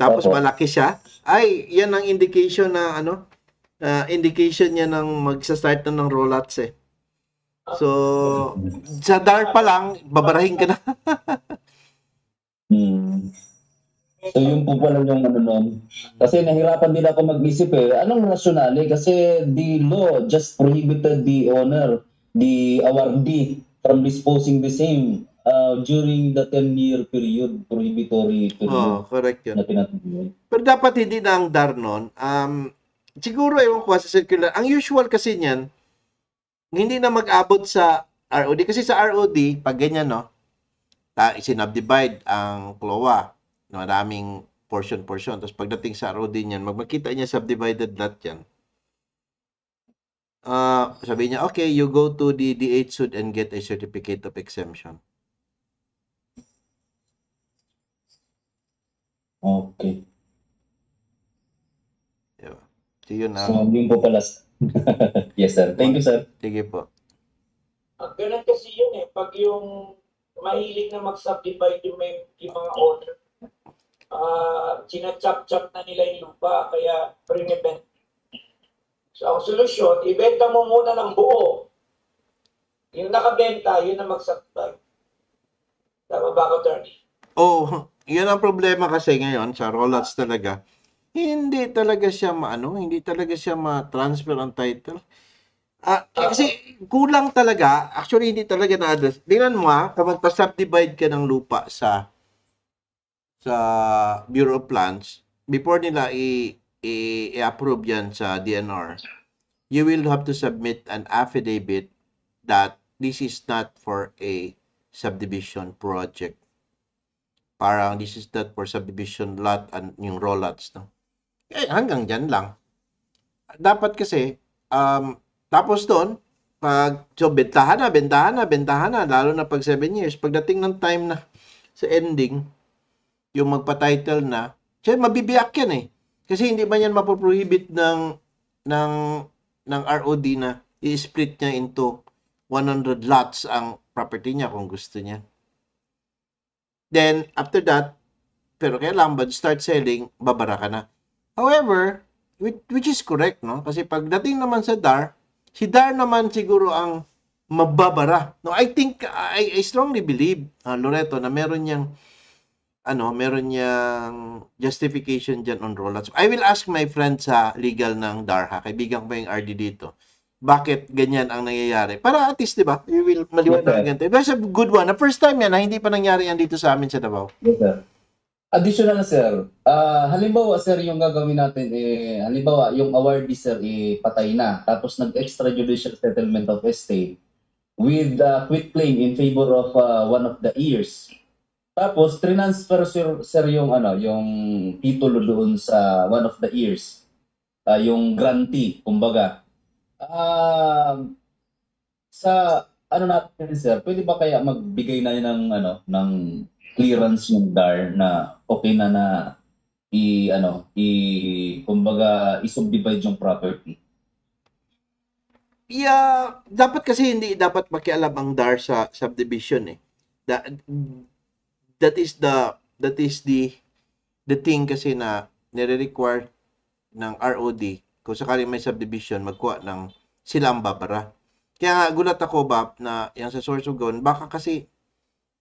tapos okay. malaki siya, ay, yan ang indication na ano, uh, indication niya ng magsa-start na ng rollouts eh. So, sa DAR pa lang, babarahin ka na. hmm. So yun po pala yung ano nun. Kasi nahirapan din ako mag-isip eh. Anong rasyonale? Kasi the law just prohibited the owner, the awardee from disposing the same uh, during the 10-year period, prohibitory period. Oh, correct yun. Na Pero dapat hindi na ang dar nun. Um, siguro ewan ko sa circular. Ang usual kasi niyan, hindi na mag-abot sa ROD. Kasi sa ROD, pag ganyan, no, ta- sinabdivide ang CLOA maraming portion-portion. Tapos pagdating sa row din yan, magmakita niya subdivided lot yan. Uh, sabi niya, okay, you go to the DH Sud and get a certificate of exemption. Okay. Diba? So yun na. So, yun po pala. yes, sir. Thank you, sir. Sige po. Ah, ganun kasi yun eh. Pag yung mahilig na mag-subdivide yung, may, yung mga owner, uh, chinachap-chap na nila yung lupa, kaya rinibent. So ang solusyon, ibenta mo muna ng buo. Yung nakabenta, yun ang magsabay. Tama ba ako, attorney? Oo, oh, yun ang problema kasi ngayon sa rollouts talaga. Hindi talaga siya maano, hindi talaga siya ma-transfer ang title. Ah, uh, kasi kulang talaga, actually hindi talaga na-address. Tingnan mo ha, kapag pa-subdivide ka ng lupa sa sa Bureau of Plants, before nila i- approve yan sa DNR, you will have to submit an affidavit that this is not for a subdivision project. Parang this is not for subdivision lot and yung rollouts. No? Eh, hanggang diyan lang. Dapat kasi, um, tapos doon, pag, so bentahan na, bentahan na, bentahan na, lalo na pag 7 years, pagdating ng time na sa ending, yung magpa-title na, siya mabibiyak yan eh. Kasi hindi man yan mapoprohibit ng ng ng ROD na i-split niya into 100 lots ang property niya kung gusto niya. Then, after that, pero kailangan ba start selling, babara ka na. However, which, which is correct, no? Kasi pagdating naman sa DAR, si DAR naman siguro ang mababara. No, I think, I, I strongly believe, uh, Loreto, na meron niyang ano, meron niyang justification dyan on rollouts. I will ask my friend sa legal ng DARHA, kaibigan ko yung RD dito, bakit ganyan ang nangyayari? Para at least, di ba, you will maliwanag yes, ganito. That's a good one. The first time yan, na hindi pa nangyari yan dito sa amin sa Davao. Yes, sir. Additional, sir. Uh, halimbawa, sir, yung gagawin natin, eh, halimbawa, yung awardee, sir, eh, patay na. Tapos nag-extrajudicial settlement of estate with uh, quit claim in favor of uh, one of the ears. Tapos trinansfer sir, sir yung ano, yung titulo doon sa one of the years. Uh, yung grantee, kumbaga. Uh, sa ano natin sir, pwede ba kaya magbigay na yun ng ano, ng clearance yung DAR na okay na na i ano, i kumbaga isubdivide yung property? Yeah, dapat kasi hindi dapat makialam ang DAR sa subdivision eh. Da, that is the that is the the thing kasi na nire-require ng ROD kung sakaling may subdivision magkuha ng sila ang babara. Kaya nga, gulat ako, Bap, na yan sa source of gone, baka kasi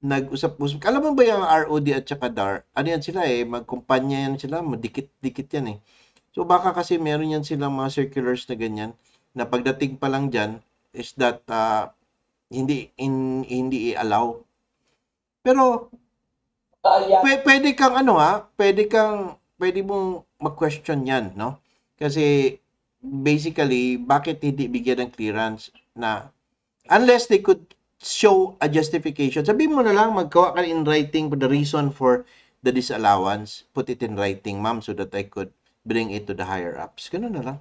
nag-usap-usap. Alam mo ba yung ROD at saka DAR? Ano yan sila eh? Magkumpanya yan sila. Madikit-dikit yan eh. So baka kasi meron yan silang mga circulars na ganyan na pagdating pa lang dyan is that uh, hindi in, hindi i-allow. Pero Ah, P- pwede kang ano ha, pwede kang pwede mong mag-question 'yan, no? Kasi basically, bakit hindi bigyan ng clearance na unless they could show a justification. Sabihin mo na lang magkawa ka in writing for the reason for the disallowance. Put it in writing, ma'am, so that I could bring it to the higher ups. Ganun na lang.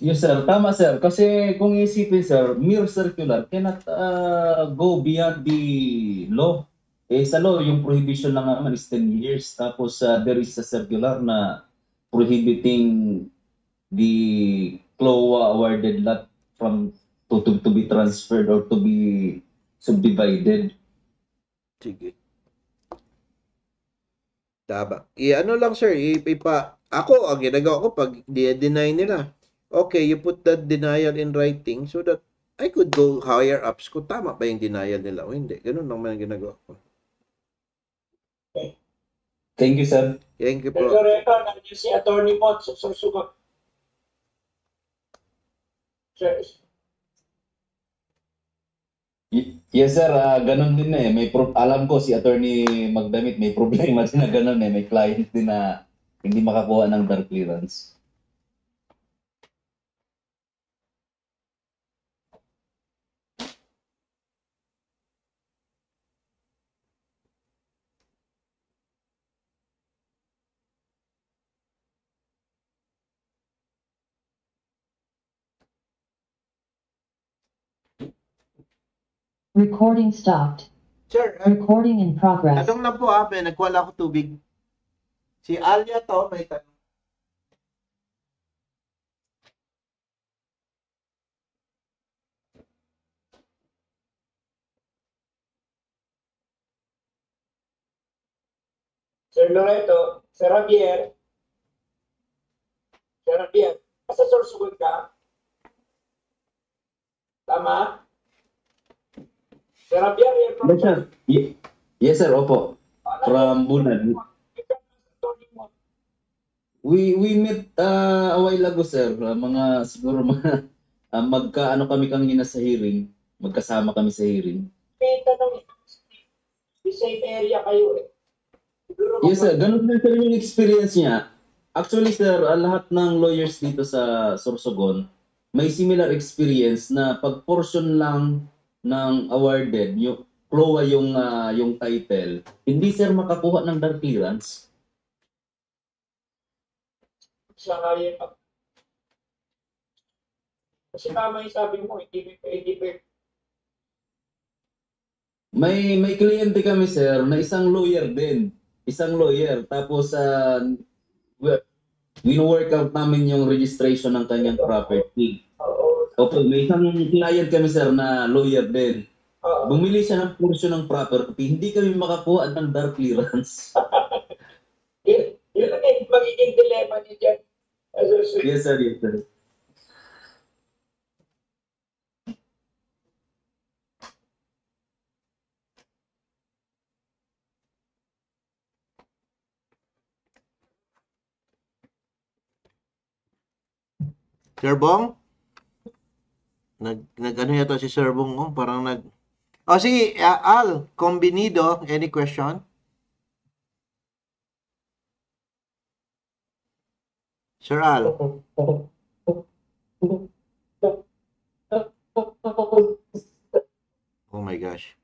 Yes, sir. Tama, sir. Kasi kung isipin, sir, mere circular cannot uh, go beyond the law. Eh sa law, yung prohibition lang naman is 10 years. Tapos uh, there is a circular na prohibiting the CLOA awarded lot from to, to, to be transferred or to be subdivided. Sige. Tama. I-ano lang sir, ipa ako ang ginagawa ko pag deny nila. Okay, you put that denial in writing so that I could go higher ups ko. Tama ba yung denial nila o hindi? Ganun lang man ang ginagawa ko. Okay. Thank you, sir. Thank you po. Thank Nandiyan si Attorney Mott sa Sursugot. Sir, Yes sir, uh, ganun din eh. May pro- alam ko si attorney Magdamit may problema din na ganun eh. May client din na hindi makakuha ng dark clearance. Recording stopped. Sir, uh, recording in progress. Tanong lang po abe, ah, nagwala ko tubig. Si Alia to, may tanong. Sir Loreto, Sir Javier, Sir Javier, asa sir sugod ka? Tama? Sir Abier, from... Sir. Yes, sir. Opo. From Bunad. We we met uh, a while ago, sir. Uh, mga siguro mga uh, magka ano kami kang nina sa hearing. Magkasama kami sa hearing. same area kayo eh. yes, sir. Ganun din sir yung experience niya. Actually, sir, uh, lahat ng lawyers dito sa Sorsogon may similar experience na pag portion lang ng awarded yung Chloe yung uh, yung title, hindi sir makakuha ng DAR clearance. Siya nga yun. Kasi tama yung sabi mo, hindi hindi may may kliyente kami sir na isang lawyer din. Isang lawyer tapos uh, we, we work out namin yung registration ng kanyang property. Opo, may isang client kami sir na lawyer din. Oo. Bumili siya ng portion ng property, hindi kami makakuha ng dar clearance. yun, yun ang magiging dilemma niyo dyan. Yes sir, yes sir. Sir Bong? Nag, nagano ano yata si Sir Bong, oh, parang nag... Oh, sige, uh, Al, Combinido, any question? Sir Al. Oh my gosh.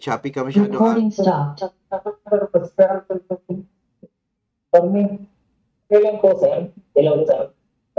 Choppy ka masyado. Recording ah. stopped. Kailan ko, sir? Hello, sir.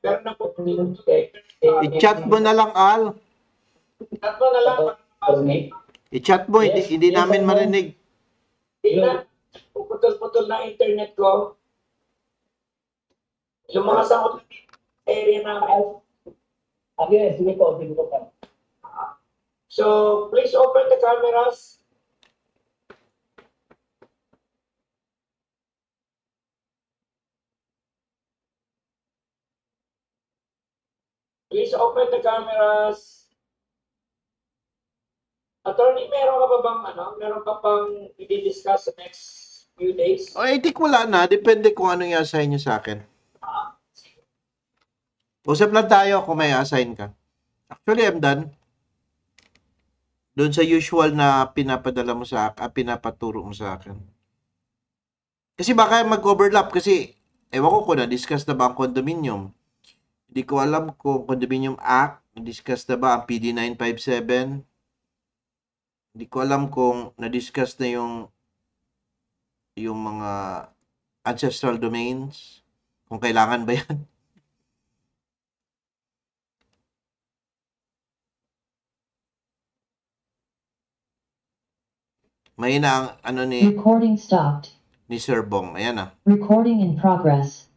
pero na po eh, I-chat mo na lang, Al. I-chat mo na lang. I-chat mo, hindi, hindi namin marinig. Hindi na. Puputol-putol na internet ko. Yung mga sakot area namin. Okay, sige po. Sige pa. So, please open the cameras. Please open the cameras. Attorney, meron ka ba bang ano? Meron ka bang i-discuss next few days? Oh, I think wala na. Depende kung ano yung assign nyo sa akin. Ah, Usap lang tayo kung may assign ka. Actually, I'm done. Doon sa usual na pinapadala mo sa akin, ah, pinapaturo mo sa akin. Kasi baka mag-overlap kasi ewan ko kung na-discuss na ba ang condominium. Hindi ko alam kung Condominium Act, discuss na ba ang PD 957? Hindi ko alam kung na-discuss na yung yung mga ancestral domains, kung kailangan ba yan. Mahina ang ano ni Recording stopped. Ni Sir Bong. Ayan ah. Recording in progress.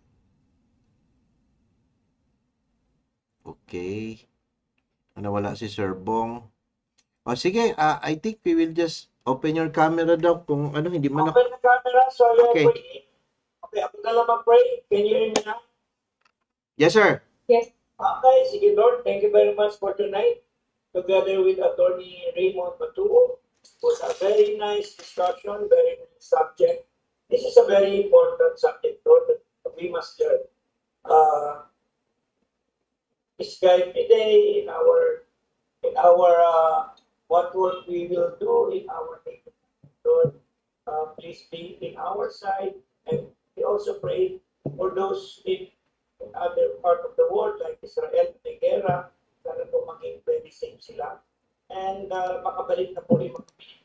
Okay. Ah, wala si Sir Bong. O sige, uh, I think we will just open your camera daw kung ano, hindi man Open the camera, sorry. okay. Okay, ako na lang pray. Can you hear me now? Yes, sir. Yes. Okay, sige Lord, thank you very much for tonight. Together with Attorney Raymond Matuo, was a very nice discussion, very nice subject. This is a very important subject, Lord, that we must learn. Uh, ah, described today in our in our uh, what work we will do in our neighborhood. Uh, please be in our side, and we also pray for those in, in other part of the world like Israel, Negera, sana po maging very safe sila and uh, makabalik na po yung mga